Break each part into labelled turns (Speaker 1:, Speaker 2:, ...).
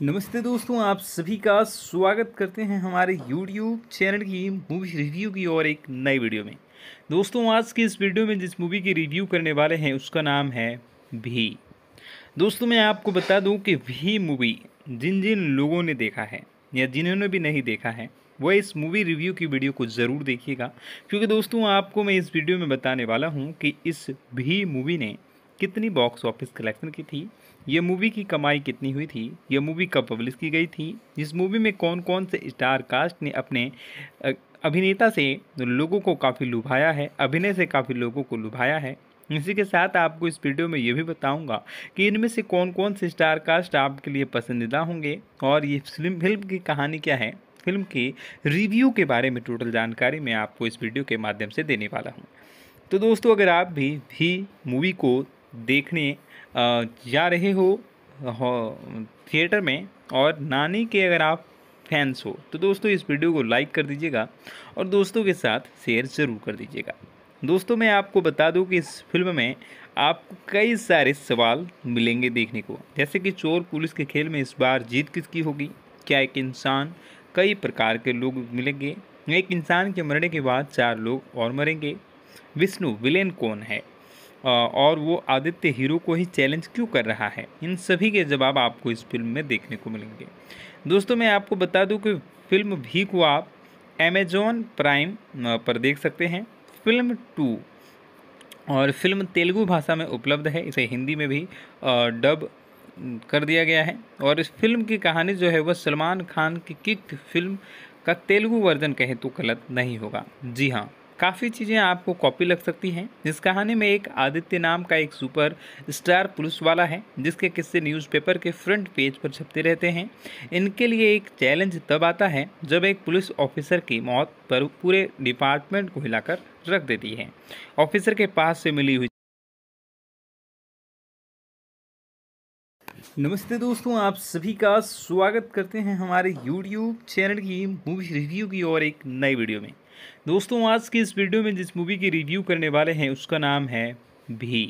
Speaker 1: नमस्ते दोस्तों आप सभी का स्वागत करते हैं हमारे यूट्यूब चैनल की मूवी रिव्यू की और एक नई वीडियो में दोस्तों आज की इस वीडियो में जिस मूवी की रिव्यू करने वाले हैं उसका नाम है भी दोस्तों मैं आपको बता दूं कि भी मूवी जिन जिन लोगों ने देखा है या जिन्होंने भी नहीं देखा है वह इस मूवी रिव्यू की वीडियो को ज़रूर देखिएगा क्योंकि दोस्तों आपको मैं इस वीडियो में बताने वाला हूँ कि इस भी मूवी ने कितनी बॉक्स ऑफिस कलेक्शन की थी ये मूवी की कमाई कितनी हुई थी यह मूवी कब पब्लिश की गई थी इस मूवी में कौन कौन से स्टार कास्ट ने अपने अभिनेता से लोगों को काफ़ी लुभाया है अभिनय से काफ़ी लोगों को लुभाया है इसी के साथ आपको इस वीडियो में ये भी बताऊंगा कि इनमें से कौन कौन से स्टार कास्ट आपके लिए पसंदीदा होंगे और ये फिल्म फिल्म की कहानी क्या है फिल्म के रिव्यू के बारे में टोटल जानकारी मैं आपको इस वीडियो के माध्यम से देने वाला हूँ तो दोस्तों अगर आप भी भी मूवी को देखने जा रहे हो थिएटर में और नानी के अगर आप फैंस हो तो दोस्तों इस वीडियो को लाइक कर दीजिएगा और दोस्तों के साथ शेयर ज़रूर कर दीजिएगा दोस्तों मैं आपको बता दूं कि इस फिल्म में आपको कई सारे सवाल मिलेंगे देखने को जैसे कि चोर पुलिस के खेल में इस बार जीत किसकी होगी क्या एक इंसान कई प्रकार के लोग मिलेंगे एक इंसान के मरने के बाद चार लोग और मरेंगे विष्णु विलेन कौन है और वो आदित्य हीरो को ही चैलेंज क्यों कर रहा है इन सभी के जवाब आपको इस फिल्म में देखने को मिलेंगे दोस्तों मैं आपको बता दूं कि फिल्म भी को आप अमेजोन प्राइम पर देख सकते हैं फिल्म टू और फिल्म तेलुगु भाषा में उपलब्ध है इसे हिंदी में भी डब कर दिया गया है और इस फिल्म की कहानी जो है वह सलमान खान की किक फिल्म का तेलुगु वर्जन कहे तो गलत नहीं होगा जी हाँ काफ़ी चीज़ें आपको कॉपी लग सकती हैं जिस कहानी में एक आदित्य नाम का एक सुपर स्टार पुलिस वाला है जिसके किस्से न्यूज़पेपर के फ्रंट पेज पर छपते रहते हैं इनके लिए एक चैलेंज तब आता है जब एक पुलिस ऑफिसर की मौत पर पूरे डिपार्टमेंट को हिलाकर रख देती है ऑफिसर
Speaker 2: के पास से मिली हुई
Speaker 1: नमस्ते दोस्तों आप सभी का स्वागत करते हैं हमारे YouTube चैनल की मूवी रिव्यू की और एक नई वीडियो में दोस्तों आज की इस वीडियो में जिस मूवी की रिव्यू करने वाले हैं उसका नाम है भी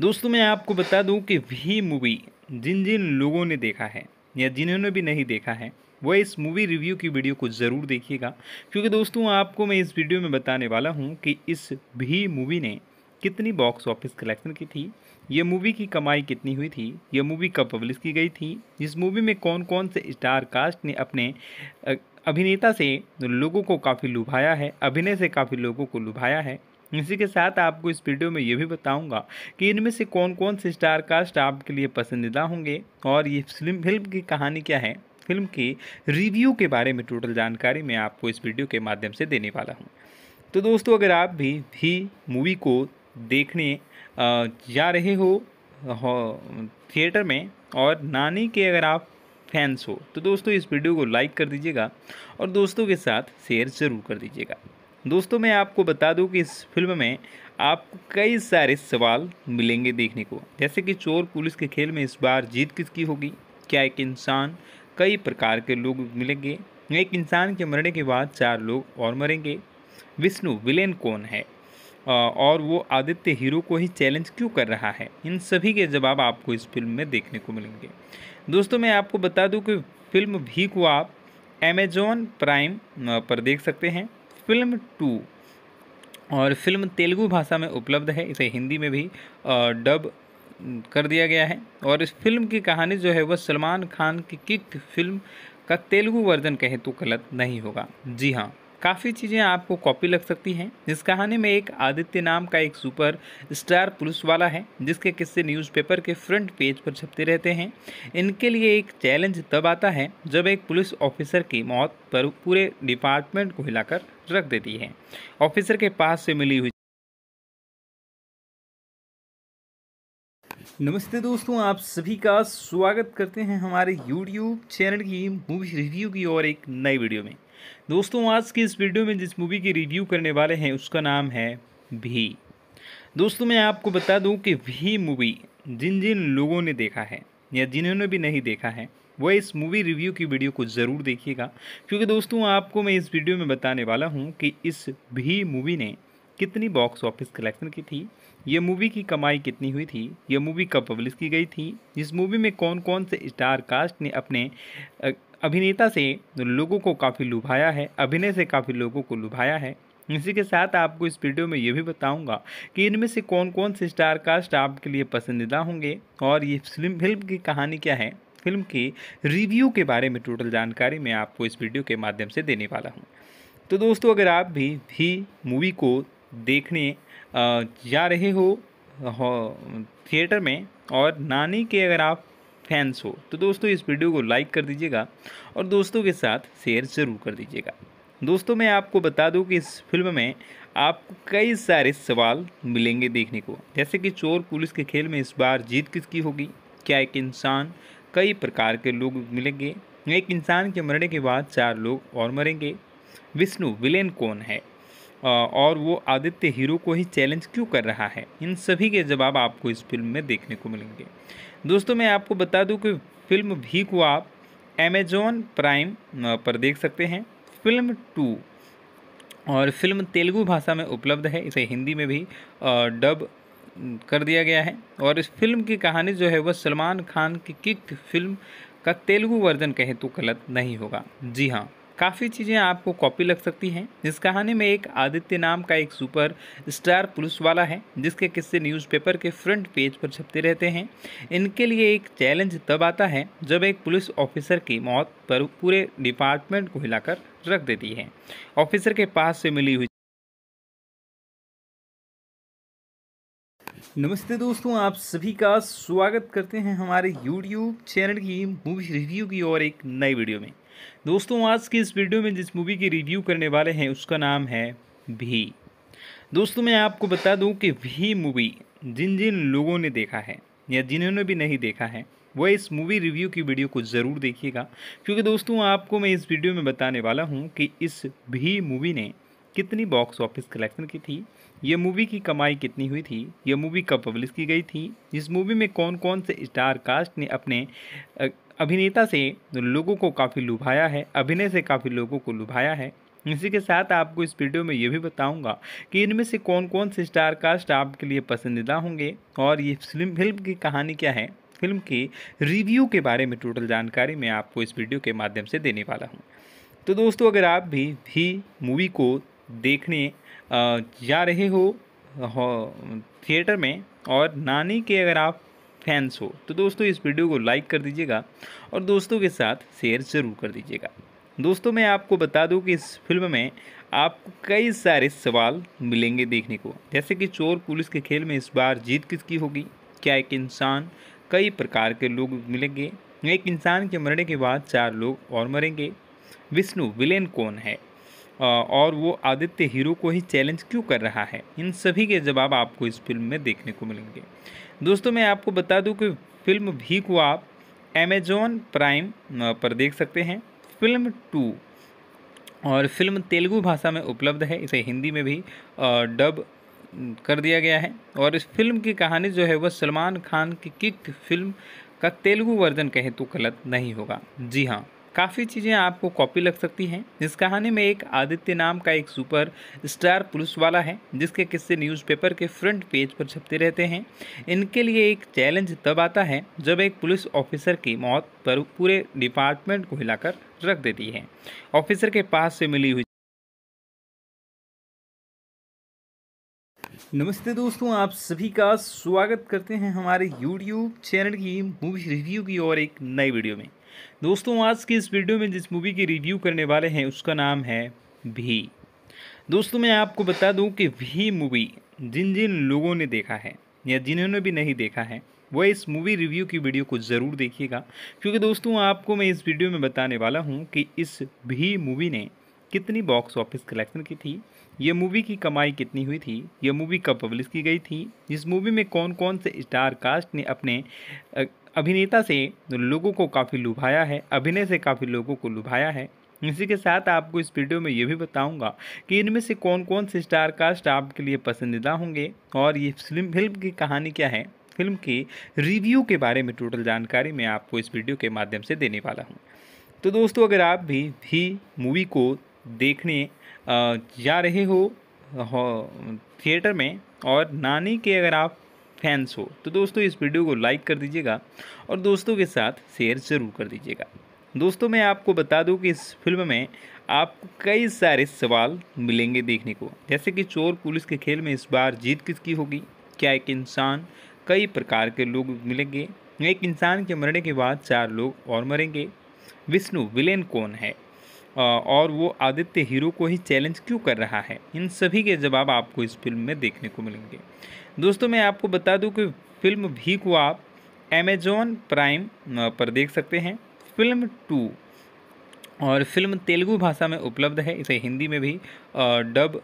Speaker 1: दोस्तों मैं आपको बता दूं कि भी मूवी जिन जिन लोगों ने देखा है या जिन्होंने भी नहीं देखा है वह इस मूवी रिव्यू की वीडियो को ज़रूर देखिएगा क्योंकि दोस्तों आपको मैं इस वीडियो में बताने वाला हूँ कि इस भी मूवी ने कितनी बॉक्स ऑफिस कलेक्शन की थी यह मूवी की कमाई कितनी हुई थी यह मूवी कब पब्लिश की गई थी इस मूवी में कौन कौन से स्टार कास्ट ने अपने अभिनेता से लोगों को काफ़ी लुभाया है अभिनय से काफ़ी लोगों को लुभाया है इसी के साथ आपको इस वीडियो में ये भी बताऊंगा कि इनमें से कौन कौन से स्टार कास्ट आपके लिए पसंदीदा होंगे और ये फिल्म फिल्म की कहानी क्या है फिल्म के रिव्यू के बारे में टोटल जानकारी मैं आपको इस वीडियो के माध्यम से देने वाला हूँ तो दोस्तों अगर आप भी भी मूवी को देखने जा रहे हो थिएटर में और नानी के अगर आप फैंस हो तो दोस्तों इस वीडियो को लाइक कर दीजिएगा और दोस्तों के साथ शेयर ज़रूर कर दीजिएगा दोस्तों मैं आपको बता दूं कि इस फिल्म में आपको कई सारे सवाल मिलेंगे देखने को जैसे कि चोर पुलिस के खेल में इस बार जीत किसकी होगी क्या एक इंसान कई प्रकार के लोग मिलेंगे एक इंसान के मरने के बाद चार लोग और मरेंगे विष्णु विलेन कौन है और वो आदित्य हीरो को ही चैलेंज क्यों कर रहा है इन सभी के जवाब आपको इस फिल्म में देखने को मिलेंगे दोस्तों मैं आपको बता दूं कि फिल्म भी को आप अमेजोन प्राइम पर देख सकते हैं फिल्म टू और फिल्म तेलुगु भाषा में उपलब्ध है इसे हिंदी में भी डब कर दिया गया है और इस फिल्म की कहानी जो है वह सलमान खान की किक फिल्म का तेलुगु वर्जन कहे तो गलत नहीं होगा जी हाँ काफ़ी चीज़ें आपको कॉपी लग सकती हैं जिस कहानी में एक आदित्य नाम का एक सुपर स्टार पुलिस वाला है जिसके किस्से न्यूज़पेपर के फ्रंट पेज पर छपते रहते हैं इनके लिए एक चैलेंज तब आता है जब एक पुलिस ऑफिसर की मौत पर पूरे डिपार्टमेंट को हिलाकर रख देती है ऑफिसर के पास से मिली हुई
Speaker 2: नमस्ते दोस्तों आप सभी का
Speaker 1: स्वागत करते हैं हमारे YouTube चैनल की मूवी रिव्यू की और एक नई वीडियो में दोस्तों आज की इस वीडियो में जिस मूवी की रिव्यू करने वाले हैं उसका नाम है भी दोस्तों मैं आपको बता दूं कि भी मूवी जिन जिन लोगों ने देखा है या जिन्होंने भी नहीं देखा है वह इस मूवी रिव्यू की वीडियो को ज़रूर देखिएगा क्योंकि दोस्तों आपको मैं इस वीडियो में बताने वाला हूँ कि इस भी मूवी ने कितनी बॉक्स ऑफिस कलेक्शन की थी यह मूवी की कमाई कितनी हुई थी यह मूवी कब पब्लिश की गई थी इस मूवी में कौन कौन से स्टार कास्ट ने अपने अभिनेता से लोगों को काफ़ी लुभाया है अभिनय से काफ़ी लोगों को लुभाया है इसी के साथ आपको इस वीडियो में ये भी बताऊंगा कि इनमें से कौन कौन से स्टार कास्ट आपके लिए पसंदीदा होंगे और ये फिल्म फिल्म की कहानी क्या है फिल्म के रिव्यू के बारे में टोटल जानकारी मैं आपको इस वीडियो के माध्यम से देने वाला हूँ तो दोस्तों अगर आप भी भी मूवी को देखने जा रहे हो थिएटर में और नानी के अगर आप फैंस हो तो दोस्तों इस वीडियो को लाइक कर दीजिएगा और दोस्तों के साथ शेयर ज़रूर कर दीजिएगा दोस्तों मैं आपको बता दूं कि इस फिल्म में आपको कई सारे सवाल मिलेंगे देखने को जैसे कि चोर पुलिस के खेल में इस बार जीत किसकी होगी क्या एक इंसान कई प्रकार के लोग मिलेंगे एक इंसान के मरने के बाद चार लोग और मरेंगे विष्णु विलेन कौन है और वो आदित्य हीरो को ही चैलेंज क्यों कर रहा है इन सभी के जवाब आपको इस फिल्म में देखने को मिलेंगे दोस्तों मैं आपको बता दूं कि फिल्म भी को आप अमेजोन प्राइम पर देख सकते हैं फिल्म टू और फिल्म तेलुगु भाषा में उपलब्ध है इसे हिंदी में भी डब कर दिया गया है और इस फिल्म की कहानी जो है वह सलमान खान की किक फिल्म का तेलुगु वर्जन कहे तो गलत नहीं होगा जी हाँ काफ़ी चीज़ें आपको कॉपी लग सकती हैं इस कहानी में एक आदित्य नाम का एक सुपर स्टार पुलिस वाला है जिसके किस्से न्यूज़पेपर के फ्रंट पेज पर छपते रहते हैं इनके लिए एक चैलेंज तब आता है जब एक पुलिस ऑफिसर की मौत पर पूरे डिपार्टमेंट को हिलाकर
Speaker 2: रख देती है ऑफिसर के पास से मिली हुई
Speaker 1: नमस्ते दोस्तों आप सभी का स्वागत करते हैं हमारे यूट्यूब चैनल की मूवी रिव्यू की और एक नई वीडियो में दोस्तों आज की इस वीडियो में जिस मूवी की रिव्यू करने वाले हैं उसका नाम है भी दोस्तों मैं आपको बता दूं कि भी मूवी जिन जिन लोगों ने देखा है या जिन्होंने भी नहीं देखा है वह इस मूवी रिव्यू की वीडियो को ज़रूर देखिएगा क्योंकि दोस्तों आपको मैं इस वीडियो में बताने वाला हूँ कि इस भी मूवी ने कितनी बॉक्स ऑफिस कलेक्शन की थी ये मूवी की कमाई कितनी हुई थी यह मूवी कब पब्लिश की गई थी इस मूवी में कौन कौन से स्टार कास्ट ने अपने अभिनेता से लोगों को काफ़ी लुभाया है अभिनय से काफ़ी लोगों को लुभाया है इसी के साथ आपको इस वीडियो में ये भी बताऊंगा कि इनमें से कौन कौन से स्टार कास्ट आपके लिए पसंदीदा होंगे और ये फिल्म फिल्म की कहानी क्या है फिल्म के रिव्यू के बारे में टोटल जानकारी मैं आपको इस वीडियो के माध्यम से देने वाला हूँ तो दोस्तों अगर आप भी, भी मूवी को देखने जा रहे हो थिएटर में और नानी के अगर आप फैंस हो तो दोस्तों इस वीडियो को लाइक कर दीजिएगा और दोस्तों के साथ शेयर ज़रूर कर दीजिएगा दोस्तों मैं आपको बता दूं कि इस फिल्म में आपको कई सारे सवाल मिलेंगे देखने को जैसे कि चोर पुलिस के खेल में इस बार जीत किसकी होगी क्या एक इंसान कई प्रकार के लोग मिलेंगे एक इंसान के मरने के बाद चार लोग और मरेंगे विष्णु विलेन कौन है और वो आदित्य हीरो को ही चैलेंज क्यों कर रहा है इन सभी के जवाब आपको इस फिल्म में देखने को मिलेंगे दोस्तों मैं आपको बता दूं कि फिल्म भी को आप अमेजोन प्राइम पर देख सकते हैं फिल्म टू और फिल्म तेलुगु भाषा में उपलब्ध है इसे हिंदी में भी डब कर दिया गया है और इस फिल्म की कहानी जो है वह सलमान खान की किक फिल्म का तेलुगु वर्जन कहे तो गलत नहीं होगा जी हाँ काफ़ी चीज़ें आपको कॉपी लग सकती हैं जिस कहानी में एक आदित्य नाम का एक सुपर स्टार पुलिस वाला है जिसके किस्से न्यूज़पेपर के फ्रंट पेज पर छपते रहते हैं इनके लिए एक चैलेंज तब आता है जब एक पुलिस ऑफिसर की मौत पर पूरे डिपार्टमेंट को हिलाकर रख देती है ऑफिसर के पास
Speaker 2: से मिली हुई नमस्ते
Speaker 1: दोस्तों आप सभी का स्वागत करते हैं हमारे YouTube चैनल की मूवी रिव्यू की और एक नई वीडियो में दोस्तों आज की इस वीडियो में जिस मूवी की रिव्यू करने वाले हैं उसका नाम है भी दोस्तों मैं आपको बता दूं कि भी मूवी जिन जिन लोगों ने देखा है या जिन्होंने भी नहीं देखा है वह इस मूवी रिव्यू की वीडियो को ज़रूर देखिएगा क्योंकि दोस्तों आपको मैं इस वीडियो में बताने वाला हूँ कि इस भी मूवी ने कितनी बॉक्स ऑफिस कलेक्शन की थी यह मूवी की कमाई कितनी हुई थी यह मूवी कब पब्लिश की गई थी इस मूवी में कौन कौन से स्टार कास्ट ने अपने अभिनेता से लोगों को काफ़ी लुभाया है अभिनय से काफ़ी लोगों को लुभाया है इसी के साथ आपको इस वीडियो में ये भी बताऊंगा कि इनमें से कौन कौन से स्टार कास्ट आपके लिए पसंदीदा होंगे और ये फिल्म फिल्म की कहानी क्या है फिल्म के रिव्यू के बारे में टोटल जानकारी मैं आपको इस वीडियो के माध्यम से देने वाला हूँ तो दोस्तों अगर आप भी भी मूवी को देखने जा रहे हो थिएटर में और नानी के अगर आप फैंस हो तो दोस्तों इस वीडियो को लाइक कर दीजिएगा और दोस्तों के साथ शेयर ज़रूर कर दीजिएगा दोस्तों मैं आपको बता दूं कि इस फिल्म में आपको कई सारे सवाल मिलेंगे देखने को जैसे कि चोर पुलिस के खेल में इस बार जीत किसकी होगी क्या एक इंसान कई प्रकार के लोग मिलेंगे एक इंसान के मरने के बाद चार लोग और मरेंगे विष्णु विलेन कौन है और वो आदित्य हीरो को ही चैलेंज क्यों कर रहा है इन सभी के जवाब आपको इस फिल्म में देखने को मिलेंगे दोस्तों मैं आपको बता दूं कि फिल्म भी को आप अमेजोन प्राइम पर देख सकते हैं फिल्म टू और फिल्म तेलुगु भाषा में उपलब्ध है इसे हिंदी में भी डब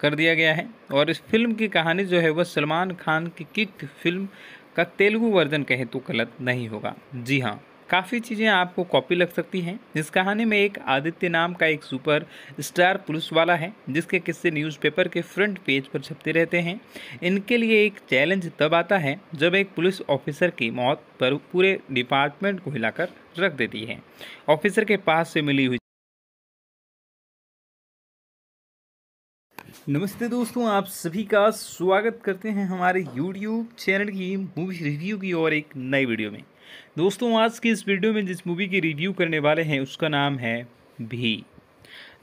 Speaker 1: कर दिया गया है और इस फिल्म की कहानी जो है वह सलमान खान की किक फिल्म का तेलुगु वर्जन कहे तो गलत नहीं होगा जी हाँ काफ़ी चीज़ें आपको कॉपी लग सकती हैं जिस कहानी में एक आदित्य नाम का एक सुपर स्टार पुलिस वाला है जिसके किस्से न्यूज़पेपर के फ्रंट पेज पर छपते रहते हैं इनके लिए एक चैलेंज तब आता है जब एक पुलिस ऑफिसर की मौत पर पूरे डिपार्टमेंट को हिलाकर रख देती है ऑफिसर के पास से मिली हुई नमस्ते दोस्तों आप सभी का स्वागत करते हैं हमारे YouTube चैनल की मूवी रिव्यू की और एक नई वीडियो में दोस्तों आज की इस वीडियो में जिस मूवी की रिव्यू करने वाले हैं उसका नाम है भी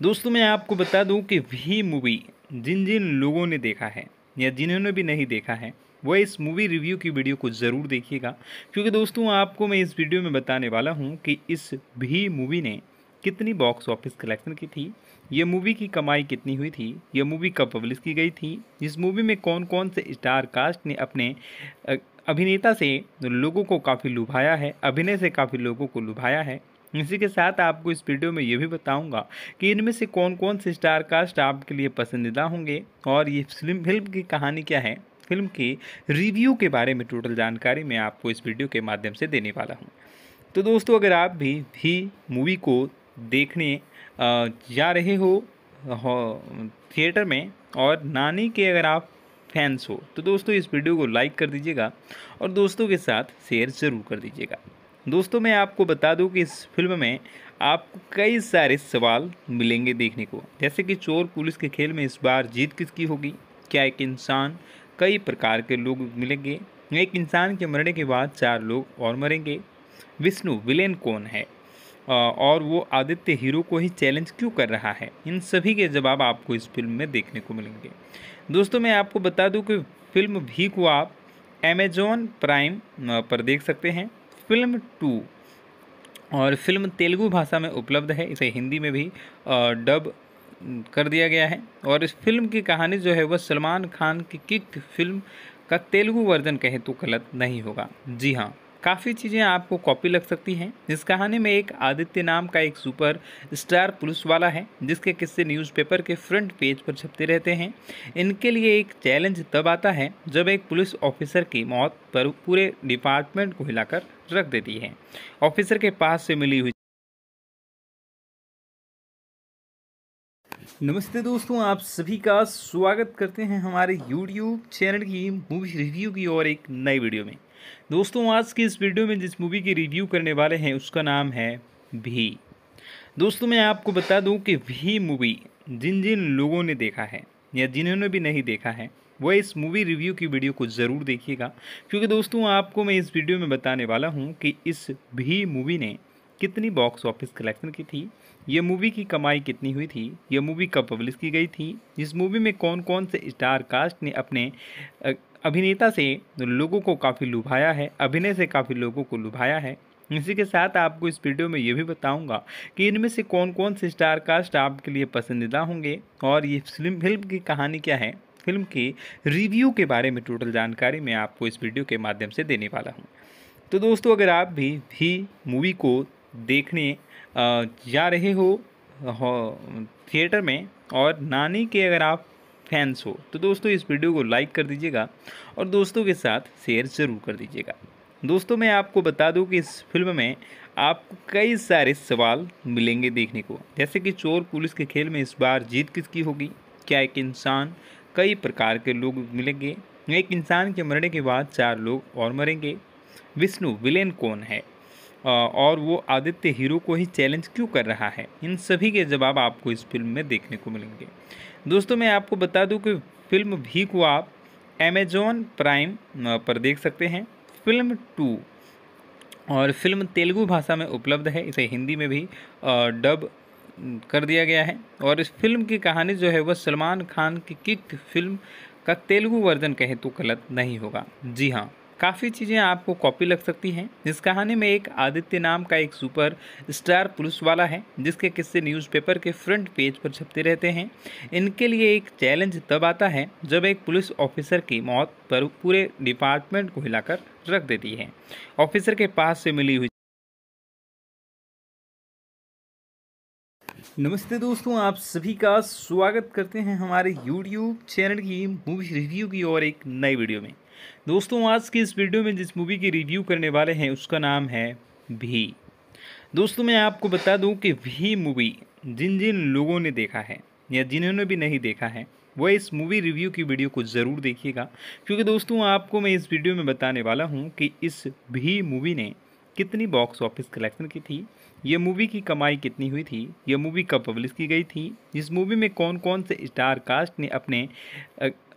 Speaker 1: दोस्तों मैं आपको बता दूं कि भी मूवी जिन जिन लोगों ने देखा है या जिन्होंने भी नहीं देखा है वह इस मूवी रिव्यू की वीडियो को ज़रूर देखिएगा क्योंकि दोस्तों आपको मैं इस वीडियो में बताने वाला हूँ कि इस भी मूवी ने कितनी बॉक्स ऑफिस कलेक्शन की थी यह मूवी की कमाई कितनी हुई थी यह मूवी कब पब्लिश की गई थी इस मूवी में कौन कौन से स्टार कास्ट ने अपने अभिनेता से लोगों को काफ़ी लुभाया है अभिनय से काफ़ी लोगों को लुभाया है इसी के साथ आपको इस वीडियो में ये भी बताऊंगा कि इनमें से कौन कौन से स्टार कास्ट आपके लिए पसंदीदा होंगे और ये फिल्म फिल्म की कहानी क्या है फिल्म के रिव्यू के बारे में टोटल जानकारी मैं आपको इस वीडियो के माध्यम से देने वाला हूँ तो दोस्तों अगर आप भी भी मूवी को देखने जा रहे हो थिएटर में और नानी के अगर आप फैंस हो तो दोस्तों इस वीडियो को लाइक कर दीजिएगा और दोस्तों के साथ शेयर ज़रूर कर दीजिएगा दोस्तों मैं आपको बता दूं कि इस फिल्म में आपको कई सारे सवाल मिलेंगे देखने को जैसे कि चोर पुलिस के खेल में इस बार जीत किसकी होगी क्या एक इंसान कई प्रकार के लोग मिलेंगे एक इंसान के मरने के बाद चार लोग और मरेंगे विष्णु विलेन कौन है और वो आदित्य हीरो को ही चैलेंज क्यों कर रहा है इन सभी के जवाब आपको इस फिल्म में देखने को मिलेंगे दोस्तों मैं आपको बता दूं कि फिल्म भी को आप अमेजोन प्राइम पर देख सकते हैं फिल्म टू और फिल्म तेलुगु भाषा में उपलब्ध है इसे हिंदी में भी डब कर दिया गया है और इस फिल्म की कहानी जो है वह सलमान खान की किक फिल्म का तेलुगु वर्जन कहे तो गलत नहीं होगा जी हाँ काफ़ी चीज़ें आपको कॉपी लग सकती हैं इस कहानी में एक आदित्य नाम का एक सुपर स्टार पुलिस वाला है जिसके किस्से न्यूज़पेपर के फ्रंट पेज पर छपते रहते हैं इनके लिए एक चैलेंज तब आता है जब एक पुलिस ऑफिसर की मौत पर पूरे डिपार्टमेंट को हिलाकर रख देती है
Speaker 2: ऑफिसर के पास से मिली हुई
Speaker 1: नमस्ते दोस्तों आप सभी का स्वागत करते हैं हमारे यूट्यूब चैनल की मूवी रिव्यू की और एक नई वीडियो में दोस्तों आज की इस वीडियो में जिस मूवी की रिव्यू करने वाले हैं उसका नाम है भी दोस्तों मैं आपको बता दूं कि भी मूवी जिन जिन लोगों ने देखा है या जिन्होंने भी नहीं देखा है वह इस मूवी रिव्यू की वीडियो को ज़रूर देखिएगा क्योंकि दोस्तों आपको मैं इस वीडियो में बताने वाला हूँ कि इस भी मूवी ने कितनी बॉक्स ऑफिस कलेक्शन की थी यह मूवी की कमाई कितनी हुई थी यह मूवी कब पब्लिश की गई थी इस मूवी में कौन कौन से स्टार कास्ट ने अपने अभिनेता से लोगों को काफ़ी लुभाया है अभिनय से काफ़ी लोगों को लुभाया है इसी के साथ आपको इस वीडियो में ये भी बताऊंगा कि इनमें से कौन कौन से स्टार कास्ट आपके लिए पसंदीदा होंगे और ये फिल्म फिल्म की कहानी क्या है फिल्म के रिव्यू के बारे में टोटल जानकारी मैं आपको इस वीडियो के माध्यम से देने वाला हूँ तो दोस्तों अगर आप भी भी मूवी को देखने जा रहे हो थिएटर में और नानी के अगर आप फैंस हो तो दोस्तों इस वीडियो को लाइक कर दीजिएगा और दोस्तों के साथ शेयर ज़रूर कर दीजिएगा दोस्तों मैं आपको बता दूं कि इस फिल्म में आपको कई सारे सवाल मिलेंगे देखने को जैसे कि चोर पुलिस के खेल में इस बार जीत किसकी होगी क्या एक इंसान कई प्रकार के लोग मिलेंगे एक इंसान के मरने के बाद चार लोग और मरेंगे विष्णु विलेन कौन है और वो आदित्य हीरो को ही चैलेंज क्यों कर रहा है इन सभी के जवाब आपको इस फिल्म में देखने को मिलेंगे दोस्तों मैं आपको बता दूं कि फिल्म भी को आप अमेजोन प्राइम पर देख सकते हैं फिल्म टू और फिल्म तेलुगु भाषा में उपलब्ध है इसे हिंदी में भी डब कर दिया गया है और इस फिल्म की कहानी जो है वह सलमान खान की किक फिल्म का तेलुगु वर्जन कहे तो गलत नहीं होगा जी हाँ काफ़ी चीज़ें आपको कॉपी लग सकती हैं जिस कहानी में एक आदित्य नाम का एक सुपर स्टार पुलिस वाला है जिसके किस्से न्यूज़पेपर के फ्रंट पेज पर छपते रहते हैं इनके लिए एक चैलेंज तब आता है जब एक पुलिस ऑफिसर की मौत पर पूरे डिपार्टमेंट को हिलाकर रख देती है ऑफिसर के पास से मिली हुई
Speaker 2: नमस्ते दोस्तों आप
Speaker 1: सभी का स्वागत करते हैं हमारे YouTube चैनल की मूवी रिव्यू की और एक नई वीडियो में दोस्तों आज की इस वीडियो में जिस मूवी की रिव्यू करने वाले हैं उसका नाम है भी दोस्तों मैं आपको बता दूं कि भी मूवी जिन जिन लोगों ने देखा है या जिन्होंने भी नहीं देखा है वह इस मूवी रिव्यू की वीडियो को ज़रूर देखिएगा क्योंकि दोस्तों आपको मैं इस वीडियो में बताने वाला हूँ कि इस भी मूवी ने कितनी बॉक्स ऑफिस कलेक्शन की थी यह मूवी की कमाई कितनी हुई थी यह मूवी कब पब्लिश की गई थी इस मूवी में कौन कौन से स्टार कास्ट ने अपने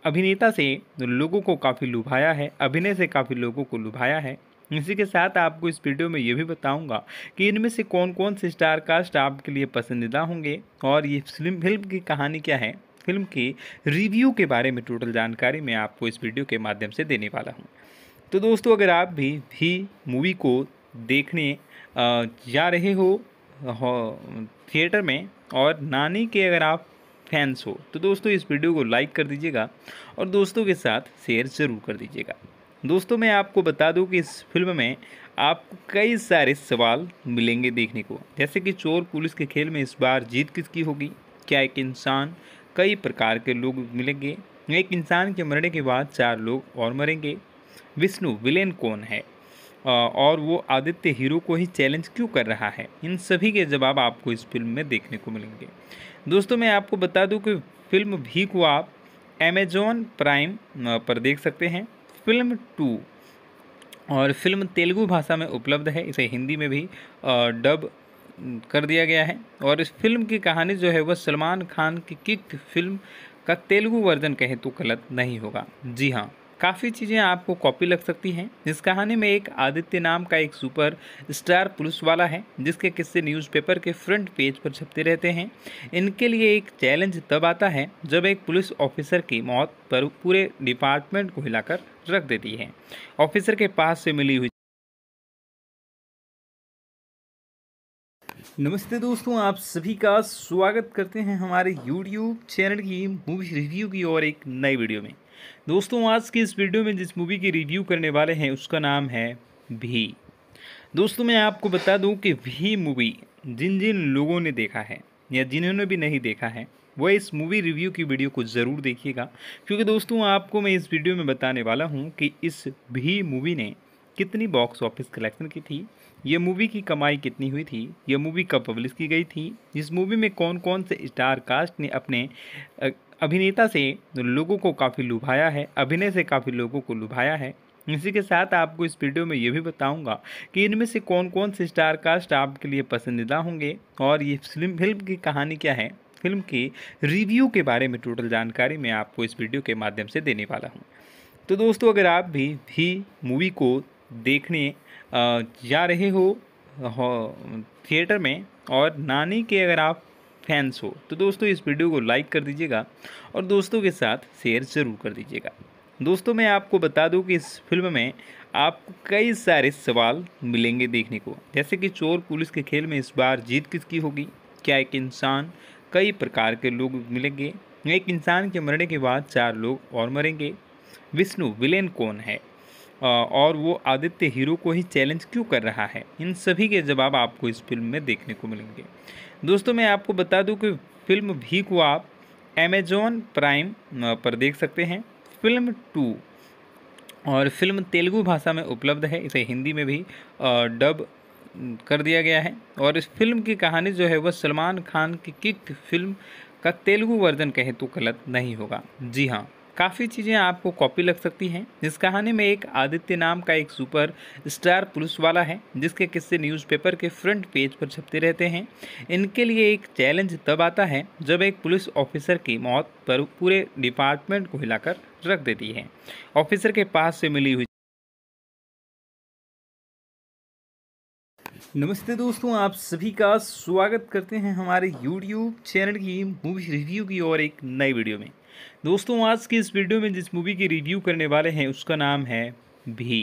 Speaker 1: अभिनेता से लोगों को काफ़ी लुभाया है अभिनय से काफ़ी लोगों को लुभाया है इसी के साथ आपको इस वीडियो में ये भी बताऊंगा कि इनमें से कौन कौन से स्टार कास्ट आपके लिए पसंदीदा होंगे और ये फिल्म फिल्म की कहानी क्या है फिल्म के रिव्यू के बारे में टोटल जानकारी मैं आपको इस वीडियो के माध्यम से देने वाला हूँ तो दोस्तों अगर आप भी भी मूवी को देखने जा रहे हो थिएटर में और नानी के अगर आप फैंस हो तो दोस्तों इस वीडियो को लाइक कर दीजिएगा और दोस्तों के साथ शेयर ज़रूर कर दीजिएगा दोस्तों मैं आपको बता दूं कि इस फिल्म में आपको कई सारे सवाल मिलेंगे देखने को जैसे कि चोर पुलिस के खेल में इस बार जीत किसकी होगी क्या एक इंसान कई प्रकार के लोग मिलेंगे एक इंसान के मरने के बाद चार लोग और मरेंगे विष्णु विलेन कौन है और वो आदित्य हीरो को ही चैलेंज क्यों कर रहा है इन सभी के जवाब आपको इस फिल्म में देखने को मिलेंगे दोस्तों मैं आपको बता दूं कि फिल्म भी को आप अमेजोन प्राइम पर देख सकते हैं फिल्म टू और फिल्म तेलुगु भाषा में उपलब्ध है इसे हिंदी में भी डब कर दिया गया है और इस फिल्म की कहानी जो है वह सलमान खान की किक फिल्म का तेलुगु वर्जन कहें तो गलत नहीं होगा जी हाँ काफ़ी चीज़ें आपको कॉपी लग सकती हैं इस कहानी में एक आदित्य नाम का एक सुपर स्टार पुलिस वाला है जिसके किस्से न्यूज़पेपर के फ्रंट पेज पर छपते रहते हैं इनके लिए एक चैलेंज तब आता है जब एक पुलिस ऑफिसर की मौत पर पूरे डिपार्टमेंट को हिलाकर रख देती है ऑफिसर के पास से मिली हुई नमस्ते दोस्तों आप सभी का स्वागत करते हैं हमारे YouTube चैनल की मूवी रिव्यू की और एक नई वीडियो में दोस्तों आज के इस वीडियो में जिस मूवी की रिव्यू करने वाले हैं उसका नाम है भी दोस्तों मैं आपको बता दूं कि भी मूवी जिन जिन लोगों ने देखा है या जिन्होंने भी नहीं देखा है वह इस मूवी रिव्यू की वीडियो को ज़रूर देखिएगा क्योंकि दोस्तों आपको मैं इस वीडियो में बताने वाला हूँ कि इस भी मूवी ने कितनी बॉक्स ऑफिस कलेक्शन की थी यह मूवी की कमाई कितनी हुई थी यह मूवी कब पब्लिश की गई थी इस मूवी में कौन कौन से स्टार कास्ट ने अपने अभिनेता से लोगों को काफ़ी लुभाया है अभिनय से काफ़ी लोगों को लुभाया है इसी के साथ आपको इस वीडियो में ये भी बताऊंगा कि इनमें से कौन कौन से स्टार कास्ट आपके लिए पसंदीदा होंगे और ये फिल्म फिल्म की कहानी क्या है फिल्म के रिव्यू के बारे में टोटल जानकारी मैं आपको इस वीडियो के माध्यम से देने वाला हूँ तो दोस्तों अगर आप भी भी मूवी को देखने जा रहे हो थिएटर में और नानी के अगर आप फैंस हो तो दोस्तों इस वीडियो को लाइक कर दीजिएगा और दोस्तों के साथ शेयर ज़रूर कर दीजिएगा दोस्तों मैं आपको बता दूं कि इस फिल्म में आपको कई सारे सवाल मिलेंगे देखने को जैसे कि चोर पुलिस के खेल में इस बार जीत किसकी होगी क्या एक इंसान कई प्रकार के लोग मिलेंगे एक इंसान के मरने के बाद चार लोग और मरेंगे विष्णु विलेन कौन है और वो आदित्य हीरो को ही चैलेंज क्यों कर रहा है इन सभी के जवाब आपको इस फिल्म में देखने को मिलेंगे दोस्तों मैं आपको बता दूं कि फिल्म भी को आप अमेजोन प्राइम पर देख सकते हैं फिल्म टू और फिल्म तेलुगु भाषा में उपलब्ध है इसे हिंदी में भी डब कर दिया गया है और इस फिल्म की कहानी जो है वह सलमान खान की किक फिल्म का तेलुगु वर्जन कहे तो गलत नहीं होगा जी हाँ काफ़ी चीज़ें आपको कॉपी लग सकती हैं जिस कहानी में एक आदित्य नाम का एक सुपर स्टार पुलिस वाला है जिसके किस्से न्यूज़पेपर के फ्रंट पेज पर छपते रहते हैं इनके लिए एक चैलेंज तब आता है जब एक पुलिस ऑफिसर की मौत पर पूरे डिपार्टमेंट को हिलाकर रख देती है
Speaker 2: ऑफिसर के पास से मिली हुई
Speaker 1: नमस्ते दोस्तों आप सभी का स्वागत करते हैं हमारे यूट्यूब चैनल की मूवी रिव्यू की और एक नई वीडियो में दोस्तों आज की इस वीडियो में जिस मूवी की रिव्यू करने वाले हैं उसका नाम है भी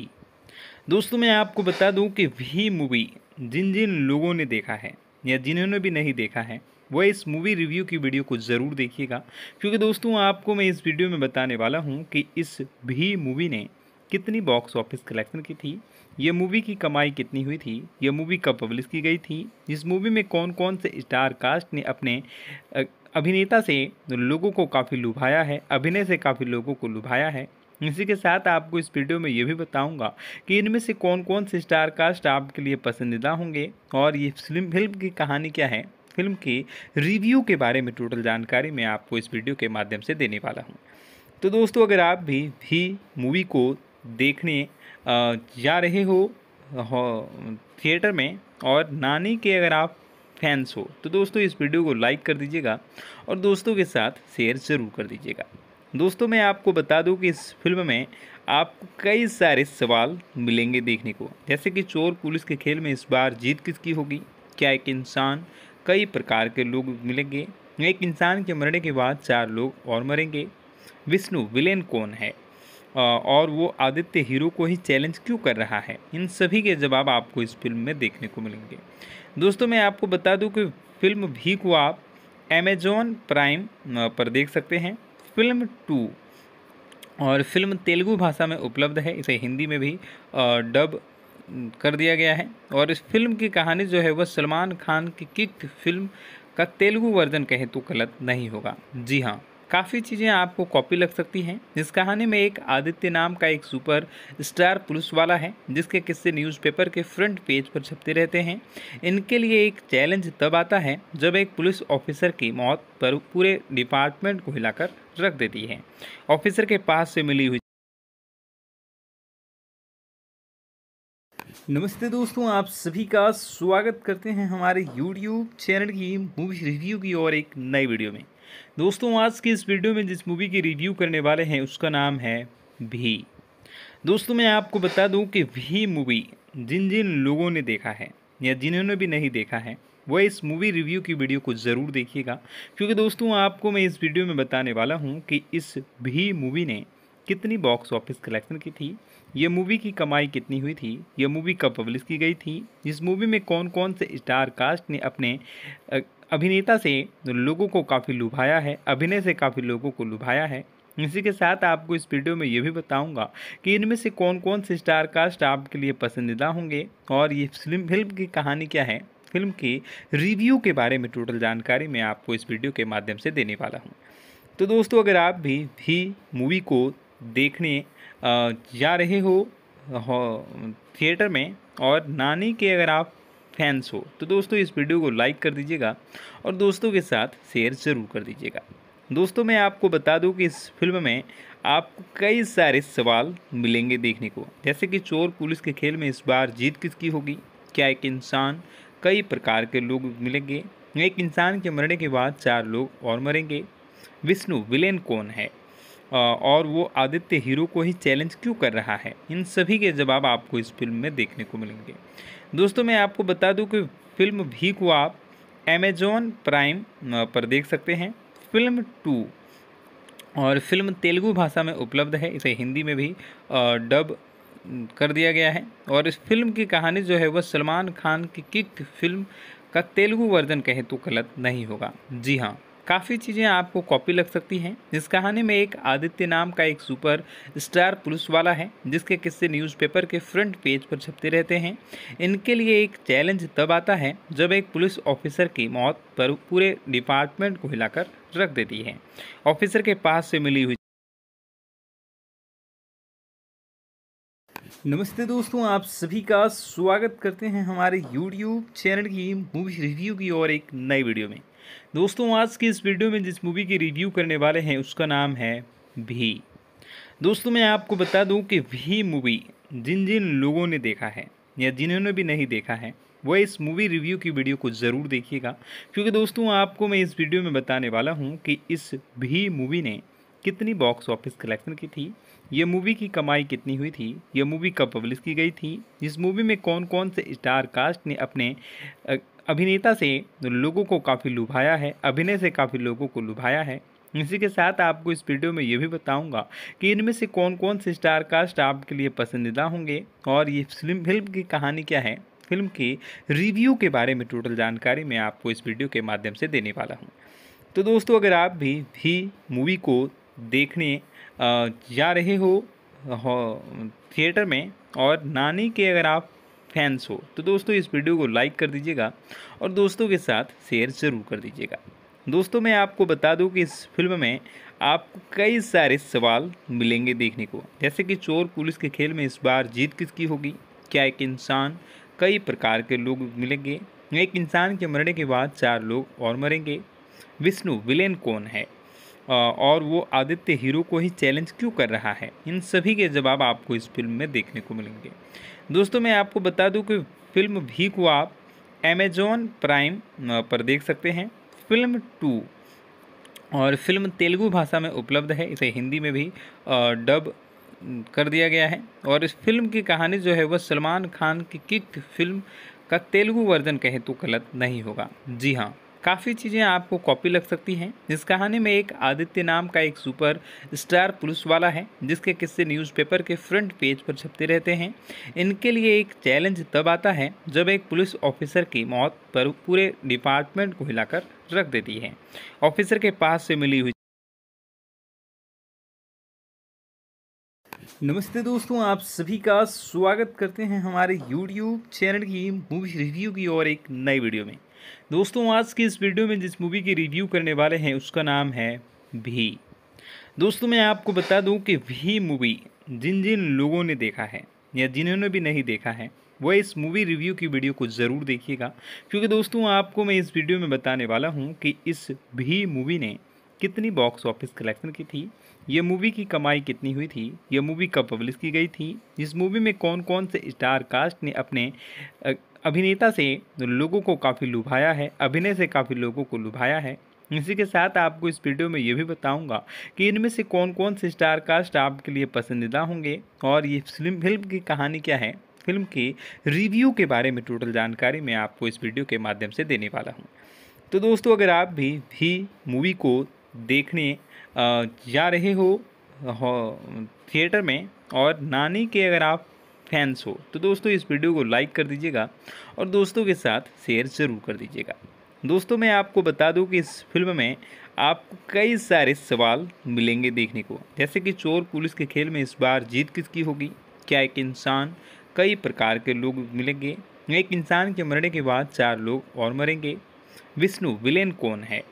Speaker 1: दोस्तों मैं आपको बता दूं कि भी मूवी जिन जिन लोगों ने देखा है या जिन्होंने भी नहीं देखा है वह इस मूवी रिव्यू की वीडियो को ज़रूर देखिएगा क्योंकि दोस्तों आपको मैं इस वीडियो में बताने वाला हूँ कि इस भी मूवी ने कितनी बॉक्स ऑफिस कलेक्शन की थी यह मूवी की कमाई कितनी हुई थी यह मूवी कब पब्लिश की गई थी इस मूवी में कौन कौन से स्टार कास्ट ने अपने अभिनेता से लोगों को काफ़ी लुभाया है अभिनय से काफ़ी लोगों को लुभाया है इसी के साथ आपको इस वीडियो में ये भी बताऊंगा कि इनमें से कौन कौन से स्टार कास्ट आपके लिए पसंदीदा होंगे और ये फिल्म फिल्म की कहानी क्या है फिल्म के रिव्यू के बारे में टोटल जानकारी मैं आपको इस वीडियो के माध्यम से देने वाला हूँ तो दोस्तों अगर आप भी भी मूवी को देखने जा रहे हो थिएटर में और नानी के अगर आप फैंस हो तो दोस्तों इस वीडियो को लाइक कर दीजिएगा और दोस्तों के साथ शेयर ज़रूर कर दीजिएगा दोस्तों मैं आपको बता दूं कि इस फिल्म में आपको कई सारे सवाल मिलेंगे देखने को जैसे कि चोर पुलिस के खेल में इस बार जीत किसकी होगी क्या एक इंसान कई प्रकार के लोग मिलेंगे एक इंसान के मरने के बाद चार लोग और मरेंगे विष्णु विलेन कौन है और वो आदित्य हीरो को ही चैलेंज क्यों कर रहा है इन सभी के जवाब आपको इस फिल्म में देखने को मिलेंगे दोस्तों मैं आपको बता दूं कि फिल्म भी को आप अमेजोन प्राइम पर देख सकते हैं फिल्म टू और फिल्म तेलुगु भाषा में उपलब्ध है इसे हिंदी में भी डब कर दिया गया है और इस फिल्म की कहानी जो है वह सलमान खान की किक फिल्म का तेलुगु वर्जन कहे तो गलत नहीं होगा जी हाँ काफ़ी चीज़ें आपको कॉपी लग सकती हैं जिस कहानी में एक आदित्य नाम का एक सुपर स्टार पुलिस वाला है जिसके किस्से न्यूज़पेपर के फ्रंट पेज पर छपते रहते हैं इनके लिए एक चैलेंज तब आता है जब एक पुलिस ऑफिसर की मौत पर पूरे डिपार्टमेंट को हिलाकर रख देती है ऑफिसर के पास से मिली हुई
Speaker 2: नमस्ते दोस्तों आप सभी
Speaker 1: का स्वागत करते हैं हमारे YouTube चैनल की मूवी रिव्यू की और एक नई वीडियो में दोस्तों आज की इस वीडियो में जिस मूवी की रिव्यू करने वाले हैं उसका नाम है भी दोस्तों मैं आपको बता दूं कि भी मूवी जिन जिन लोगों ने देखा है या जिन्होंने भी नहीं देखा है वह इस मूवी रिव्यू की वीडियो को ज़रूर देखिएगा क्योंकि दोस्तों आपको मैं इस वीडियो में बताने वाला हूँ कि इस भी मूवी ने कितनी बॉक्स ऑफिस कलेक्शन की थी यह मूवी की कमाई कितनी हुई थी यह मूवी कब पब्लिश की गई थी इस मूवी में कौन कौन से स्टार कास्ट ने अपने अभिनेता से लोगों को काफ़ी लुभाया है अभिनय से काफ़ी लोगों को लुभाया है इसी के साथ आपको इस वीडियो में ये भी बताऊंगा कि इनमें से कौन कौन से स्टार कास्ट आपके लिए पसंदीदा होंगे और ये फिल्म फिल्म की कहानी क्या है फिल्म के रिव्यू के बारे में टोटल जानकारी मैं आपको इस वीडियो के माध्यम से देने वाला हूँ तो दोस्तों अगर आप भी भी मूवी को देखने जा रहे हो थिएटर में और नानी के अगर आप फैंस हो तो दोस्तों इस वीडियो को लाइक कर दीजिएगा और दोस्तों के साथ शेयर ज़रूर कर दीजिएगा दोस्तों मैं आपको बता दूं कि इस फिल्म में आपको कई सारे सवाल मिलेंगे देखने को जैसे कि चोर पुलिस के खेल में इस बार जीत किसकी होगी क्या एक इंसान कई प्रकार के लोग मिलेंगे एक इंसान के मरने के बाद चार लोग और मरेंगे विष्णु विलेन कौन है और वो आदित्य हीरो को ही चैलेंज क्यों कर रहा है इन सभी के जवाब आपको इस फिल्म में देखने को मिलेंगे दोस्तों मैं आपको बता दूं कि फिल्म भी को आप अमेजोन प्राइम पर देख सकते हैं फिल्म टू और फिल्म तेलुगु भाषा में उपलब्ध है इसे हिंदी में भी डब कर दिया गया है और इस फिल्म की कहानी जो है वह सलमान खान की किक फिल्म का तेलुगु वर्जन कहें तो गलत नहीं होगा जी हाँ काफ़ी चीज़ें आपको कॉपी लग सकती हैं इस कहानी में एक आदित्य नाम का एक सुपर स्टार पुलिस वाला है जिसके किस्से न्यूज़पेपर के फ्रंट पेज पर छपते रहते हैं इनके लिए एक चैलेंज तब आता है जब एक पुलिस ऑफिसर की मौत पर पूरे डिपार्टमेंट को हिलाकर रख देती है ऑफिसर के पास से मिली हुई नमस्ते दोस्तों आप सभी का स्वागत करते हैं हमारे YouTube चैनल की मूवी रिव्यू की और एक नई वीडियो में दोस्तों आज के इस वीडियो में जिस मूवी की रिव्यू करने वाले हैं उसका नाम है भी दोस्तों मैं आपको बता दूं कि भी मूवी जिन जिन लोगों ने देखा है या जिन्होंने भी नहीं देखा है वह इस मूवी रिव्यू की वीडियो को ज़रूर देखिएगा क्योंकि दोस्तों आपको मैं इस वीडियो में बताने वाला हूँ कि इस भी मूवी ने कितनी बॉक्स ऑफिस कलेक्शन की थी यह मूवी की कमाई कितनी हुई थी यह मूवी कब पब्लिश की गई थी इस मूवी में कौन कौन से स्टार कास्ट ने अपने अभिनेता से लोगों को काफ़ी लुभाया है अभिनय से काफ़ी लोगों को लुभाया है इसी के साथ आपको इस वीडियो में ये भी बताऊंगा कि इनमें से कौन कौन से स्टार कास्ट आपके लिए पसंदीदा होंगे और ये फिल्म फिल्म की कहानी क्या है फिल्म के रिव्यू के बारे में टोटल जानकारी मैं आपको इस वीडियो के माध्यम से देने वाला हूँ तो दोस्तों अगर आप भी भी मूवी को देखने जा रहे हो थिएटर में और नानी के अगर आप फैंस हो तो दोस्तों इस वीडियो को लाइक कर दीजिएगा और दोस्तों के साथ शेयर ज़रूर कर दीजिएगा दोस्तों मैं आपको बता दूं कि इस फिल्म में आपको कई सारे सवाल मिलेंगे देखने को जैसे कि चोर पुलिस के खेल में इस बार जीत किसकी होगी क्या एक इंसान कई प्रकार के लोग मिलेंगे एक इंसान के मरने के बाद चार लोग और मरेंगे विष्णु विलेन कौन है और वो आदित्य हीरो को ही चैलेंज क्यों कर रहा है इन सभी के जवाब आपको इस फिल्म में देखने को मिलेंगे दोस्तों मैं आपको बता दूं कि फिल्म भी को आप अमेजोन प्राइम पर देख सकते हैं फिल्म टू और फिल्म तेलुगु भाषा में उपलब्ध है इसे हिंदी में भी डब कर दिया गया है और इस फिल्म की कहानी जो है वह सलमान खान की किक फिल्म का तेलुगु वर्जन कहें तो गलत नहीं होगा जी हाँ काफ़ी चीज़ें आपको कॉपी लग सकती हैं जिस कहानी में एक आदित्य नाम का एक सुपर स्टार पुलिस वाला है जिसके किस्से न्यूज़पेपर के फ्रंट पेज पर छपते रहते हैं इनके लिए एक चैलेंज तब आता है जब एक पुलिस ऑफिसर की मौत पर पूरे डिपार्टमेंट को हिलाकर रख देती है ऑफिसर के
Speaker 2: पास से मिली हुई
Speaker 1: नमस्ते दोस्तों आप सभी का स्वागत करते हैं हमारे YouTube चैनल की मूवी रिव्यू की और एक नई वीडियो में दोस्तों आज की इस वीडियो में जिस मूवी की रिव्यू करने वाले हैं उसका नाम है भी दोस्तों मैं आपको बता दूं कि भी मूवी जिन जिन लोगों ने देखा है या जिन्होंने भी नहीं देखा है वह इस मूवी रिव्यू की वीडियो को ज़रूर देखिएगा क्योंकि दोस्तों आपको मैं इस वीडियो में बताने वाला हूँ कि इस भी मूवी ने कितनी बॉक्स ऑफिस कलेक्शन की थी ये मूवी की कमाई कितनी हुई थी यह मूवी कब पब्लिश की गई थी इस मूवी में कौन कौन से स्टार कास्ट ने अपने अभिनेता से लोगों को काफ़ी लुभाया है अभिनय से काफ़ी लोगों को लुभाया है इसी के साथ आपको इस वीडियो में ये भी बताऊंगा कि इनमें से कौन कौन से स्टार कास्ट आपके लिए पसंदीदा होंगे और ये फिल्म फिल्म की कहानी क्या है फिल्म के रिव्यू के बारे में टोटल जानकारी मैं आपको इस वीडियो के माध्यम से देने वाला हूँ तो दोस्तों अगर आप भी, भी मूवी को देखने जा रहे हो थिएटर में और नानी के अगर आप फैंस हो तो दोस्तों इस वीडियो को लाइक कर दीजिएगा और दोस्तों के साथ शेयर ज़रूर कर दीजिएगा दोस्तों मैं आपको बता दूं कि इस फिल्म में आपको कई सारे सवाल मिलेंगे देखने को जैसे कि चोर पुलिस के खेल में इस बार जीत किसकी होगी क्या एक इंसान कई प्रकार के लोग मिलेंगे एक इंसान के मरने के बाद चार लोग और मरेंगे विष्णु विलेन कौन है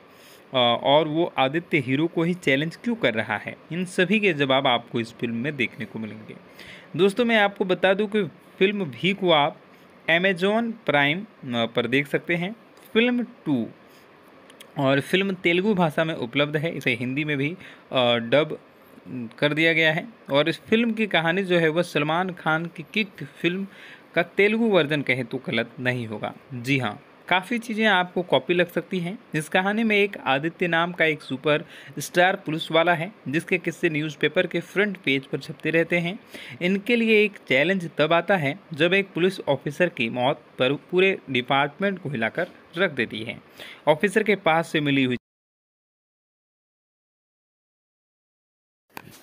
Speaker 1: और वो आदित्य हीरो को ही चैलेंज क्यों कर रहा है इन सभी के जवाब आपको इस फिल्म में देखने को मिलेंगे दोस्तों मैं आपको बता दूं कि फिल्म भी को आप अमेजोन प्राइम पर देख सकते हैं फिल्म टू और फिल्म तेलुगु भाषा में उपलब्ध है इसे हिंदी में भी डब कर दिया गया है और इस फिल्म की कहानी जो है वह सलमान खान की किक फिल्म का तेलुगु वर्जन कहें तो गलत नहीं होगा जी हाँ काफ़ी चीज़ें आपको कॉपी लग सकती हैं जिस कहानी में एक आदित्य नाम का एक सुपर स्टार पुलिस वाला है जिसके किस्से न्यूज़पेपर के फ्रंट पेज पर छपते रहते हैं इनके लिए एक चैलेंज तब आता है जब एक पुलिस ऑफिसर की मौत पर पूरे डिपार्टमेंट को हिलाकर रख देती है ऑफिसर के पास से मिली हुई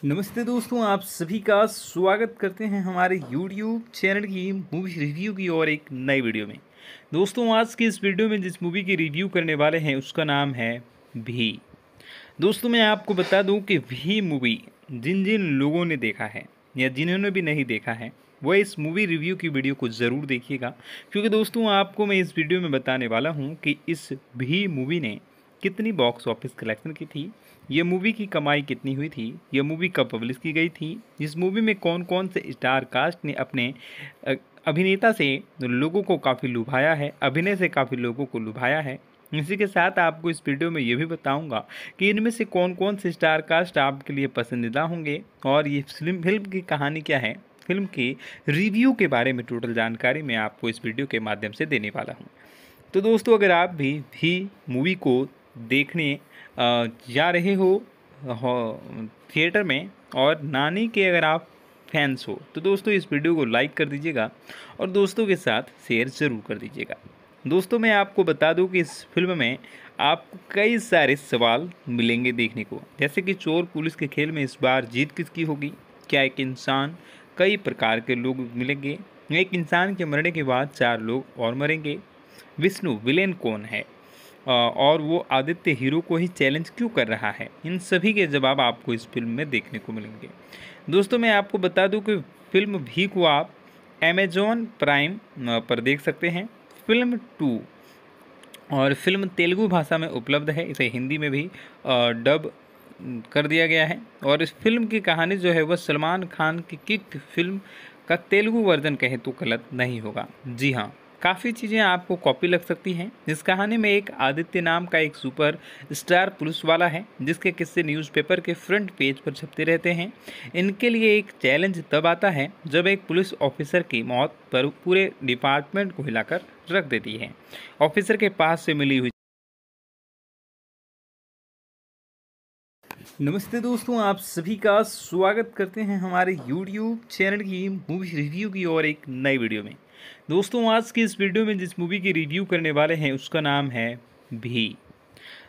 Speaker 2: नमस्ते दोस्तों आप सभी का
Speaker 1: स्वागत करते हैं हमारे YouTube चैनल की मूवी रिव्यू की और एक नई वीडियो में दोस्तों आज की इस वीडियो में जिस मूवी की रिव्यू करने वाले हैं उसका नाम है भी दोस्तों मैं आपको बता दूं कि भी मूवी जिन जिन लोगों ने देखा है या जिन्होंने भी नहीं देखा है वह इस मूवी रिव्यू की वीडियो को ज़रूर देखिएगा क्योंकि दोस्तों आपको मैं इस वीडियो में बताने वाला हूँ कि इस भी मूवी ने कितनी बॉक्स ऑफिस कलेक्शन की थी यह मूवी की कमाई कितनी हुई थी यह मूवी कब पब्लिश की गई थी इस मूवी में कौन कौन से स्टार कास्ट ने अपने अभिनेता से लोगों को काफ़ी लुभाया है अभिनय से काफ़ी लोगों को लुभाया है इसी के साथ आपको इस वीडियो में ये भी बताऊंगा कि इनमें से कौन कौन से स्टार कास्ट आपके लिए पसंदीदा होंगे और ये फिल्म फिल्म की कहानी क्या है फिल्म के रिव्यू के बारे में टोटल जानकारी मैं आपको इस वीडियो के माध्यम से देने वाला हूँ तो दोस्तों अगर आप भी भी मूवी को देखने जा रहे हो थिएटर में और नानी के अगर आप फैंस हो तो दोस्तों इस वीडियो को लाइक कर दीजिएगा और दोस्तों के साथ शेयर ज़रूर कर दीजिएगा दोस्तों मैं आपको बता दूं कि इस फिल्म में आपको कई सारे सवाल मिलेंगे देखने को जैसे कि चोर पुलिस के खेल में इस बार जीत किसकी होगी क्या एक इंसान कई प्रकार के लोग मिलेंगे एक इंसान के मरने के बाद चार लोग और मरेंगे विष्णु विलेन कौन है और वो आदित्य हीरो को ही चैलेंज क्यों कर रहा है इन सभी के जवाब आपको इस फिल्म में देखने को मिलेंगे दोस्तों मैं आपको बता दूं कि फिल्म भी को आप अमेजोन प्राइम पर देख सकते हैं फिल्म टू और फिल्म तेलुगु भाषा में उपलब्ध है इसे हिंदी में भी डब कर दिया गया है और इस फिल्म की कहानी जो है वह सलमान खान की किक फिल्म का तेलुगु वर्जन कहे तो गलत नहीं होगा जी हाँ काफ़ी चीज़ें आपको कॉपी लग सकती हैं इस कहानी में एक आदित्य नाम का एक सुपर स्टार पुलिस वाला है जिसके किस्से न्यूज़पेपर के फ्रंट पेज पर छपते रहते हैं इनके लिए एक चैलेंज तब आता है जब एक पुलिस ऑफिसर की मौत पर पूरे डिपार्टमेंट को हिलाकर रख
Speaker 2: देती है ऑफिसर के पास से मिली हुई
Speaker 1: नमस्ते दोस्तों आप सभी का स्वागत करते हैं हमारे यूट्यूब चैनल की मूवी रिव्यू की और एक नए वीडियो में दोस्तों आज की इस वीडियो में जिस मूवी की रिव्यू करने वाले हैं उसका नाम है भी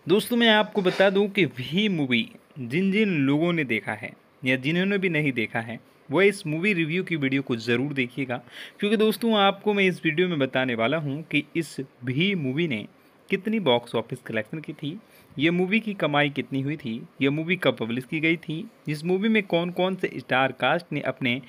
Speaker 1: दोस्तों मैं आपको बता दूं कि भी मूवी जिन जिन लोगों ने देखा है या जिन्होंने भी नहीं देखा है वह इस मूवी रिव्यू की वीडियो को ज़रूर देखिएगा क्योंकि दोस्तों आपको मैं इस वीडियो में बताने वाला हूँ कि इस भी मूवी ने कितनी बॉक्स ऑफिस कलेक्शन की थी ये मूवी की कमाई कितनी हुई थी ये मूवी कब पब्लिश की गई थी इस मूवी में कौन कौन से स्टार कास्ट ने अपने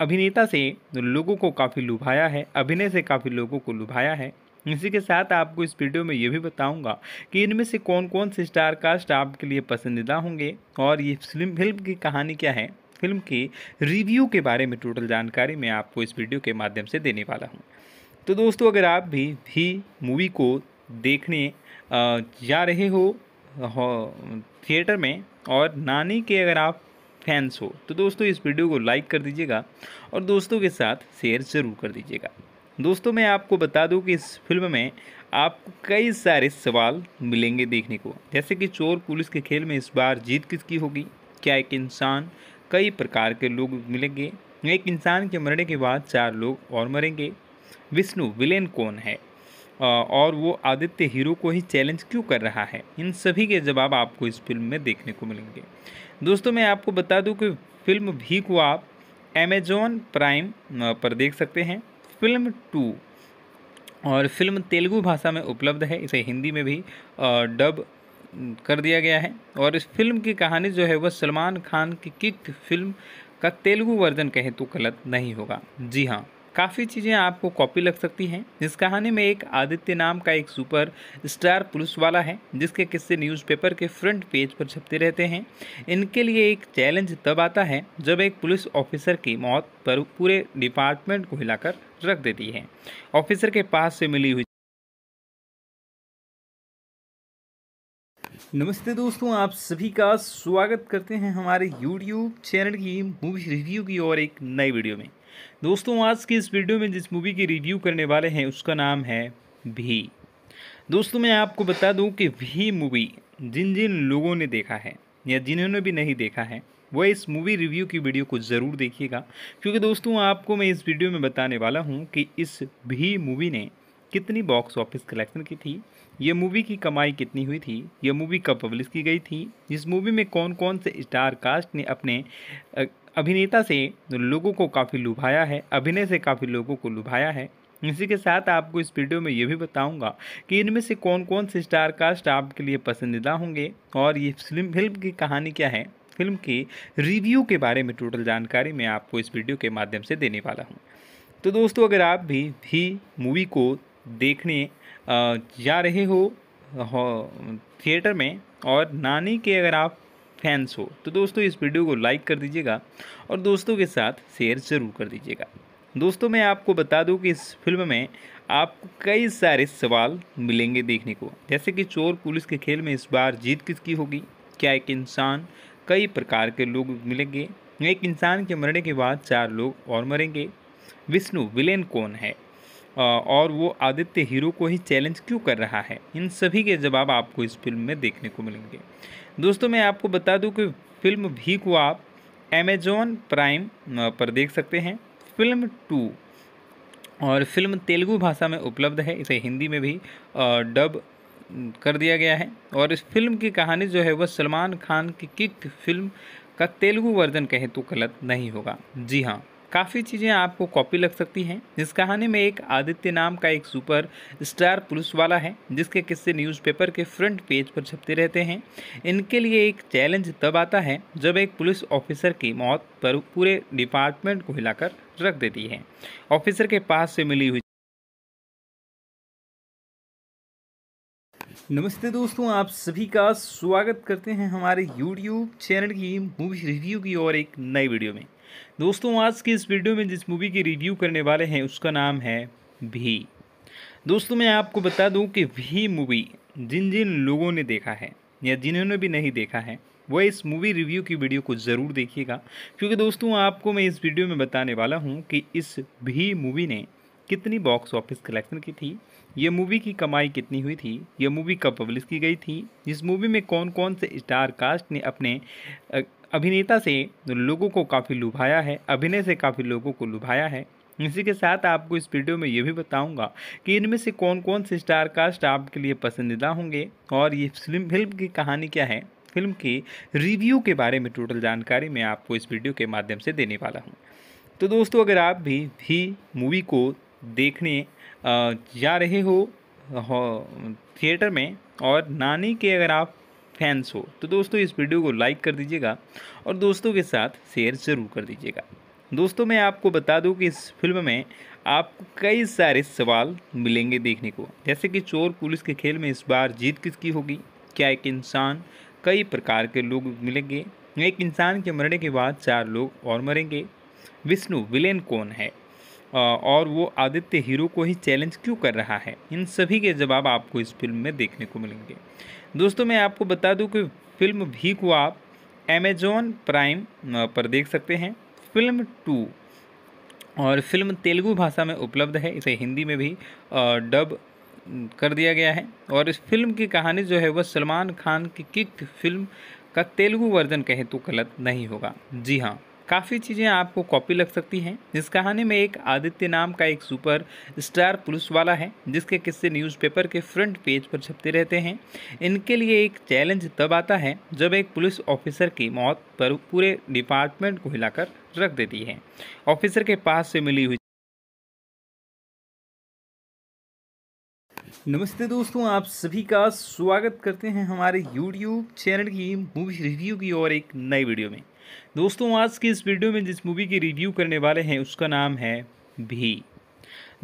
Speaker 1: अभिनेता से लोगों को काफ़ी लुभाया है अभिनय से काफ़ी लोगों को लुभाया है इसी के साथ आपको इस वीडियो में ये भी बताऊंगा कि इनमें से कौन कौन से स्टार कास्ट आपके लिए पसंदीदा होंगे और ये फिल्म फिल्म की कहानी क्या है फिल्म के रिव्यू के बारे में टोटल जानकारी मैं आपको इस वीडियो के माध्यम से देने वाला हूँ तो दोस्तों अगर आप भी, भी मूवी को देखने जा रहे हो थिएटर में और नानी के अगर आप फैंस हो तो दोस्तों इस वीडियो को लाइक कर दीजिएगा और दोस्तों के साथ शेयर ज़रूर कर दीजिएगा दोस्तों मैं आपको बता दूं कि इस फिल्म में आपको कई सारे सवाल मिलेंगे देखने को जैसे कि चोर पुलिस के खेल में इस बार जीत किसकी होगी क्या एक इंसान कई प्रकार के लोग मिलेंगे एक इंसान के मरने के बाद चार लोग और मरेंगे विष्णु विलेन कौन है और वो आदित्य हीरो को ही चैलेंज क्यों कर रहा है इन सभी के जवाब आपको इस फिल्म में देखने को मिलेंगे दोस्तों मैं आपको बता दूं कि फिल्म भी को आप अमेजोन प्राइम पर देख सकते हैं फिल्म टू और फिल्म तेलुगु भाषा में उपलब्ध है इसे हिंदी में भी डब कर दिया गया है और इस फिल्म की कहानी जो है वह सलमान खान की किक फिल्म का तेलुगु वर्जन कहें तो गलत नहीं होगा जी हाँ काफ़ी चीज़ें आपको कॉपी लग सकती हैं इस कहानी में एक आदित्य नाम का एक सुपर स्टार पुलिस वाला है जिसके किस्से न्यूज़पेपर के फ्रंट पेज पर छपते रहते हैं इनके लिए एक चैलेंज तब आता है जब एक पुलिस ऑफिसर की मौत पर पूरे डिपार्टमेंट को हिलाकर रख देती है ऑफिसर के पास से
Speaker 2: मिली हुई नमस्ते दोस्तों
Speaker 1: आप सभी का स्वागत करते हैं हमारे YouTube चैनल की मूवी रिव्यू की और एक नई वीडियो में दोस्तों आज की इस वीडियो में जिस मूवी की रिव्यू करने वाले हैं उसका नाम है भी दोस्तों मैं आपको बता दूं कि भी मूवी जिन जिन लोगों ने देखा है या जिन्होंने भी नहीं देखा है वह इस मूवी रिव्यू की वीडियो को ज़रूर देखिएगा क्योंकि दोस्तों आपको मैं इस वीडियो में बताने वाला हूँ कि इस भी मूवी ने कितनी बॉक्स ऑफिस कलेक्शन की थी यह मूवी की कमाई कितनी हुई थी यह मूवी कब पब्लिश की गई थी इस मूवी में कौन कौन से स्टार कास्ट ने अपने अभिनेता से लोगों को काफ़ी लुभाया है अभिनय से काफ़ी लोगों को लुभाया है इसी के साथ आपको इस वीडियो में ये भी बताऊंगा कि इनमें से कौन कौन से स्टार कास्ट आपके लिए पसंदीदा होंगे और ये फिल्म फिल्म की कहानी क्या है फिल्म के रिव्यू के बारे में टोटल जानकारी मैं आपको इस वीडियो के माध्यम से देने वाला हूँ तो दोस्तों अगर आप भी भी मूवी को देखने जा रहे हो थिएटर में और नानी के अगर आप फैंस हो तो दोस्तों इस वीडियो को लाइक कर दीजिएगा और दोस्तों के साथ शेयर ज़रूर कर दीजिएगा दोस्तों मैं आपको बता दूं कि इस फिल्म में आपको कई सारे सवाल मिलेंगे देखने को जैसे कि चोर पुलिस के खेल में इस बार जीत किसकी होगी क्या एक इंसान कई प्रकार के लोग मिलेंगे एक इंसान के मरने के बाद चार लोग और मरेंगे विष्णु विलेन कौन है और वो आदित्य हीरो को ही चैलेंज क्यों कर रहा है इन सभी के जवाब आपको इस फिल्म में देखने को मिलेंगे दोस्तों मैं आपको बता दूं कि फिल्म भी को आप अमेजोन प्राइम पर देख सकते हैं फिल्म टू और फिल्म तेलुगु भाषा में उपलब्ध है इसे हिंदी में भी डब कर दिया गया है और इस फिल्म की कहानी जो है वह सलमान खान की किक फिल्म का तेलुगु वर्जन कहें तो गलत नहीं होगा जी हाँ काफ़ी चीज़ें आपको कॉपी लग सकती हैं जिस कहानी में एक आदित्य नाम का एक सुपर स्टार पुलिस वाला है जिसके किस्से न्यूज़पेपर के फ्रंट पेज पर छपते रहते हैं इनके लिए एक चैलेंज तब आता है जब एक पुलिस ऑफिसर की मौत पर पूरे डिपार्टमेंट को हिलाकर रख देती है ऑफिसर के पास से मिली हुई नमस्ते दोस्तों आप सभी का स्वागत करते हैं हमारे YouTube चैनल की मूवी रिव्यू की और एक नई वीडियो में दोस्तों आज की इस वीडियो में जिस मूवी की रिव्यू करने वाले हैं उसका नाम है भी दोस्तों मैं आपको बता दूं कि भी मूवी जिन जिन लोगों ने देखा है या जिन्होंने भी नहीं देखा है वह इस मूवी रिव्यू की वीडियो को ज़रूर देखिएगा क्योंकि दोस्तों आपको मैं इस वीडियो में बताने वाला हूँ कि इस भी मूवी ने कितनी बॉक्स ऑफिस कलेक्शन की थी यह मूवी की कमाई कितनी हुई थी यह मूवी कब पब्लिश की गई थी इस मूवी में कौन कौन से स्टार कास्ट ने अपने अभिनेता से लोगों को काफ़ी लुभाया है अभिनय से काफ़ी लोगों को लुभाया है इसी के साथ आपको इस वीडियो में ये भी बताऊंगा कि इनमें से कौन कौन से स्टार कास्ट आपके लिए पसंदीदा होंगे और ये फिल्म फिल्म की कहानी क्या है फिल्म के रिव्यू के बारे में टोटल जानकारी मैं आपको इस वीडियो के माध्यम से देने वाला हूँ तो दोस्तों अगर आप भी भी मूवी को देखने जा रहे हो थिएटर में और नानी के अगर आप फैंस हो तो दोस्तों इस वीडियो को लाइक कर दीजिएगा और दोस्तों के साथ शेयर ज़रूर कर दीजिएगा दोस्तों मैं आपको बता दूं कि इस फिल्म में आपको कई सारे सवाल मिलेंगे देखने को जैसे कि चोर पुलिस के खेल में इस बार जीत किसकी होगी क्या एक इंसान कई प्रकार के लोग मिलेंगे एक इंसान के मरने के बाद चार लोग और मरेंगे विष्णु विलेन कौन है और वो आदित्य हीरो को ही चैलेंज क्यों कर रहा है इन सभी के जवाब आपको इस फिल्म में देखने को मिलेंगे दोस्तों मैं आपको बता दूं कि फिल्म भी को आप अमेजोन प्राइम पर देख सकते हैं फिल्म टू और फिल्म तेलुगु भाषा में उपलब्ध है इसे हिंदी में भी डब कर दिया गया है और इस फिल्म की कहानी जो है वह सलमान खान की किक फिल्म का तेलुगु वर्जन कहे तो गलत नहीं होगा जी हाँ काफ़ी चीज़ें आपको कॉपी लग सकती हैं इस कहानी में एक आदित्य नाम का एक सुपर स्टार पुलिस वाला है जिसके किस्से न्यूज़पेपर के फ्रंट पेज पर छपते रहते हैं इनके लिए एक चैलेंज तब आता है जब एक पुलिस ऑफिसर की मौत पर पूरे डिपार्टमेंट को हिलाकर रख देती है
Speaker 2: ऑफिसर के पास से मिली हुई
Speaker 1: नमस्ते दोस्तों आप सभी का स्वागत करते हैं हमारे YouTube चैनल की मूवी रिव्यू की और एक नई वीडियो में दोस्तों आज की इस वीडियो में जिस मूवी की रिव्यू करने वाले हैं उसका नाम है भी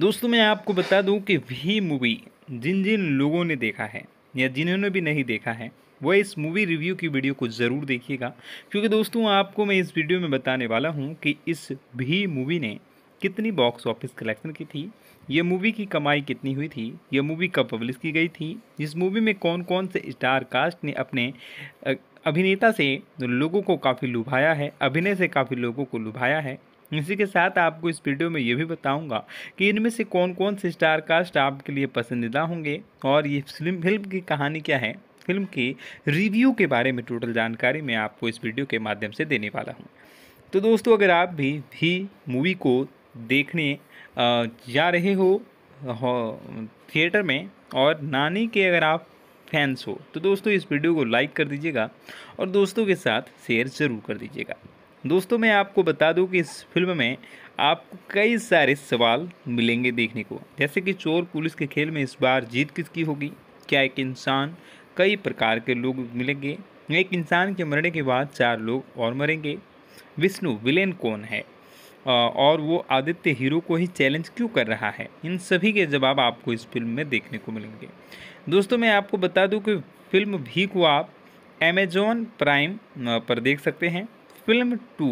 Speaker 1: दोस्तों मैं आपको बता दूं कि भी मूवी जिन जिन लोगों ने देखा है या जिन्होंने भी नहीं देखा है वह इस मूवी रिव्यू की वीडियो को ज़रूर देखिएगा क्योंकि दोस्तों आपको मैं इस वीडियो में बताने वाला हूँ कि इस भी मूवी ने कितनी बॉक्स ऑफिस कलेक्शन की थी ये मूवी की कमाई कितनी हुई थी यह मूवी कब पब्लिश की गई थी इस मूवी में कौन कौन से स्टार कास्ट ने अपने अभिनेता से लोगों को काफ़ी लुभाया है अभिनय से काफ़ी लोगों को लुभाया है इसी के साथ आपको इस वीडियो में ये भी बताऊंगा कि इनमें से कौन कौन से स्टार कास्ट आपके लिए पसंदीदा होंगे और ये फिल्म फिल्म की कहानी क्या है फिल्म के रिव्यू के बारे में टोटल जानकारी मैं आपको इस वीडियो के माध्यम से देने वाला हूँ तो दोस्तों अगर आप भी भी मूवी को देखने जा रहे हो थिएटर में और नानी के अगर आप फैंस हो तो दोस्तों इस वीडियो को लाइक कर दीजिएगा और दोस्तों के साथ शेयर ज़रूर कर दीजिएगा दोस्तों मैं आपको बता दूं कि इस फिल्म में आपको कई सारे सवाल मिलेंगे देखने को जैसे कि चोर पुलिस के खेल में इस बार जीत किसकी होगी क्या एक इंसान कई प्रकार के लोग मिलेंगे एक इंसान के मरने के बाद चार लोग और मरेंगे विष्णु विलेन कौन है और वो आदित्य हीरो को ही चैलेंज क्यों कर रहा है इन सभी के जवाब आपको इस फिल्म में देखने को मिलेंगे दोस्तों मैं आपको बता दूं कि फिल्म भी को आप अमेजोन प्राइम पर देख सकते हैं फिल्म टू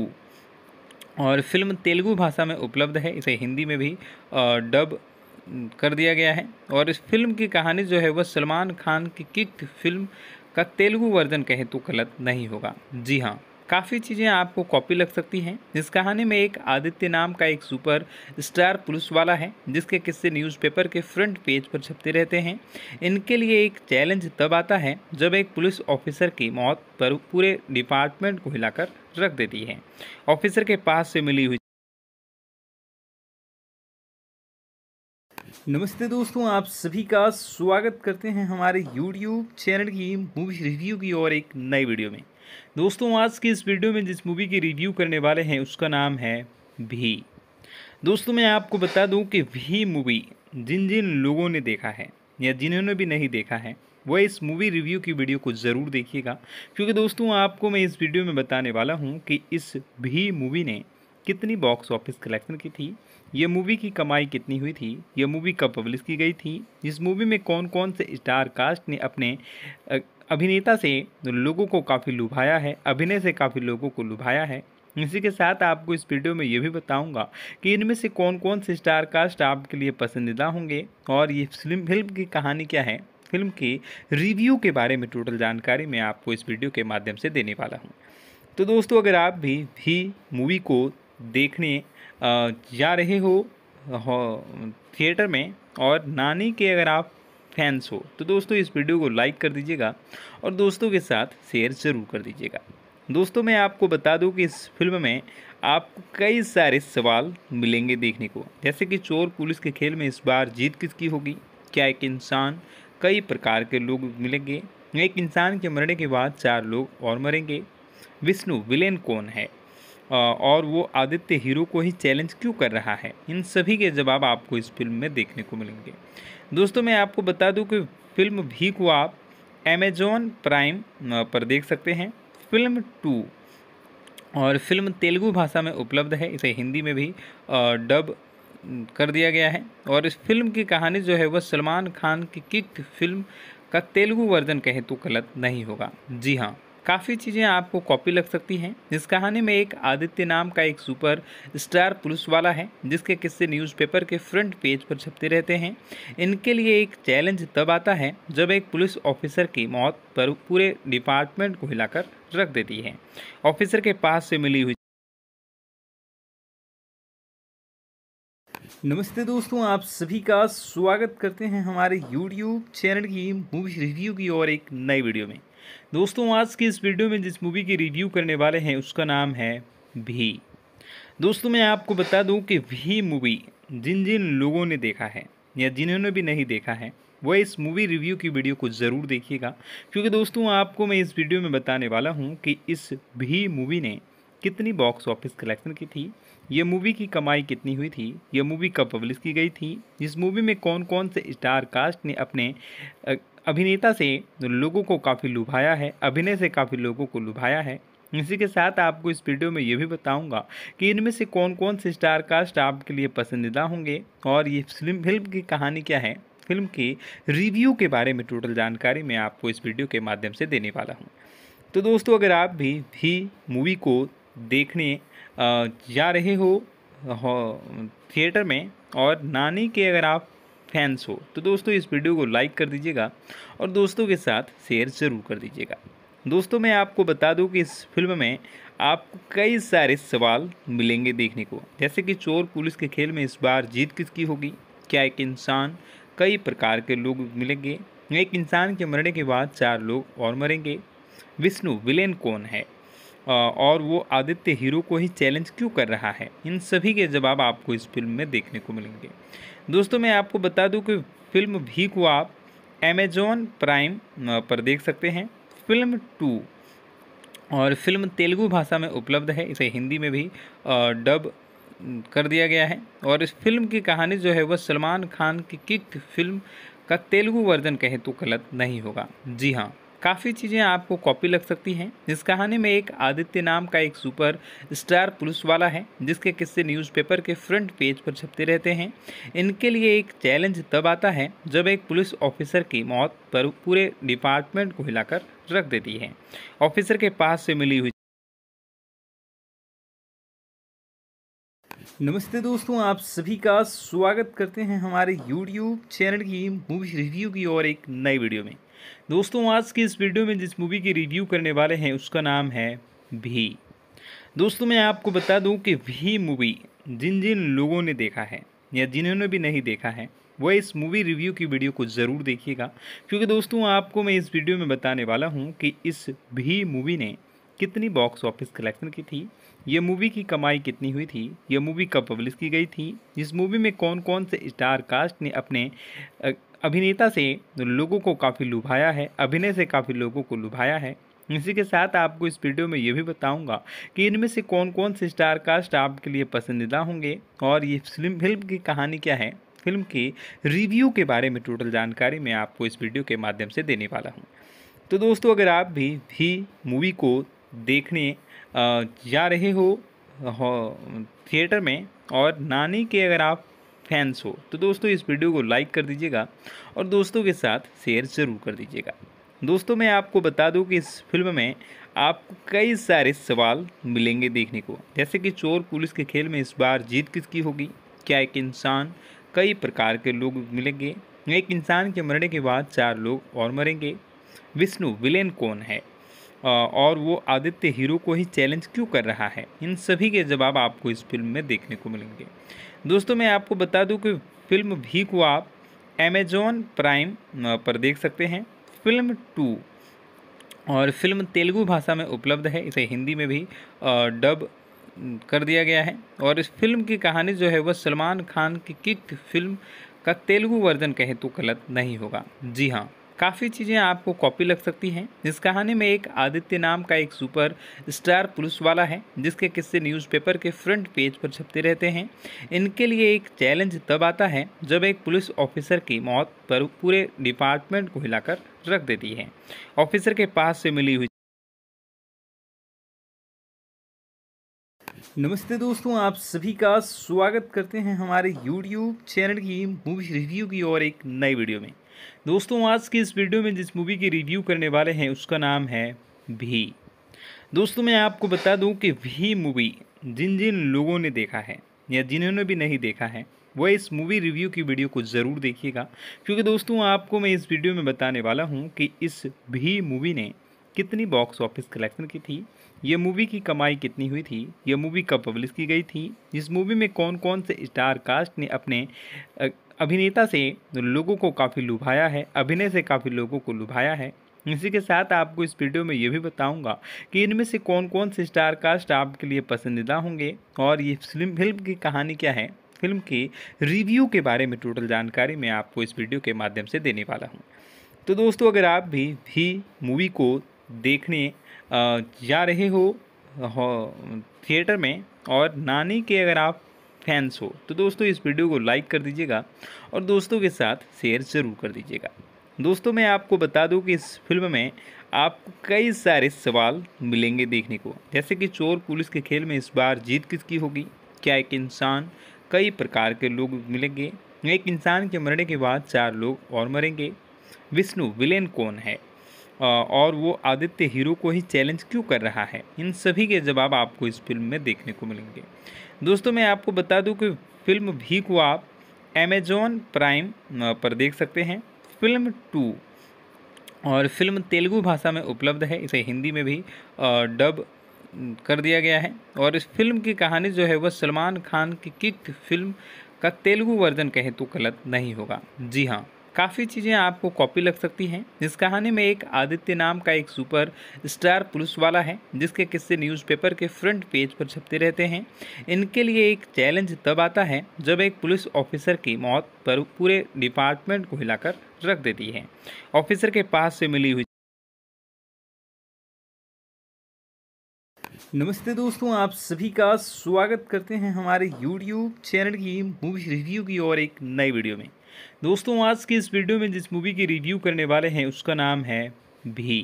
Speaker 1: और फिल्म तेलुगु भाषा में उपलब्ध है इसे हिंदी में भी डब कर दिया गया है और इस फिल्म की कहानी जो है वह सलमान खान की किक फिल्म का तेलुगु वर्जन कहें तो गलत नहीं होगा जी हाँ काफ़ी चीज़ें आपको कॉपी लग सकती हैं इस कहानी में एक आदित्य नाम का एक सुपर स्टार पुलिस वाला है जिसके किस्से न्यूज़पेपर के फ्रंट पेज पर छपते रहते हैं इनके लिए एक चैलेंज तब आता है जब एक पुलिस ऑफिसर की मौत पर पूरे डिपार्टमेंट को हिलाकर रख देती है ऑफिसर के पास से मिली हुई
Speaker 2: नमस्ते दोस्तों आप
Speaker 1: सभी का स्वागत करते हैं हमारे यूट्यूब चैनल की मूवी रिव्यू की और एक नई वीडियो में दोस्तों आज की इस वीडियो में जिस मूवी की रिव्यू करने वाले हैं उसका नाम है भी दोस्तों मैं आपको बता दूं कि भी मूवी जिन जिन लोगों ने देखा है या जिन्होंने भी नहीं देखा है वह इस मूवी रिव्यू की वीडियो को ज़रूर देखिएगा क्योंकि दोस्तों आपको मैं इस वीडियो में बताने वाला हूँ कि इस भी मूवी ने कितनी बॉक्स ऑफिस कलेक्शन की थी यह मूवी की कमाई कितनी हुई थी यह मूवी कब पब्लिश की गई थी इस मूवी में कौन कौन से स्टार कास्ट ने अपने अभिनेता से लोगों को काफ़ी लुभाया है अभिनय से काफ़ी लोगों को लुभाया है इसी के साथ आपको इस वीडियो में ये भी बताऊंगा कि इनमें से कौन कौन से स्टार कास्ट आपके लिए पसंदीदा होंगे और ये फिल्म फिल्म की कहानी क्या है फिल्म के रिव्यू के बारे में टोटल जानकारी मैं आपको इस वीडियो के माध्यम से देने वाला हूँ तो दोस्तों अगर आप भी भी मूवी को देखने जा रहे हो थिएटर में और नानी के अगर आप फैंस हो तो दोस्तों इस वीडियो को लाइक कर दीजिएगा और दोस्तों के साथ शेयर ज़रूर कर दीजिएगा दोस्तों मैं आपको बता दूं कि इस फिल्म में आपको कई सारे सवाल मिलेंगे देखने को जैसे कि चोर पुलिस के खेल में इस बार जीत किसकी होगी क्या एक इंसान कई प्रकार के लोग मिलेंगे एक इंसान के मरने के बाद चार लोग और मरेंगे विष्णु विलेन कौन है और वो आदित्य हीरो को ही चैलेंज क्यों कर रहा है इन सभी के जवाब आपको इस फिल्म में देखने को मिलेंगे दोस्तों मैं आपको बता दूं कि फिल्म भी को आप अमेजोन प्राइम पर देख सकते हैं फिल्म टू और फिल्म तेलुगु भाषा में उपलब्ध है इसे हिंदी में भी डब कर दिया गया है और इस फिल्म की कहानी जो है वह सलमान खान की किक फिल्म का तेलुगु वर्जन कहे तो गलत नहीं होगा जी हाँ काफ़ी चीज़ें आपको कॉपी लग सकती हैं जिस कहानी में एक आदित्य नाम का एक सुपर स्टार पुलिस वाला है जिसके किस्से न्यूज़पेपर के फ्रंट पेज पर छपते रहते हैं इनके लिए एक चैलेंज तब आता है जब एक पुलिस ऑफिसर की मौत पर पूरे डिपार्टमेंट को हिलाकर रख देती है ऑफिसर के पास से मिली हुई नमस्ते दोस्तों आप सभी का स्वागत करते हैं हमारे YouTube चैनल की मूवी रिव्यू की और एक नई वीडियो में दोस्तों आज की इस वीडियो में जिस मूवी की रिव्यू करने वाले हैं उसका नाम है भी दोस्तों मैं आपको बता दूं कि भी मूवी जिन जिन लोगों ने देखा है या जिन्होंने भी नहीं देखा है वह इस मूवी रिव्यू की वीडियो को ज़रूर देखिएगा क्योंकि दोस्तों आपको मैं इस वीडियो में बताने वाला हूँ कि इस भी मूवी ने कितनी बॉक्स ऑफिस कलेक्शन की थी यह मूवी की कमाई कितनी हुई थी यह मूवी कब पब्लिश की गई थी इस मूवी में कौन कौन से स्टार कास्ट ने अपने अभिनेता से लोगों को काफ़ी लुभाया है अभिनय से काफ़ी लोगों को लुभाया है इसी के साथ आपको इस वीडियो में ये भी बताऊंगा कि इनमें से कौन कौन से स्टार कास्ट आपके लिए पसंदीदा होंगे और ये फिल्म फिल्म की कहानी क्या है फिल्म के रिव्यू के बारे में टोटल जानकारी मैं आपको इस वीडियो के माध्यम से देने वाला हूँ तो दोस्तों अगर आप भी, भी मूवी को देखने जा रहे हो थिएटर में और नानी के अगर आप फैंस हो तो दोस्तों इस वीडियो को लाइक कर दीजिएगा और दोस्तों के साथ शेयर ज़रूर कर दीजिएगा दोस्तों मैं आपको बता दूं कि इस फिल्म में आपको कई सारे सवाल मिलेंगे देखने को जैसे कि चोर पुलिस के खेल में इस बार जीत किसकी होगी क्या एक इंसान कई प्रकार के लोग मिलेंगे एक इंसान के मरने के बाद चार लोग और मरेंगे विष्णु विलेन कौन है और वो आदित्य हीरो को ही चैलेंज क्यों कर रहा है इन सभी के जवाब आपको इस फिल्म में देखने को मिलेंगे दोस्तों मैं आपको बता दूं कि फिल्म भी को आप अमेजोन प्राइम पर देख सकते हैं फिल्म टू और फिल्म तेलुगु भाषा में उपलब्ध है इसे हिंदी में भी डब कर दिया गया है और इस फिल्म की कहानी जो है वह सलमान खान की किक फिल्म का तेलुगु वर्जन कहें तो गलत नहीं होगा जी हाँ काफ़ी चीज़ें आपको कॉपी लग सकती हैं इस कहानी में एक आदित्य नाम का एक सुपर स्टार पुलिस वाला है जिसके किस्से न्यूज़पेपर के फ्रंट पेज पर छपते रहते हैं इनके लिए एक चैलेंज तब आता है जब एक पुलिस ऑफिसर की मौत पर पूरे डिपार्टमेंट को हिलाकर रख देती है
Speaker 2: ऑफिसर के पास से मिली हुई
Speaker 1: नमस्ते दोस्तों आप सभी का स्वागत करते हैं हमारे YouTube चैनल की मूवी रिव्यू की और एक नई वीडियो में दोस्तों आज की इस वीडियो में जिस मूवी की रिव्यू करने वाले हैं उसका नाम है भी दोस्तों मैं आपको बता दूं कि भी मूवी जिन जिन लोगों ने देखा है या जिन्होंने भी नहीं देखा है वह इस मूवी रिव्यू की वीडियो को ज़रूर देखिएगा क्योंकि दोस्तों आपको मैं इस वीडियो में बताने वाला हूँ कि इस भी मूवी ने कितनी बॉक्स ऑफिस कलेक्शन की थी ये मूवी की कमाई कितनी हुई थी यह मूवी कब पब्लिश की गई थी इस मूवी में कौन कौन से स्टार कास्ट ने अपने अभिनेता से लोगों को काफ़ी लुभाया है अभिनय से काफ़ी लोगों को लुभाया है इसी के साथ आपको इस वीडियो में ये भी बताऊंगा कि इनमें से कौन कौन से स्टार कास्ट आपके लिए पसंदीदा होंगे और ये फिल्म फिल्म की कहानी क्या है फिल्म के रिव्यू के बारे में टोटल जानकारी मैं आपको इस वीडियो के माध्यम से देने वाला हूँ तो दोस्तों अगर आप भी भी मूवी को देखने जा रहे हो थिएटर में और नानी के अगर आप फैंस हो तो दोस्तों इस वीडियो को लाइक कर दीजिएगा और दोस्तों के साथ शेयर ज़रूर कर दीजिएगा दोस्तों मैं आपको बता दूं कि इस फिल्म में आपको कई सारे सवाल मिलेंगे देखने को जैसे कि चोर पुलिस के खेल में इस बार जीत किसकी होगी क्या एक इंसान कई प्रकार के लोग मिलेंगे एक इंसान के मरने के बाद चार लोग और मरेंगे विष्णु विलेन कौन है और वो आदित्य हीरो को ही चैलेंज क्यों कर रहा है इन सभी के जवाब आपको इस फिल्म में देखने को मिलेंगे दोस्तों मैं आपको बता दूं कि फिल्म भी को आप अमेजोन प्राइम पर देख सकते हैं फिल्म टू और फिल्म तेलुगु भाषा में उपलब्ध है इसे हिंदी में भी डब कर दिया गया है और इस फिल्म की कहानी जो है वह सलमान खान की किक फिल्म का तेलुगु वर्जन कहे तो गलत नहीं होगा जी हाँ काफ़ी चीज़ें आपको कॉपी लग सकती हैं इस कहानी में एक आदित्य नाम का एक सुपर स्टार पुलिस वाला है जिसके किस्से न्यूज़पेपर के फ्रंट पेज पर छपते रहते हैं इनके लिए एक चैलेंज तब आता है जब एक पुलिस ऑफिसर की मौत पर पूरे डिपार्टमेंट को हिलाकर रख देती है ऑफिसर के पास से मिली हुई
Speaker 2: नमस्ते दोस्तों आप सभी का
Speaker 1: स्वागत करते हैं हमारे YouTube चैनल की मूवी रिव्यू की और एक नई वीडियो में दोस्तों आज की इस वीडियो में जिस मूवी की रिव्यू करने वाले हैं उसका नाम है भी दोस्तों मैं आपको बता दूं कि भी मूवी जिन जिन लोगों ने देखा है या जिन्होंने भी नहीं देखा है वह इस मूवी रिव्यू की वीडियो को ज़रूर देखिएगा क्योंकि दोस्तों आपको मैं इस वीडियो में बताने वाला हूँ कि इस भी मूवी ने कितनी बॉक्स ऑफिस कलेक्शन की थी यह मूवी की कमाई कितनी हुई थी यह मूवी कब पब्लिश की गई थी इस मूवी में कौन कौन से स्टार कास्ट ने अपने अभिनेता से लोगों को काफ़ी लुभाया है अभिनय से काफ़ी लोगों को लुभाया है इसी के साथ आपको इस वीडियो में ये भी बताऊंगा कि इनमें से कौन कौन से स्टार कास्ट आपके लिए पसंदीदा होंगे और ये फिल्म फिल्म की कहानी क्या है फिल्म के रिव्यू के बारे में टोटल जानकारी मैं आपको इस वीडियो के माध्यम से देने वाला हूँ तो दोस्तों अगर आप भी भी मूवी को देखने जा रहे हो थिएटर में और नानी के अगर आप फैंस हो तो दोस्तों इस वीडियो को लाइक कर दीजिएगा और दोस्तों के साथ शेयर ज़रूर कर दीजिएगा दोस्तों मैं आपको बता दूं कि इस फिल्म में आपको कई सारे सवाल मिलेंगे देखने को जैसे कि चोर पुलिस के खेल में इस बार जीत किसकी होगी क्या एक इंसान कई प्रकार के लोग मिलेंगे एक इंसान के मरने के बाद चार लोग और मरेंगे विष्णु विलेन कौन है और वो आदित्य हीरो को ही चैलेंज क्यों कर रहा है इन सभी के जवाब आपको इस फिल्म में देखने को मिलेंगे दोस्तों मैं आपको बता दूं कि फिल्म भी को आप अमेजोन प्राइम पर देख सकते हैं फिल्म टू और फिल्म तेलुगु भाषा में उपलब्ध है इसे हिंदी में भी डब कर दिया गया है और इस फिल्म की कहानी जो है वह सलमान खान की किक फिल्म का तेलुगु वर्जन कहें तो गलत नहीं होगा जी हाँ काफ़ी चीज़ें आपको कॉपी लग सकती हैं जिस कहानी में एक आदित्य नाम का एक सुपर स्टार पुलिस वाला है जिसके किस्से न्यूज़पेपर के फ्रंट पेज पर छपते रहते हैं इनके लिए एक चैलेंज तब आता है जब एक पुलिस ऑफिसर की मौत पर पूरे डिपार्टमेंट को हिलाकर
Speaker 2: रख देती है ऑफिसर के पास से मिली हुई
Speaker 1: नमस्ते दोस्तों आप सभी का स्वागत करते हैं हमारे YouTube चैनल की मूवी रिव्यू की और एक नई वीडियो में दोस्तों आज की इस वीडियो में जिस मूवी की रिव्यू करने वाले हैं उसका नाम है भी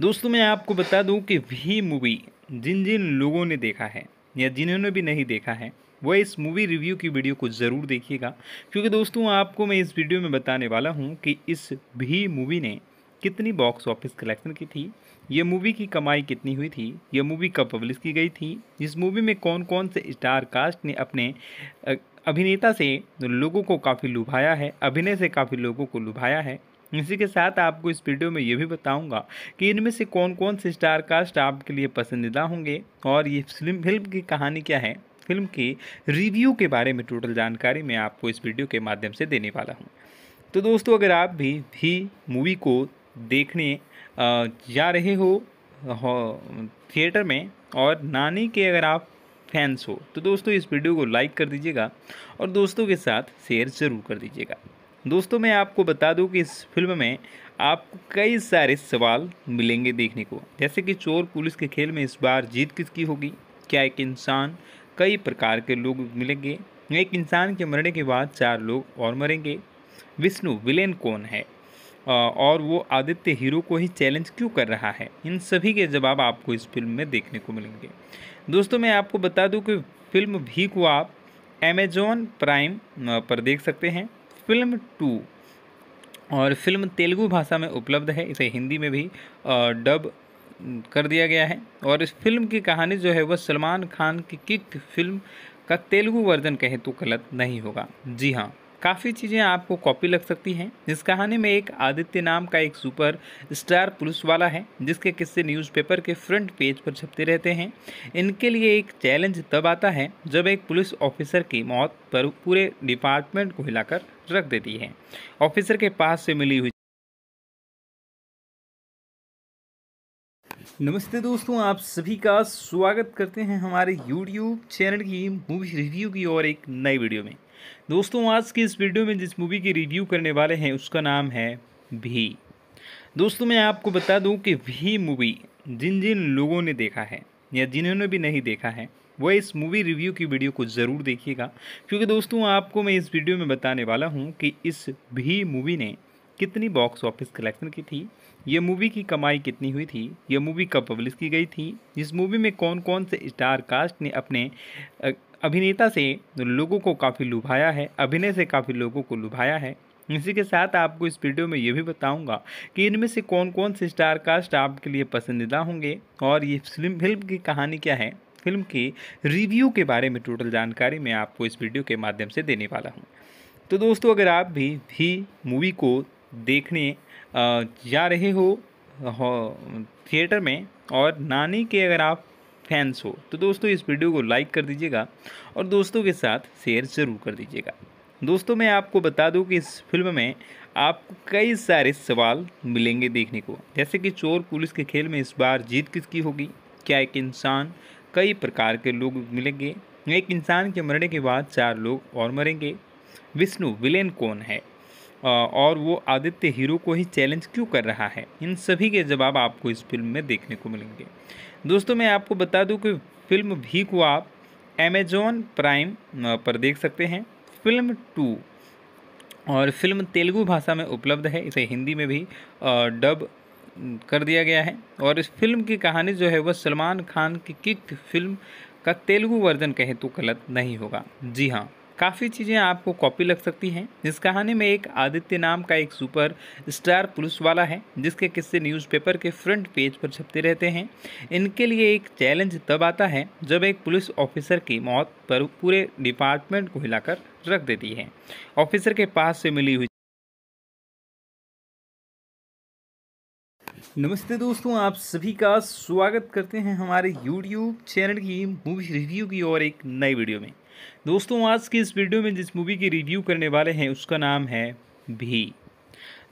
Speaker 1: दोस्तों मैं आपको बता दूं कि भी मूवी जिन जिन लोगों ने देखा है या जिन्होंने भी नहीं देखा है वह इस मूवी रिव्यू की वीडियो को ज़रूर देखिएगा क्योंकि दोस्तों आपको मैं इस वीडियो में बताने वाला हूँ कि इस भी मूवी ने कितनी बॉक्स ऑफिस कलेक्शन की थी यह मूवी की कमाई कितनी हुई थी यह मूवी कब पब्लिश की गई थी इस मूवी में कौन कौन से स्टार कास्ट ने अपने अभिनेता से लोगों को काफ़ी लुभाया है अभिनय से काफ़ी लोगों को लुभाया है इसी के साथ आपको इस वीडियो में ये भी बताऊंगा कि इनमें से कौन कौन से स्टार कास्ट आपके लिए पसंदीदा होंगे और ये फिल्म फिल्म की कहानी क्या है फिल्म के रिव्यू के बारे में टोटल जानकारी मैं आपको इस वीडियो के माध्यम से देने वाला हूँ तो दोस्तों अगर आप भी भी मूवी को देखने जा रहे हो थिएटर में और नानी के अगर आप फैंस हो तो दोस्तों इस वीडियो को लाइक कर दीजिएगा और दोस्तों के साथ शेयर ज़रूर कर दीजिएगा दोस्तों मैं आपको बता दूं कि इस फिल्म में आपको कई सारे सवाल मिलेंगे देखने को जैसे कि चोर पुलिस के खेल में इस बार जीत किसकी होगी क्या एक इंसान कई प्रकार के लोग मिलेंगे एक इंसान के मरने के बाद चार लोग और मरेंगे विष्णु विलेन कौन है और वो आदित्य हीरो को ही चैलेंज क्यों कर रहा है इन सभी के जवाब आपको इस फिल्म में देखने को मिलेंगे दोस्तों मैं आपको बता दूं कि फिल्म भी को आप अमेजोन प्राइम पर देख सकते हैं फिल्म टू और फिल्म तेलुगु भाषा में उपलब्ध है इसे हिंदी में भी डब कर दिया गया है और इस फिल्म की कहानी जो है वह सलमान खान की किक फिल्म का तेलुगु वर्जन कहें तो गलत नहीं होगा जी हाँ काफ़ी चीज़ें आपको कॉपी लग सकती हैं इस कहानी में एक आदित्य नाम का एक सुपर स्टार पुलिस वाला है जिसके किस्से न्यूज़पेपर के फ्रंट पेज पर छपते रहते हैं इनके लिए एक चैलेंज तब आता है जब एक पुलिस ऑफिसर की मौत पर पूरे डिपार्टमेंट को हिलाकर रख देती है ऑफिसर के
Speaker 2: पास से मिली हुई नमस्ते
Speaker 1: दोस्तों आप सभी का स्वागत करते हैं हमारे YouTube चैनल की मूवी रिव्यू की और एक नई वीडियो में दोस्तों आज की इस वीडियो में जिस मूवी की रिव्यू करने वाले हैं उसका नाम है भी दोस्तों मैं आपको बता दूं कि भी मूवी जिन जिन लोगों ने देखा है या जिन्होंने भी नहीं देखा है वह इस मूवी रिव्यू की वीडियो को ज़रूर देखिएगा क्योंकि दोस्तों आपको मैं इस वीडियो में बताने वाला हूँ कि इस भी मूवी ने कितनी बॉक्स ऑफिस कलेक्शन की थी ये मूवी की कमाई कितनी हुई थी यह मूवी कब पब्लिश की गई थी इस मूवी में कौन कौन से स्टार कास्ट ने अपने अभिनेता से लोगों को काफ़ी लुभाया है अभिनय से काफ़ी लोगों को लुभाया है इसी के साथ आपको इस वीडियो में ये भी बताऊंगा कि इनमें से कौन कौन से स्टार कास्ट आपके लिए पसंदीदा होंगे और ये फिल्म फिल्म की कहानी क्या है फिल्म के रिव्यू के बारे में टोटल जानकारी मैं आपको इस वीडियो के माध्यम से देने वाला हूँ तो दोस्तों अगर आप भी भी मूवी को देखने जा रहे हो थिएटर में और नानी के अगर आप फैंस हो तो दोस्तों इस वीडियो को लाइक कर दीजिएगा और दोस्तों के साथ शेयर ज़रूर कर दीजिएगा दोस्तों मैं आपको बता दूं कि इस फिल्म में आपको कई सारे सवाल मिलेंगे देखने को जैसे कि चोर पुलिस के खेल में इस बार जीत किसकी होगी क्या एक इंसान कई प्रकार के लोग मिलेंगे एक इंसान के मरने के बाद चार लोग और मरेंगे विष्णु विलेन कौन है और वो आदित्य हीरो को ही चैलेंज क्यों कर रहा है इन सभी के जवाब आपको इस फिल्म में देखने को मिलेंगे दोस्तों मैं आपको बता दूं कि फिल्म भी को आप अमेजोन प्राइम पर देख सकते हैं फिल्म टू और फिल्म तेलुगु भाषा में उपलब्ध है इसे हिंदी में भी डब कर दिया गया है और इस फिल्म की कहानी जो है वह सलमान खान की किक फिल्म का तेलुगु वर्जन कहे तो गलत नहीं होगा जी हाँ काफ़ी चीज़ें आपको कॉपी लग सकती हैं इस कहानी में एक आदित्य नाम का एक सुपर स्टार पुलिस वाला है जिसके किस्से न्यूज़पेपर के फ्रंट पेज पर छपते रहते हैं इनके लिए एक चैलेंज तब आता है जब एक पुलिस ऑफिसर की मौत पर पूरे डिपार्टमेंट को हिलाकर रख देती है ऑफिसर के पास से मिली हुई
Speaker 2: नमस्ते दोस्तों आप सभी का स्वागत
Speaker 1: करते हैं हमारे YouTube चैनल की मूवी रिव्यू की और एक नई वीडियो में दोस्तों आज की इस वीडियो में जिस मूवी की रिव्यू करने वाले हैं उसका नाम है भी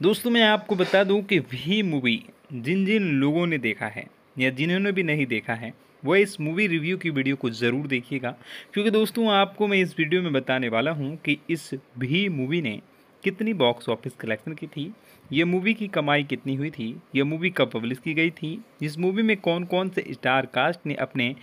Speaker 1: दोस्तों मैं आपको बता दूं कि भी मूवी जिन जिन लोगों ने देखा है या जिन्होंने भी नहीं देखा है वह इस मूवी रिव्यू की वीडियो को ज़रूर देखिएगा क्योंकि दोस्तों आपको मैं इस वीडियो में बताने वाला हूँ कि इस भी मूवी ने कितनी बॉक्स ऑफिस कलेक्शन की थी यह मूवी की कमाई कितनी हुई थी यह मूवी कब पब्लिश की गई थी इस मूवी में कौन कौन से स्टार कास्ट ने अपने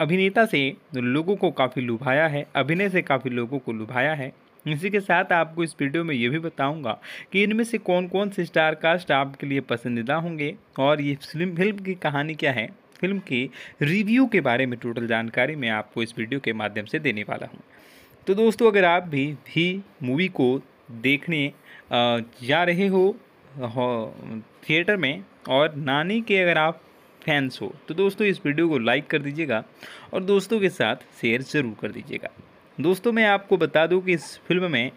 Speaker 1: अभिनेता से लोगों को काफ़ी लुभाया है अभिनय से काफ़ी लोगों को लुभाया है इसी के साथ आपको इस वीडियो में ये भी बताऊंगा कि इनमें से कौन कौन से स्टार कास्ट आपके लिए पसंदीदा होंगे और ये फिल्म फिल्म की कहानी क्या है फिल्म के रिव्यू के बारे में टोटल जानकारी मैं आपको इस वीडियो के माध्यम से देने वाला हूँ तो दोस्तों अगर आप भी भी मूवी को देखने जा रहे हो थिएटर में और नानी के अगर आप फैंस हो तो दोस्तों इस वीडियो को लाइक कर दीजिएगा और दोस्तों के साथ शेयर ज़रूर कर दीजिएगा दोस्तों मैं आपको बता दूं कि इस फिल्म में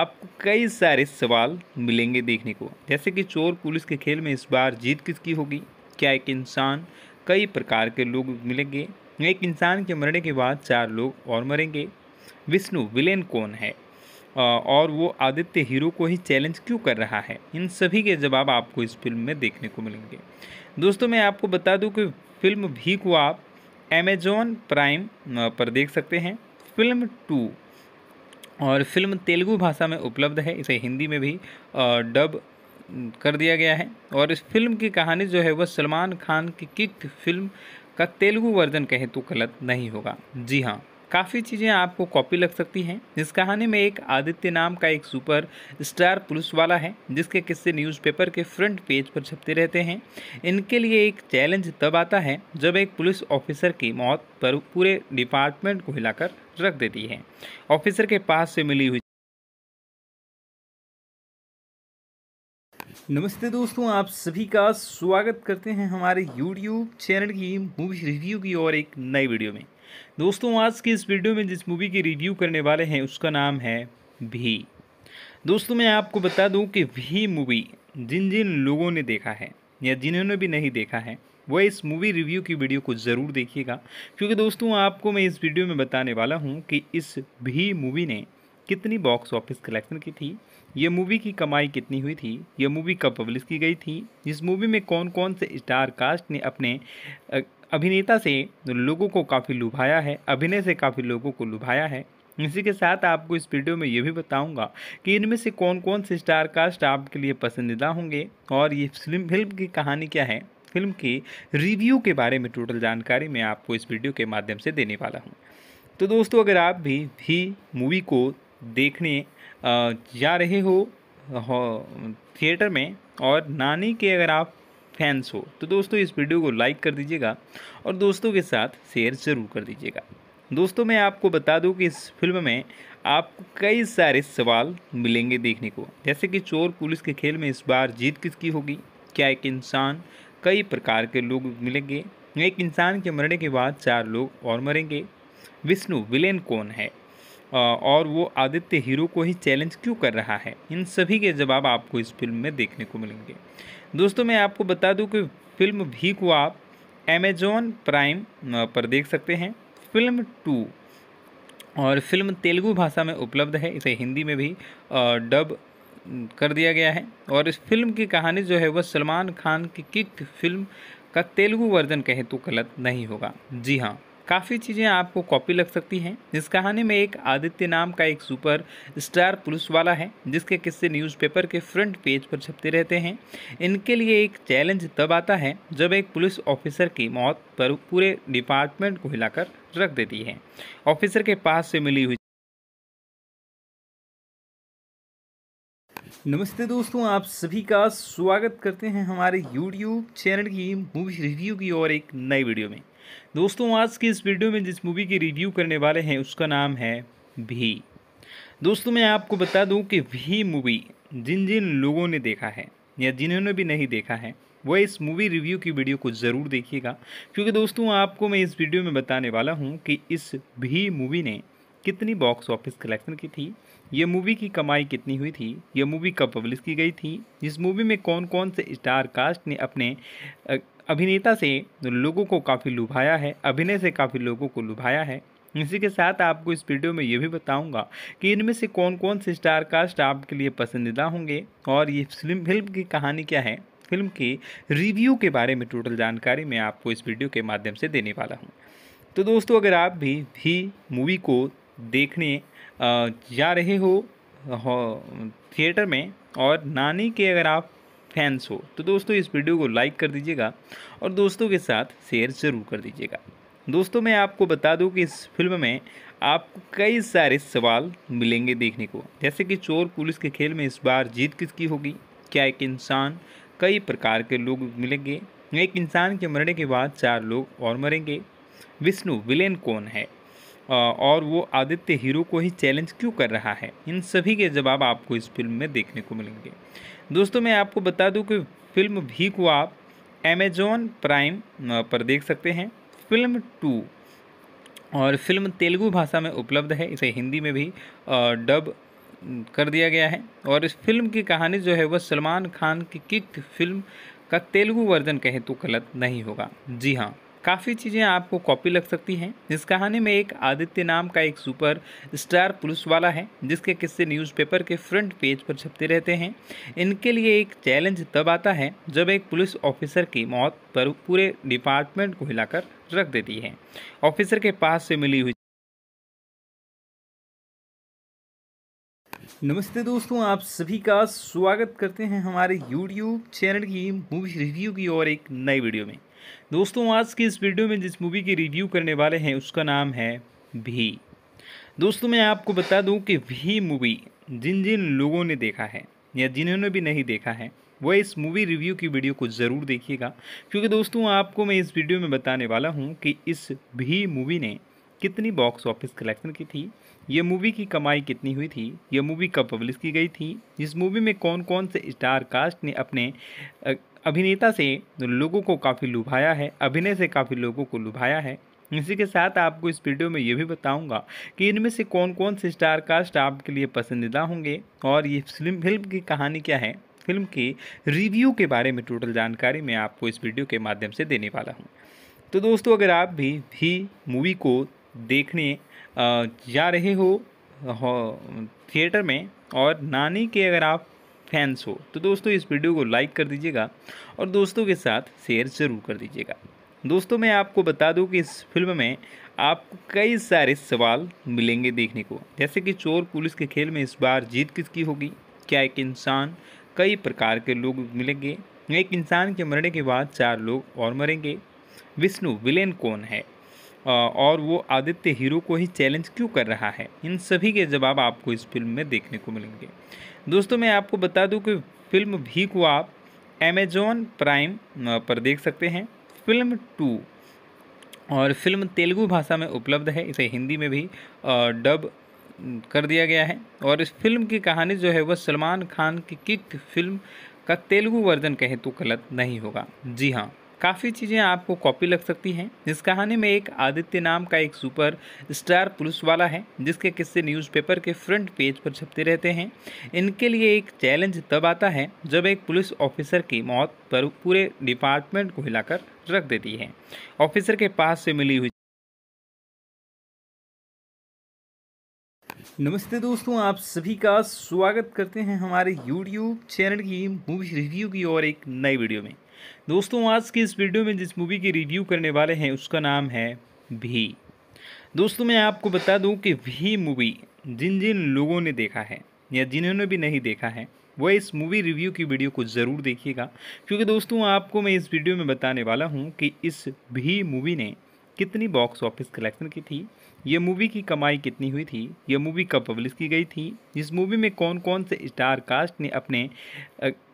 Speaker 1: आपको कई सारे सवाल मिलेंगे देखने को जैसे कि चोर पुलिस के खेल में इस बार जीत किसकी होगी क्या एक इंसान कई प्रकार के लोग मिलेंगे एक इंसान के मरने के बाद चार लोग और मरेंगे विष्णु विलेन कौन है और वो आदित्य हीरो को ही चैलेंज क्यों कर रहा है इन सभी के जवाब आपको इस फिल्म में देखने को मिलेंगे दोस्तों मैं आपको बता दूं कि फिल्म भी को आप अमेजोन प्राइम पर देख सकते हैं फिल्म टू और फिल्म तेलुगु भाषा में उपलब्ध है इसे हिंदी में भी डब कर दिया गया है और इस फिल्म की कहानी जो है वह सलमान खान की किक फिल्म का तेलुगु वर्जन कहें तो गलत नहीं होगा जी हाँ काफ़ी चीज़ें आपको कॉपी लग सकती हैं जिस कहानी में एक आदित्य नाम का एक सुपर स्टार पुलिस वाला है जिसके किस्से न्यूज़पेपर के फ्रंट पेज पर छपते रहते हैं इनके लिए एक चैलेंज तब आता है जब एक पुलिस ऑफिसर की मौत पर पूरे डिपार्टमेंट को हिलाकर रख देती
Speaker 2: है ऑफिसर के पास से मिली हुई
Speaker 1: नमस्ते दोस्तों आप सभी का स्वागत करते हैं हमारे YouTube चैनल की मूवी रिव्यू की और एक नई वीडियो में दोस्तों आज के इस वीडियो में जिस मूवी की रिव्यू करने वाले हैं उसका नाम है भी दोस्तों मैं आपको बता दूं कि भी मूवी जिन जिन लोगों ने देखा है या जिन्होंने भी नहीं देखा है वह इस मूवी रिव्यू की वीडियो को ज़रूर देखिएगा क्योंकि दोस्तों आपको मैं इस वीडियो में बताने वाला हूँ कि इस भी मूवी ने कितनी बॉक्स ऑफिस कलेक्शन की थी ये मूवी की कमाई कितनी हुई थी ये मूवी कब पब्लिश की गई थी इस मूवी में कौन कौन से स्टार कास्ट ने अपने अभिनेता से लोगों को काफ़ी लुभाया है अभिनय से काफ़ी लोगों को लुभाया है इसी के साथ आपको इस वीडियो में ये भी बताऊंगा कि इनमें से कौन कौन से स्टार कास्ट आपके लिए पसंदीदा होंगे और ये फिल्म फिल्म की कहानी क्या है फिल्म के रिव्यू के बारे में टोटल जानकारी मैं आपको इस वीडियो के माध्यम से देने वाला हूँ तो दोस्तों अगर आप भी भी मूवी को देखने जा रहे हो थिएटर में और नानी के अगर आप फैंस हो तो दोस्तों इस वीडियो को लाइक कर दीजिएगा और दोस्तों के साथ शेयर ज़रूर कर दीजिएगा दोस्तों मैं आपको बता दूं कि इस फिल्म में आपको कई सारे सवाल मिलेंगे देखने को जैसे कि चोर पुलिस के खेल में इस बार जीत किसकी होगी क्या एक इंसान कई प्रकार के लोग मिलेंगे एक इंसान के मरने के बाद चार लोग और मरेंगे विष्णु विलेन कौन है और वो आदित्य हीरो को ही चैलेंज क्यों कर रहा है इन सभी के जवाब आपको इस फिल्म में देखने को मिलेंगे दोस्तों मैं आपको बता दूं कि फिल्म भी को आप अमेजोन प्राइम पर देख सकते हैं फिल्म टू और फिल्म तेलुगु भाषा में उपलब्ध है इसे हिंदी में भी डब कर दिया गया है और इस फिल्म की कहानी जो है वह सलमान खान की किक फिल्म का तेलुगु वर्जन कहे तो गलत नहीं होगा जी हाँ काफ़ी चीज़ें आपको कॉपी लग सकती हैं इस कहानी में एक आदित्य नाम का एक सुपर स्टार पुलिस वाला है जिसके किस्से न्यूज़पेपर के फ्रंट पेज पर छपते रहते हैं इनके लिए एक चैलेंज तब आता है जब एक पुलिस ऑफिसर की मौत पर पूरे डिपार्टमेंट को हिलाकर रख देती है ऑफिसर के पास से मिली
Speaker 2: हुई नमस्ते दोस्तों
Speaker 1: आप सभी का स्वागत करते हैं हमारे YouTube चैनल की मूवी रिव्यू की और एक नई वीडियो में दोस्तों आज की इस वीडियो में जिस मूवी की रिव्यू करने वाले हैं उसका नाम है भी दोस्तों मैं आपको बता दूं कि भी मूवी जिन जिन लोगों ने देखा है या जिन्होंने भी नहीं देखा है वह इस मूवी रिव्यू की वीडियो को ज़रूर देखिएगा क्योंकि दोस्तों आपको मैं इस वीडियो में बताने वाला हूँ कि इस भी मूवी ने कितनी बॉक्स ऑफिस कलेक्शन की थी ये मूवी की कमाई कितनी हुई थी ये मूवी कब पब्लिश की गई थी इस मूवी में कौन कौन से स्टार कास्ट ने अपने अभिनेता से लोगों को काफ़ी लुभाया है अभिनय से काफ़ी लोगों को लुभाया है इसी के साथ आपको इस वीडियो में ये भी बताऊंगा कि इनमें से कौन कौन से स्टार कास्ट आपके लिए पसंदीदा होंगे और ये फिल्म फिल्म की कहानी क्या है फिल्म के रिव्यू के बारे में टोटल जानकारी मैं आपको इस वीडियो के माध्यम से देने वाला हूँ तो दोस्तों अगर आप भी, भी मूवी को देखने जा रहे हो थिएटर में और नानी के अगर आप फैंस हो तो दोस्तों इस वीडियो को लाइक कर दीजिएगा और दोस्तों के साथ शेयर ज़रूर कर दीजिएगा दोस्तों मैं आपको बता दूं कि इस फिल्म में आपको कई सारे सवाल मिलेंगे देखने को जैसे कि चोर पुलिस के खेल में इस बार जीत किसकी होगी क्या एक इंसान कई प्रकार के लोग मिलेंगे एक इंसान के मरने के बाद चार लोग और मरेंगे विष्णु विलेन कौन है और वो आदित्य हीरो को ही चैलेंज क्यों कर रहा है इन सभी के जवाब आपको इस फिल्म में देखने को मिलेंगे दोस्तों मैं आपको बता दूं कि फिल्म भी को आप अमेजोन प्राइम पर देख सकते हैं फिल्म टू और फिल्म तेलुगु भाषा में उपलब्ध है इसे हिंदी में भी डब कर दिया गया है और इस फिल्म की कहानी जो है वह सलमान खान की किक फिल्म का तेलुगु वर्जन कहें तो गलत नहीं होगा जी हाँ काफ़ी चीज़ें आपको कॉपी लग सकती हैं इस कहानी में एक आदित्य नाम का एक सुपर स्टार पुलिस वाला है जिसके किस्से न्यूज़पेपर के फ्रंट पेज पर छपते रहते हैं इनके लिए एक चैलेंज तब आता है जब एक पुलिस ऑफिसर की मौत पर पूरे डिपार्टमेंट को हिलाकर रख देती है ऑफिसर के पास से मिली हुई नमस्ते दोस्तों आप सभी का स्वागत करते हैं हमारे यूट्यूब चैनल की मूवी रिव्यू की और एक नई वीडियो में दोस्तों आज के इस वीडियो में जिस मूवी की रिव्यू करने वाले हैं उसका नाम है भी दोस्तों मैं आपको बता दूं कि भी मूवी जिन जिन लोगों ने देखा है या जिन्होंने भी नहीं देखा है वह इस मूवी रिव्यू की वीडियो को ज़रूर देखिएगा क्योंकि दोस्तों आपको मैं इस वीडियो में बताने वाला हूँ कि इस भी मूवी ने कितनी बॉक्स ऑफिस कलेक्शन की थी ये मूवी की कमाई कितनी हुई थी यह मूवी कब पब्लिश की गई थी इस मूवी में कौन कौन से स्टार कास्ट ने अपने अभिनेता से लोगों को काफ़ी लुभाया है अभिनय से काफ़ी लोगों को लुभाया है इसी के साथ आपको इस वीडियो में ये भी बताऊंगा कि इनमें से कौन कौन से स्टार कास्ट आपके लिए पसंदीदा होंगे और ये फिल्म फिल्म की कहानी क्या है फिल्म के रिव्यू के बारे में टोटल जानकारी मैं आपको इस वीडियो के माध्यम से देने वाला हूँ तो दोस्तों अगर आप भी भी मूवी को देखने जा रहे हो थिएटर में और नानी के अगर आप फैंस हो तो दोस्तों इस वीडियो को लाइक कर दीजिएगा और दोस्तों के साथ शेयर ज़रूर कर दीजिएगा दोस्तों मैं आपको बता दूं कि इस फिल्म में आपको कई सारे सवाल मिलेंगे देखने को जैसे कि चोर पुलिस के खेल में इस बार जीत किसकी होगी क्या एक इंसान कई प्रकार के लोग मिलेंगे एक इंसान के मरने के बाद चार लोग और मरेंगे विष्णु विलेन कौन है और वो आदित्य हीरो को ही चैलेंज क्यों कर रहा है इन सभी के जवाब आपको इस फिल्म में देखने को मिलेंगे दोस्तों मैं आपको बता दूं कि फिल्म भी को आप अमेजोन प्राइम पर देख सकते हैं फिल्म टू और फिल्म तेलुगु भाषा में उपलब्ध है इसे हिंदी में भी डब कर दिया गया है और इस फिल्म की कहानी जो है वह सलमान खान की किक फिल्म का तेलुगु वर्जन कहे तो गलत नहीं होगा जी हाँ काफ़ी चीज़ें आपको कॉपी लग सकती हैं जिस कहानी में एक आदित्य नाम का एक सुपर स्टार पुलिस वाला है जिसके किस्से न्यूज़पेपर के फ्रंट पेज पर छपते रहते हैं इनके लिए एक चैलेंज तब आता है जब एक पुलिस ऑफिसर की मौत पर पूरे डिपार्टमेंट को हिलाकर रख देती है
Speaker 2: ऑफिसर के पास से मिली हुई
Speaker 1: नमस्ते दोस्तों आप सभी का स्वागत करते हैं हमारे YouTube चैनल की मूवी रिव्यू की और एक नई वीडियो में दोस्तों आज के इस वीडियो में जिस मूवी की रिव्यू करने वाले हैं उसका नाम है भी दोस्तों मैं आपको बता दूं कि भी मूवी जिन जिन लोगों ने देखा है या जिन्होंने भी नहीं देखा है वह इस मूवी रिव्यू की वीडियो को ज़रूर देखिएगा क्योंकि दोस्तों आपको मैं इस वीडियो में बताने वाला हूँ कि इस भी मूवी ने कितनी बॉक्स ऑफिस कलेक्शन की थी यह मूवी की कमाई कितनी हुई थी यह मूवी कब पब्लिश की गई थी इस मूवी में कौन कौन से स्टार कास्ट ने अपने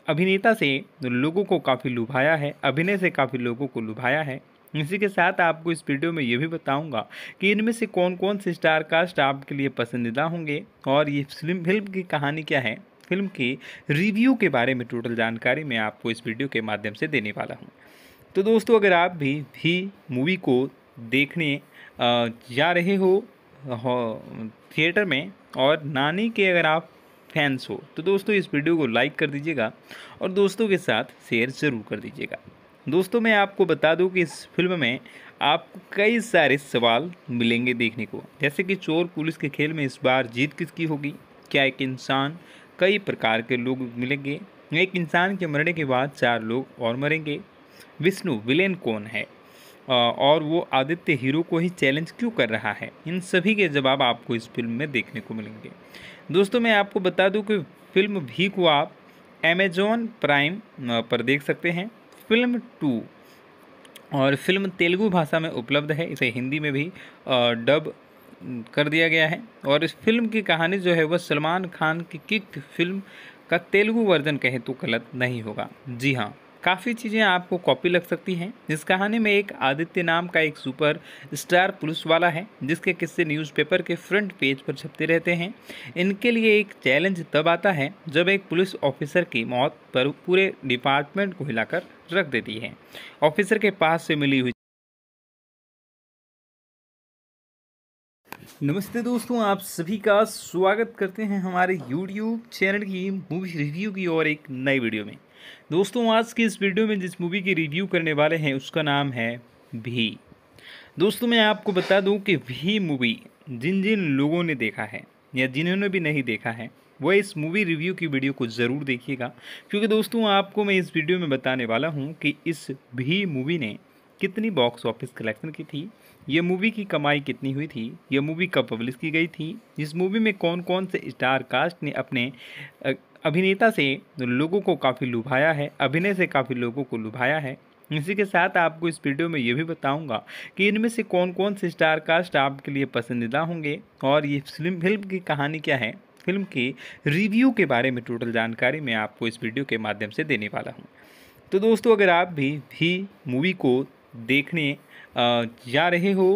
Speaker 1: अभिनेता से लोगों को काफ़ी लुभाया है अभिनय से काफ़ी लोगों को लुभाया है इसी के साथ आपको इस वीडियो में ये भी बताऊंगा कि इनमें से कौन कौन से स्टार कास्ट आपके लिए पसंदीदा होंगे और ये फिल्म फिल्म की कहानी क्या है फिल्म के रिव्यू के बारे में टोटल जानकारी मैं आपको इस वीडियो के माध्यम से देने वाला हूँ तो दोस्तों अगर आप भी भी मूवी को देखने जा रहे हो थिएटर में और नानी के अगर आप फैंस हो तो दोस्तों इस वीडियो को लाइक कर दीजिएगा और दोस्तों के साथ शेयर ज़रूर कर दीजिएगा दोस्तों मैं आपको बता दूं कि इस फिल्म में आपको कई सारे सवाल मिलेंगे देखने को जैसे कि चोर पुलिस के खेल में इस बार जीत किसकी होगी क्या एक इंसान कई प्रकार के लोग मिलेंगे एक इंसान के मरने के बाद चार लोग और मरेंगे विष्णु विलेन कौन है और वो आदित्य हीरो को ही चैलेंज क्यों कर रहा है इन सभी के जवाब आपको इस फिल्म में देखने को मिलेंगे दोस्तों मैं आपको बता दूं कि फिल्म भी को आप अमेजोन प्राइम पर देख सकते हैं फिल्म टू और फिल्म तेलुगु भाषा में उपलब्ध है इसे हिंदी में भी डब कर दिया गया है और इस फिल्म की कहानी जो है वह सलमान खान की किक फिल्म का तेलुगु वर्जन कहें तो गलत नहीं होगा जी हाँ काफ़ी चीज़ें आपको कॉपी लग सकती हैं इस कहानी में एक आदित्य नाम का एक सुपर स्टार पुलिस वाला है जिसके किस्से न्यूज़पेपर के फ्रंट पेज पर छपते रहते हैं इनके लिए एक चैलेंज तब आता है जब एक पुलिस ऑफिसर की मौत पर पूरे डिपार्टमेंट को हिलाकर रख देती है ऑफिसर के पास से मिली हुई
Speaker 2: नमस्ते दोस्तों आप सभी
Speaker 1: का स्वागत करते हैं हमारे यूट्यूब चैनल की मूवी रिव्यू की और एक नई वीडियो में दोस्तों आज की इस वीडियो में जिस मूवी की रिव्यू करने वाले हैं उसका नाम है भी दोस्तों मैं आपको बता दूं कि भी मूवी जिन जिन लोगों ने देखा है या जिन्होंने भी नहीं देखा है वह इस मूवी रिव्यू की वीडियो को ज़रूर देखिएगा क्योंकि दोस्तों आपको मैं इस वीडियो में बताने वाला हूँ कि इस भी मूवी ने कितनी बॉक्स ऑफिस कलेक्शन की थी ये मूवी की कमाई कितनी हुई थी यह मूवी कब पब्लिश की गई थी इस मूवी में कौन कौन से स्टार कास्ट ने अपने अभिनेता से लोगों को काफ़ी लुभाया है अभिनय से काफ़ी लोगों को लुभाया है इसी के साथ आपको इस वीडियो में ये भी बताऊंगा कि इनमें से कौन कौन से स्टार कास्ट आपके लिए पसंदीदा होंगे और ये फिल्म फिल्म की कहानी क्या है फिल्म के रिव्यू के बारे में टोटल जानकारी मैं आपको इस वीडियो के माध्यम से देने वाला हूँ तो दोस्तों अगर आप भी भी मूवी को देखने जा रहे हो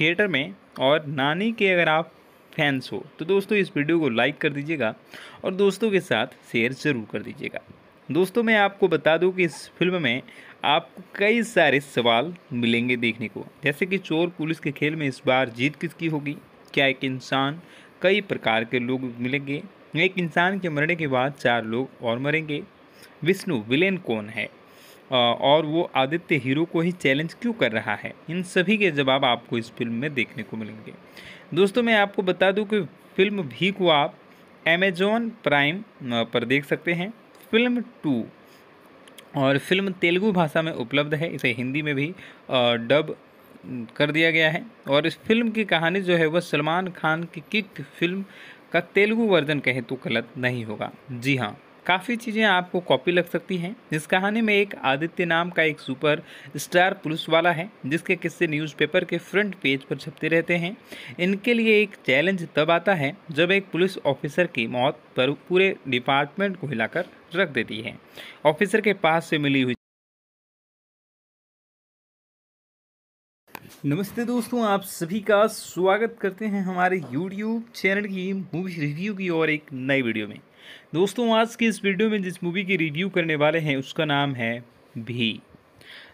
Speaker 1: थिएटर में और नानी के अगर आप फैंस हो तो दोस्तों इस वीडियो को लाइक कर दीजिएगा और दोस्तों के साथ शेयर ज़रूर कर दीजिएगा दोस्तों मैं आपको बता दूं कि इस फिल्म में आपको कई सारे सवाल मिलेंगे देखने को जैसे कि चोर पुलिस के खेल में इस बार जीत किसकी होगी क्या एक इंसान कई प्रकार के लोग मिलेंगे एक इंसान के मरने के बाद चार लोग और मरेंगे विष्णु विलेन कौन है और वो आदित्य हीरो को ही चैलेंज क्यों कर रहा है इन सभी के जवाब आपको इस फिल्म में देखने को मिलेंगे दोस्तों मैं आपको बता दूं कि फिल्म भी को आप अमेजोन प्राइम पर देख सकते हैं फिल्म टू और फिल्म तेलुगु भाषा में उपलब्ध है इसे हिंदी में भी डब कर दिया गया है और इस फिल्म की कहानी जो है वह सलमान खान की किक फिल्म का तेलुगु वर्जन कहें तो गलत नहीं होगा जी हाँ काफ़ी चीज़ें आपको कॉपी लग सकती हैं जिस कहानी में एक आदित्य नाम का एक सुपर स्टार पुलिस वाला है जिसके किस्से न्यूज़पेपर के फ्रंट पेज पर छपते रहते हैं इनके लिए एक चैलेंज तब आता है जब एक पुलिस ऑफिसर की मौत पर पूरे डिपार्टमेंट को हिलाकर रख देती है ऑफिसर के पास से मिली हुई नमस्ते दोस्तों आप सभी का स्वागत करते हैं हमारे YouTube चैनल की मूवी रिव्यू की और एक नई वीडियो में दोस्तों आज की इस वीडियो में जिस मूवी की रिव्यू करने वाले हैं उसका नाम है भी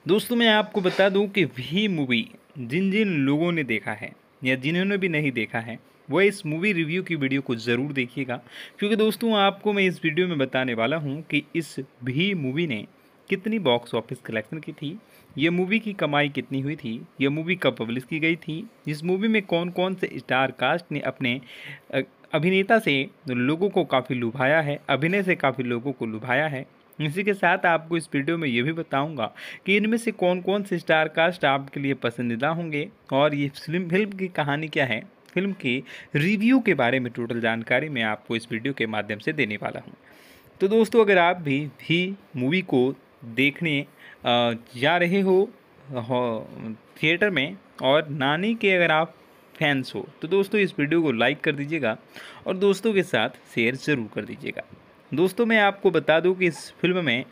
Speaker 1: दोस्तों मैं आपको बता दूं कि भी मूवी जिन जिन लोगों ने देखा है या जिन्होंने भी नहीं देखा है वह इस मूवी रिव्यू की वीडियो को ज़रूर देखिएगा क्योंकि दोस्तों आपको मैं इस वीडियो में बताने वाला हूँ कि इस भी मूवी ने कितनी बॉक्स ऑफिस कलेक्शन की थी यह मूवी की कमाई कितनी हुई थी यह मूवी कब पब्लिश की गई थी इस मूवी में कौन कौन से स्टार कास्ट ने अपने अभिनेता से लोगों को काफ़ी लुभाया है अभिनय से काफ़ी लोगों को लुभाया है इसी के साथ आपको इस वीडियो में ये भी बताऊंगा कि इनमें से कौन कौन से स्टार कास्ट आपके लिए पसंदीदा होंगे और ये फिल्म फिल्म की कहानी क्या है फिल्म के रिव्यू के बारे में टोटल जानकारी मैं आपको इस वीडियो के माध्यम से देने वाला हूँ तो दोस्तों अगर आप भी भी मूवी को देखने जा रहे हो थिएटर में और नानी के अगर आप फैंस हो तो दोस्तों इस वीडियो को लाइक कर दीजिएगा और दोस्तों के साथ शेयर ज़रूर कर दीजिएगा दोस्तों मैं आपको बता दूं कि इस फिल्म में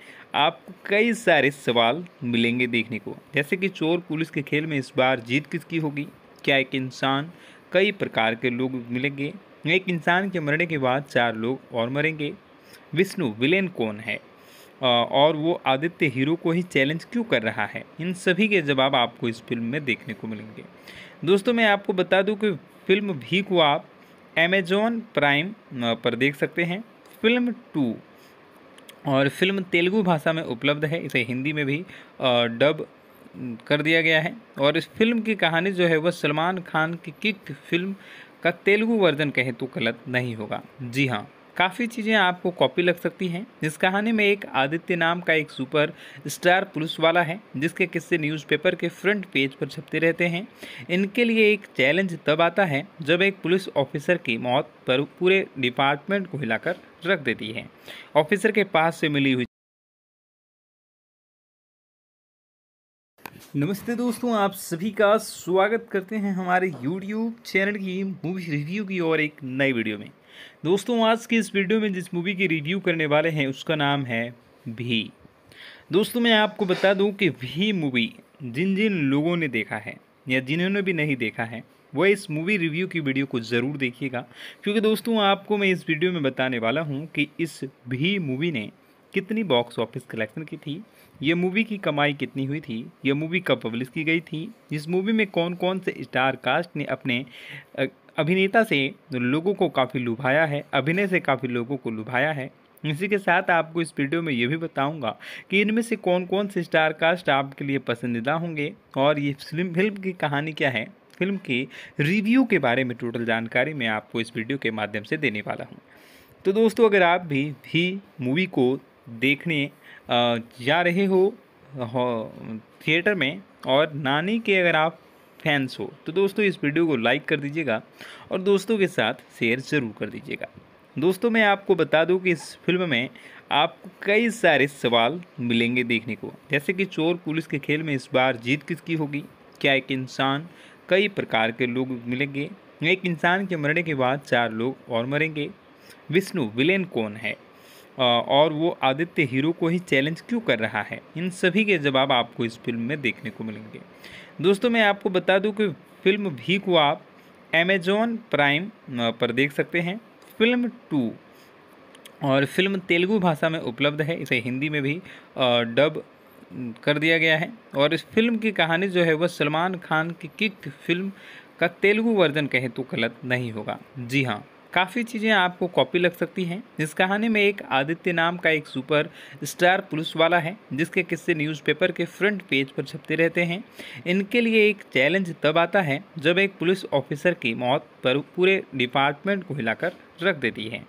Speaker 1: आपको कई सारे सवाल मिलेंगे देखने को जैसे कि चोर पुलिस के खेल में इस बार जीत किसकी होगी क्या एक इंसान कई प्रकार के लोग मिलेंगे एक इंसान के मरने के बाद चार लोग और मरेंगे विष्णु विलेन कौन है और वो आदित्य हीरो को ही चैलेंज क्यों कर रहा है इन सभी के जवाब आपको इस फिल्म में देखने को मिलेंगे दोस्तों मैं आपको बता दूं कि फिल्म भी को आप अमेजोन प्राइम पर देख सकते हैं फिल्म टू और फिल्म तेलुगु भाषा में उपलब्ध है इसे हिंदी में भी डब कर दिया गया है और इस फिल्म की कहानी जो है वह सलमान खान की किक फिल्म का तेलुगु वर्जन कहे तो गलत नहीं होगा जी हाँ काफ़ी चीज़ें आपको कॉपी लग सकती हैं जिस कहानी में एक आदित्य नाम का एक सुपर स्टार पुलिस वाला है जिसके किस्से न्यूज़पेपर के फ्रंट पेज पर छपते रहते हैं इनके लिए एक चैलेंज तब आता है जब एक पुलिस ऑफिसर की मौत पर पूरे डिपार्टमेंट को हिलाकर रख देती है ऑफिसर
Speaker 2: के पास से मिली हुई
Speaker 1: नमस्ते दोस्तों आप सभी का स्वागत करते हैं हमारे YouTube चैनल की मूवी रिव्यू की और एक नई वीडियो में दोस्तों आज की इस वीडियो में जिस मूवी की रिव्यू करने वाले हैं उसका नाम है भी दोस्तों मैं आपको बता दूं कि भी मूवी जिन जिन लोगों ने देखा है या जिन्होंने भी नहीं देखा है वह इस मूवी रिव्यू की वीडियो को ज़रूर देखिएगा क्योंकि दोस्तों आपको मैं इस वीडियो में बताने वाला हूँ कि इस भी मूवी ने कितनी बॉक्स ऑफिस कलेक्शन की थी यह मूवी की कमाई कितनी हुई थी यह मूवी कब पब्लिश की गई थी इस मूवी में कौन कौन से स्टार कास्ट ने अपने अभिनेता से लोगों को काफ़ी लुभाया है अभिनय से काफ़ी लोगों को लुभाया है इसी के साथ आपको इस वीडियो में ये भी बताऊंगा कि इनमें से कौन कौन से स्टार कास्ट आपके लिए पसंदीदा होंगे और ये फिल्म फिल्म की कहानी क्या है फिल्म के रिव्यू के बारे में टोटल जानकारी मैं आपको इस वीडियो के माध्यम से देने वाला हूँ तो दोस्तों अगर आप भी भी मूवी को देखने जा रहे हो थिएटर में और नानी के अगर आप फैंस हो तो दोस्तों इस वीडियो को लाइक कर दीजिएगा और दोस्तों के साथ शेयर ज़रूर कर दीजिएगा दोस्तों मैं आपको बता दूं कि इस फिल्म में आपको कई सारे सवाल मिलेंगे देखने को जैसे कि चोर पुलिस के खेल में इस बार जीत किसकी होगी क्या एक इंसान कई प्रकार के लोग मिलेंगे एक इंसान के मरने के बाद चार लोग और मरेंगे विष्णु विलेन कौन है और वो आदित्य हीरो को ही चैलेंज क्यों कर रहा है इन सभी के जवाब आपको इस फिल्म में देखने को मिलेंगे दोस्तों मैं आपको बता दूं कि फिल्म भी को आप अमेजोन प्राइम पर देख सकते हैं फिल्म टू और फिल्म तेलुगु भाषा में उपलब्ध है इसे हिंदी में भी डब कर दिया गया है और इस फिल्म की कहानी जो है वह सलमान खान की किक फिल्म का तेलुगु वर्जन कहें तो गलत नहीं होगा जी हाँ काफ़ी चीज़ें आपको कॉपी लग सकती हैं इस कहानी में एक आदित्य नाम का एक सुपर स्टार पुलिस वाला है जिसके किस्से न्यूज़पेपर के फ्रंट पेज पर छपते रहते हैं इनके लिए एक चैलेंज तब आता है जब एक पुलिस ऑफिसर की मौत पर पूरे डिपार्टमेंट को हिलाकर रख देती है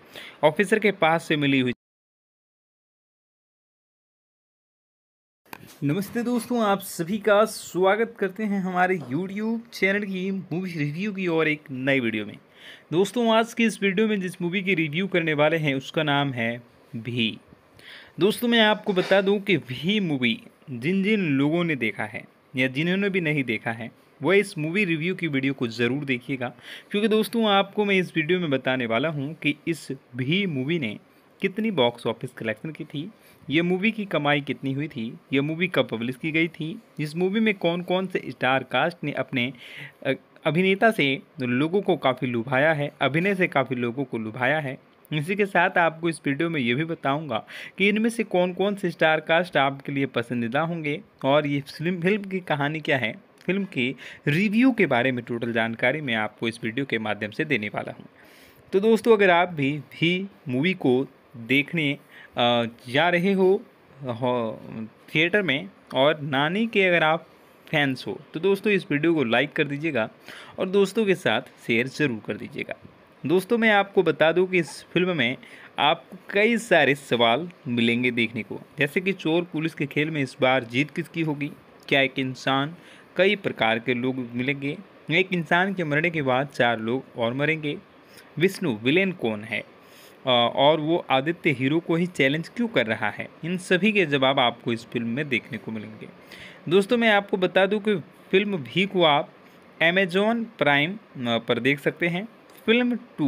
Speaker 1: ऑफिसर के पास से मिली हुई
Speaker 2: नमस्ते दोस्तों आप सभी का
Speaker 1: स्वागत करते हैं हमारे यूट्यूब चैनल की मूवी रिव्यू की और एक नई वीडियो में दोस्तों आज की इस वीडियो में जिस मूवी की रिव्यू करने वाले हैं उसका नाम है भी दोस्तों मैं आपको बता दूं कि भी मूवी जिन जिन लोगों ने देखा है या जिन्होंने भी नहीं देखा है वह इस मूवी रिव्यू की वीडियो को ज़रूर देखिएगा क्योंकि दोस्तों आपको मैं इस वीडियो में बताने वाला हूँ कि इस भी मूवी ने कितनी बॉक्स ऑफिस कलेक्शन की थी ये मूवी की कमाई कितनी हुई थी यह मूवी कब पब्लिश की गई थी इस मूवी में कौन कौन से स्टार कास्ट ने अपने अभिनेता से लोगों को काफ़ी लुभाया है अभिनय से काफ़ी लोगों को लुभाया है इसी के साथ आपको इस वीडियो में ये भी बताऊंगा कि इनमें से कौन कौन से स्टार कास्ट आपके लिए पसंदीदा होंगे और ये फिल्म फिल्म की कहानी क्या है फिल्म के रिव्यू के बारे में टोटल जानकारी मैं आपको इस वीडियो के माध्यम से देने वाला हूँ तो दोस्तों अगर आप भी भी मूवी को देखने जा रहे हो थिएटर में और नानी के अगर आप फैंस हो तो दोस्तों इस वीडियो को लाइक कर दीजिएगा और दोस्तों के साथ शेयर ज़रूर कर दीजिएगा दोस्तों मैं आपको बता दूं कि इस फिल्म में आपको कई सारे सवाल मिलेंगे देखने को जैसे कि चोर पुलिस के खेल में इस बार जीत किसकी होगी क्या एक इंसान कई प्रकार के लोग मिलेंगे एक इंसान के मरने के बाद चार लोग और मरेंगे विष्णु विलेन कौन है और वो आदित्य हीरो को ही चैलेंज क्यों कर रहा है इन सभी के जवाब आपको इस फिल्म में देखने को मिलेंगे दोस्तों मैं आपको बता दूं कि फिल्म भी को आप अमेजोन प्राइम पर देख सकते हैं फिल्म टू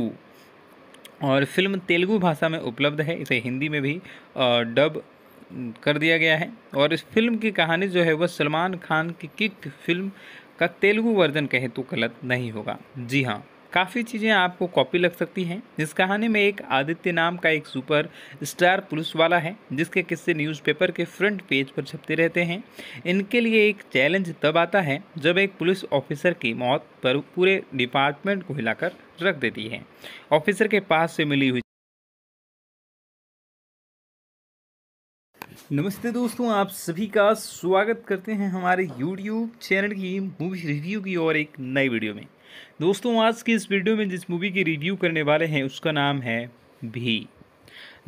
Speaker 1: और फिल्म तेलुगु भाषा में उपलब्ध है इसे हिंदी में भी डब कर दिया गया है और इस फिल्म की कहानी जो है वह सलमान खान की किक फिल्म का तेलुगु वर्जन कहे तो गलत नहीं होगा जी हाँ काफ़ी चीज़ें आपको कॉपी लग सकती हैं जिस कहानी में एक आदित्य नाम का एक सुपर स्टार पुलिस वाला है जिसके किस्से न्यूज़पेपर के फ्रंट पेज पर छपते रहते हैं इनके लिए एक चैलेंज तब आता है जब एक पुलिस ऑफिसर की मौत पर पूरे डिपार्टमेंट को हिलाकर रख
Speaker 2: देती है ऑफिसर के पास से मिली हुई
Speaker 1: नमस्ते दोस्तों आप सभी का स्वागत करते हैं हमारे YouTube चैनल की मूवी रिव्यू की और एक नई वीडियो में दोस्तों आज की इस वीडियो में जिस मूवी की रिव्यू करने वाले हैं उसका नाम है भी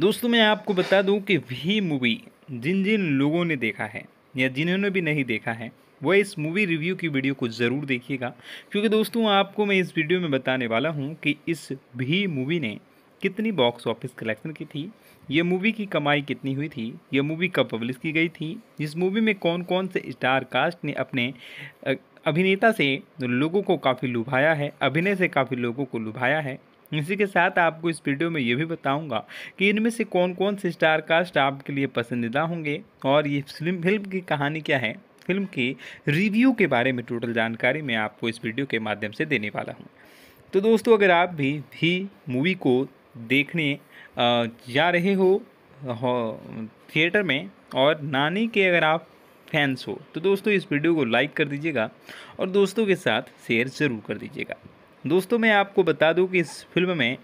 Speaker 1: दोस्तों मैं आपको बता दूं कि भी मूवी जिन जिन लोगों ने देखा है या जिन्होंने भी नहीं देखा है वह इस मूवी रिव्यू की वीडियो को ज़रूर देखिएगा क्योंकि दोस्तों आपको मैं इस वीडियो में बताने वाला हूँ कि इस भी मूवी ने कितनी बॉक्स ऑफिस कलेक्शन की थी यह मूवी की कमाई कितनी हुई थी यह मूवी कब पब्लिश की गई थी इस मूवी में कौन कौन से स्टार कास्ट ने अपने अभिनेता से लोगों को काफ़ी लुभाया है अभिनय से काफ़ी लोगों को लुभाया है इसी के साथ आपको इस वीडियो में ये भी बताऊंगा कि इनमें से कौन कौन से स्टार कास्ट आपके लिए पसंदीदा होंगे और ये फिल्म फिल्म की कहानी क्या है फिल्म के रिव्यू के बारे में टोटल जानकारी मैं आपको इस वीडियो के माध्यम से देने वाला हूँ तो दोस्तों अगर आप भी भी मूवी को देखने जा रहे हो थिएटर में और नानी के अगर आप फैंस हो तो दोस्तों इस वीडियो को लाइक कर दीजिएगा और दोस्तों के साथ शेयर ज़रूर कर दीजिएगा दोस्तों मैं आपको बता दूं कि इस फिल्म में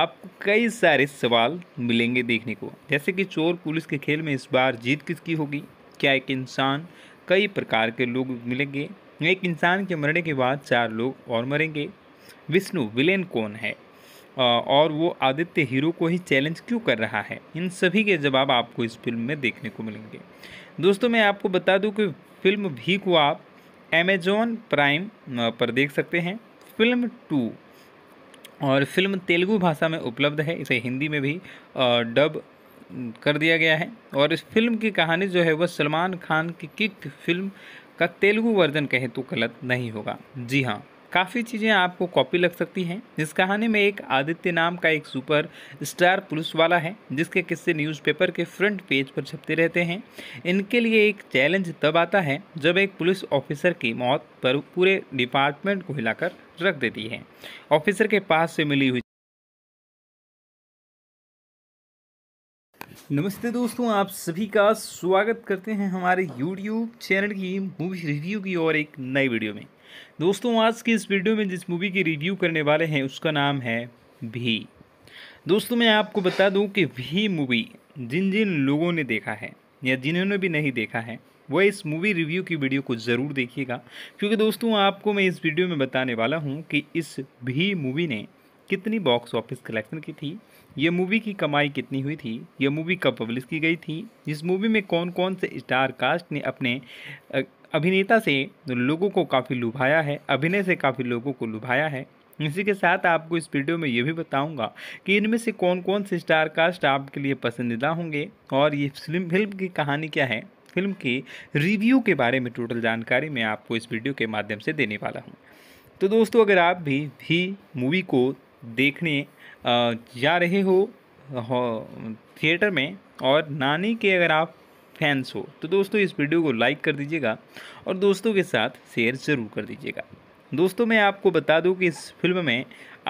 Speaker 1: आपको कई सारे सवाल मिलेंगे देखने को जैसे कि चोर पुलिस के खेल में इस बार जीत किसकी होगी क्या एक इंसान कई प्रकार के लोग मिलेंगे एक इंसान के मरने के बाद चार लोग और मरेंगे विष्णु विलेन कौन है और वो आदित्य हीरो को ही चैलेंज क्यों कर रहा है इन सभी के जवाब आपको इस फिल्म में देखने को मिलेंगे दोस्तों मैं आपको बता दूं कि फिल्म भी को आप अमेजोन प्राइम पर देख सकते हैं फिल्म टू और फिल्म तेलुगु भाषा में उपलब्ध है इसे हिंदी में भी डब कर दिया गया है और इस फिल्म की कहानी जो है वह सलमान खान की किक फिल्म का तेलुगु वर्जन कहे तो गलत नहीं होगा जी हाँ काफ़ी चीज़ें आपको कॉपी लग सकती हैं जिस कहानी में एक आदित्य नाम का एक सुपर स्टार पुलिस वाला है जिसके किस्से न्यूज़पेपर के फ्रंट पेज पर छपते रहते हैं इनके लिए एक चैलेंज तब आता है जब एक पुलिस ऑफिसर की मौत पर पूरे डिपार्टमेंट को हिलाकर रख देती है ऑफिसर के पास
Speaker 2: से मिली हुई नमस्ते
Speaker 1: दोस्तों आप सभी का स्वागत करते हैं हमारे यूट्यूब चैनल की मूवी रिव्यू की और एक नए वीडियो में दोस्तों आज की इस वीडियो में जिस मूवी की रिव्यू करने वाले हैं उसका नाम है भी दोस्तों मैं आपको बता दूं कि भी मूवी जिन जिन लोगों ने देखा है या जिन्होंने भी नहीं देखा है वह इस मूवी रिव्यू की वीडियो को ज़रूर देखिएगा क्योंकि दोस्तों आपको मैं इस वीडियो में बताने वाला हूँ कि इस भी मूवी ने कितनी बॉक्स ऑफिस कलेक्शन की थी ये मूवी की कमाई कितनी हुई थी यह मूवी कब पब्लिश की गई थी इस मूवी में कौन कौन से स्टार कास्ट ने अपने अभिनेता से लोगों को काफ़ी लुभाया है अभिनय से काफ़ी लोगों को लुभाया है इसी के साथ आपको इस वीडियो में ये भी बताऊंगा कि इनमें से कौन कौन से स्टार कास्ट आपके लिए पसंदीदा होंगे और ये फिल्म फिल्म की कहानी क्या है फिल्म के रिव्यू के बारे में टोटल जानकारी मैं आपको इस वीडियो के माध्यम से देने वाला हूँ तो दोस्तों अगर आप भी, भी मूवी को देखने जा रहे हो थिएटर में और नानी के अगर आप फैंस हो तो दोस्तों इस वीडियो को लाइक कर दीजिएगा और दोस्तों के साथ शेयर ज़रूर कर दीजिएगा दोस्तों मैं आपको बता दूं कि इस फिल्म में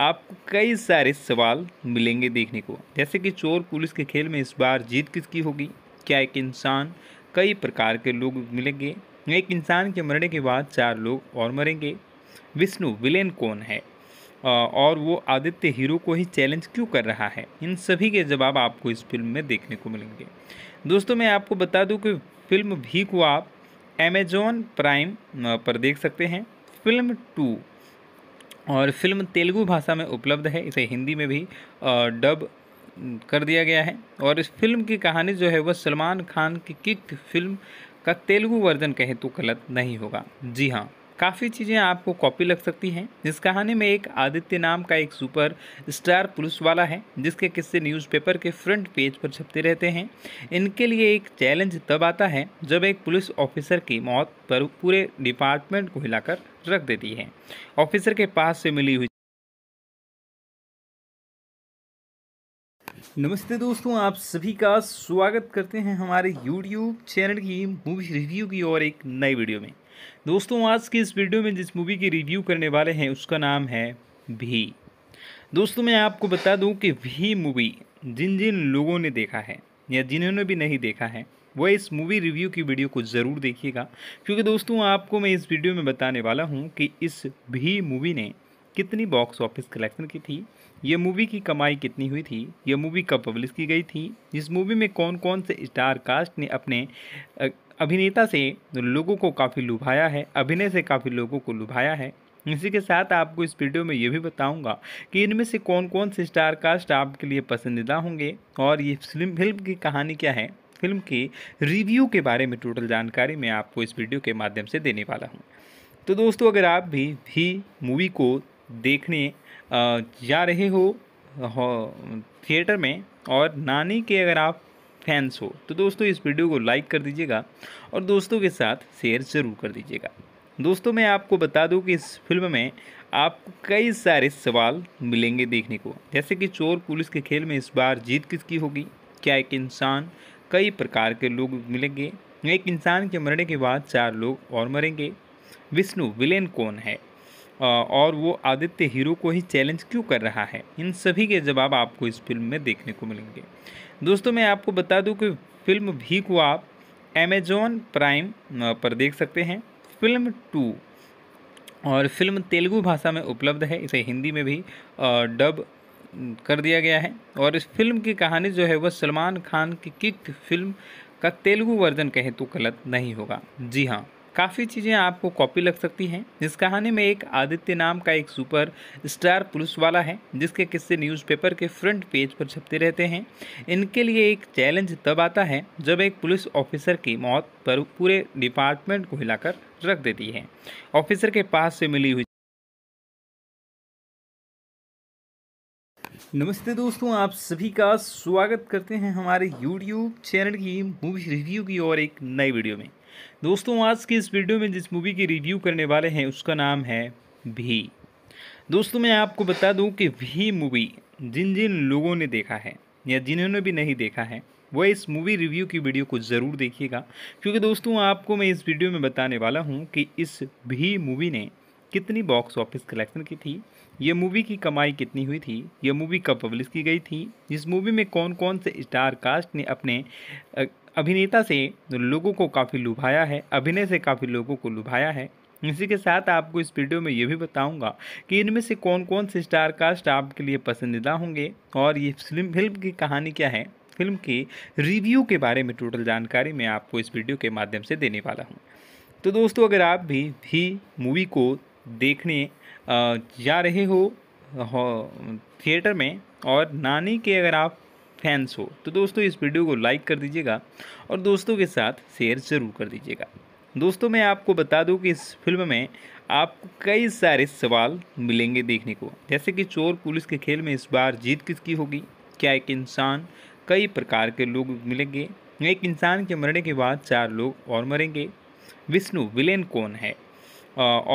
Speaker 1: आपको कई सारे सवाल मिलेंगे देखने को जैसे कि चोर पुलिस के खेल में इस बार जीत किसकी होगी क्या एक इंसान कई प्रकार के लोग मिलेंगे एक इंसान के मरने के बाद चार लोग और मरेंगे विष्णु विलेन कौन है और वो आदित्य हीरो को ही चैलेंज क्यों कर रहा है इन सभी के जवाब आपको इस फिल्म में देखने को मिलेंगे दोस्तों मैं आपको बता दूं कि फिल्म भी को आप अमेजोन प्राइम पर देख सकते हैं फिल्म टू और फिल्म तेलुगु भाषा में उपलब्ध है इसे हिंदी में भी डब कर दिया गया है और इस फिल्म की कहानी जो है वह सलमान खान की किक फिल्म का तेलुगु वर्जन कहें तो गलत नहीं होगा जी हाँ काफ़ी चीज़ें आपको कॉपी लग सकती हैं इस कहानी में एक आदित्य नाम का एक सुपर स्टार पुलिस वाला है जिसके किस्से न्यूज़पेपर के फ्रंट पेज पर छपते रहते हैं इनके लिए एक चैलेंज तब आता है जब एक पुलिस ऑफिसर की मौत पर पूरे डिपार्टमेंट को हिलाकर रख देती है ऑफिसर के पास से मिली हुई नमस्ते दोस्तों आप सभी का स्वागत करते हैं हमारे यूट्यूब चैनल की मूवी रिव्यू की और एक नई वीडियो में दोस्तों आज की इस वीडियो में जिस मूवी की रिव्यू करने वाले हैं उसका नाम है भी दोस्तों मैं आपको बता दूं कि भी मूवी जिन जिन लोगों ने देखा है या जिन्होंने भी नहीं देखा है वह इस मूवी रिव्यू की वीडियो को ज़रूर देखिएगा क्योंकि दोस्तों आपको मैं इस वीडियो में बताने वाला हूँ कि इस भी मूवी ने कितनी बॉक्स ऑफिस कलेक्शन की थी ये मूवी की कमाई कितनी हुई थी यह मूवी कब पब्लिश की गई थी इस मूवी में कौन कौन से स्टार कास्ट ने अपने अभिनेता से लोगों को काफ़ी लुभाया है अभिनय से काफ़ी लोगों को लुभाया है इसी के साथ आपको इस वीडियो में ये भी बताऊंगा कि इनमें से कौन कौन से स्टार कास्ट आपके लिए पसंदीदा होंगे और ये फिल्म फिल्म की कहानी क्या है फिल्म के रिव्यू के बारे में टोटल जानकारी मैं आपको इस वीडियो के माध्यम से देने वाला हूँ तो दोस्तों अगर आप भी भी मूवी को देखने जा रहे हो थिएटर में और नानी के अगर आप फैंस हो तो दोस्तों इस वीडियो को लाइक कर दीजिएगा और दोस्तों के साथ शेयर ज़रूर कर दीजिएगा दोस्तों मैं आपको बता दूं कि इस फिल्म में आपको कई सारे सवाल मिलेंगे देखने को जैसे कि चोर पुलिस के खेल में इस बार जीत किसकी होगी क्या एक इंसान कई प्रकार के लोग मिलेंगे एक इंसान के मरने के बाद चार लोग और मरेंगे विष्णु विलेन कौन है और वो आदित्य हीरो को ही चैलेंज क्यों कर रहा है इन सभी के जवाब आपको इस फिल्म में देखने को मिलेंगे दोस्तों मैं आपको बता दूं कि फिल्म भी को आप अमेजोन प्राइम पर देख सकते हैं फिल्म टू और फिल्म तेलुगु भाषा में उपलब्ध है इसे हिंदी में भी डब कर दिया गया है और इस फिल्म की कहानी जो है वह सलमान खान की किक फिल्म का तेलुगु वर्जन कहे तो गलत नहीं होगा जी हाँ काफ़ी चीज़ें आपको कॉपी लग सकती हैं जिस कहानी में एक आदित्य नाम का एक सुपर स्टार पुलिस वाला है जिसके किस्से न्यूज़पेपर के फ्रंट पेज पर छपते रहते हैं इनके लिए एक चैलेंज तब आता है जब एक पुलिस ऑफिसर की मौत पर पूरे डिपार्टमेंट को हिलाकर रख देती है
Speaker 2: ऑफिसर के पास से मिली हुई
Speaker 1: नमस्ते दोस्तों आप सभी का स्वागत करते हैं हमारे YouTube चैनल की मूवी रिव्यू की और एक नई वीडियो में दोस्तों आज की इस वीडियो में जिस मूवी की रिव्यू करने वाले हैं उसका नाम है भी दोस्तों मैं आपको बता दूं कि भी मूवी जिन जिन लोगों ने देखा है या जिन्होंने भी नहीं देखा है वह इस मूवी रिव्यू की वीडियो को ज़रूर देखिएगा क्योंकि दोस्तों आपको मैं इस वीडियो में बताने वाला हूँ कि इस भी मूवी ने कितनी बॉक्स ऑफिस कलेक्शन की थी यह मूवी की कमाई कितनी हुई थी यह मूवी कब पब्लिश की गई थी इस मूवी में कौन कौन से स्टार कास्ट ने अपने अभिनेता से लोगों को काफ़ी लुभाया है अभिनय से काफ़ी लोगों को लुभाया है इसी के साथ आपको इस वीडियो में ये भी बताऊंगा कि इनमें से कौन कौन से स्टार कास्ट आपके लिए पसंदीदा होंगे और ये फिल्म फिल्म की कहानी क्या है फिल्म के रिव्यू के बारे में टोटल जानकारी मैं आपको इस वीडियो के माध्यम से देने वाला हूँ तो दोस्तों अगर आप भी भी मूवी को देखने जा रहे हो थिएटर में और नानी के अगर आप फैंस हो तो दोस्तों इस वीडियो को लाइक कर दीजिएगा और दोस्तों के साथ शेयर ज़रूर कर दीजिएगा दोस्तों मैं आपको बता दूं कि इस फिल्म में आपको कई सारे सवाल मिलेंगे देखने को जैसे कि चोर पुलिस के खेल में इस बार जीत किसकी होगी क्या एक इंसान कई प्रकार के लोग मिलेंगे एक इंसान के मरने के बाद चार लोग और मरेंगे विष्णु विलेन कौन है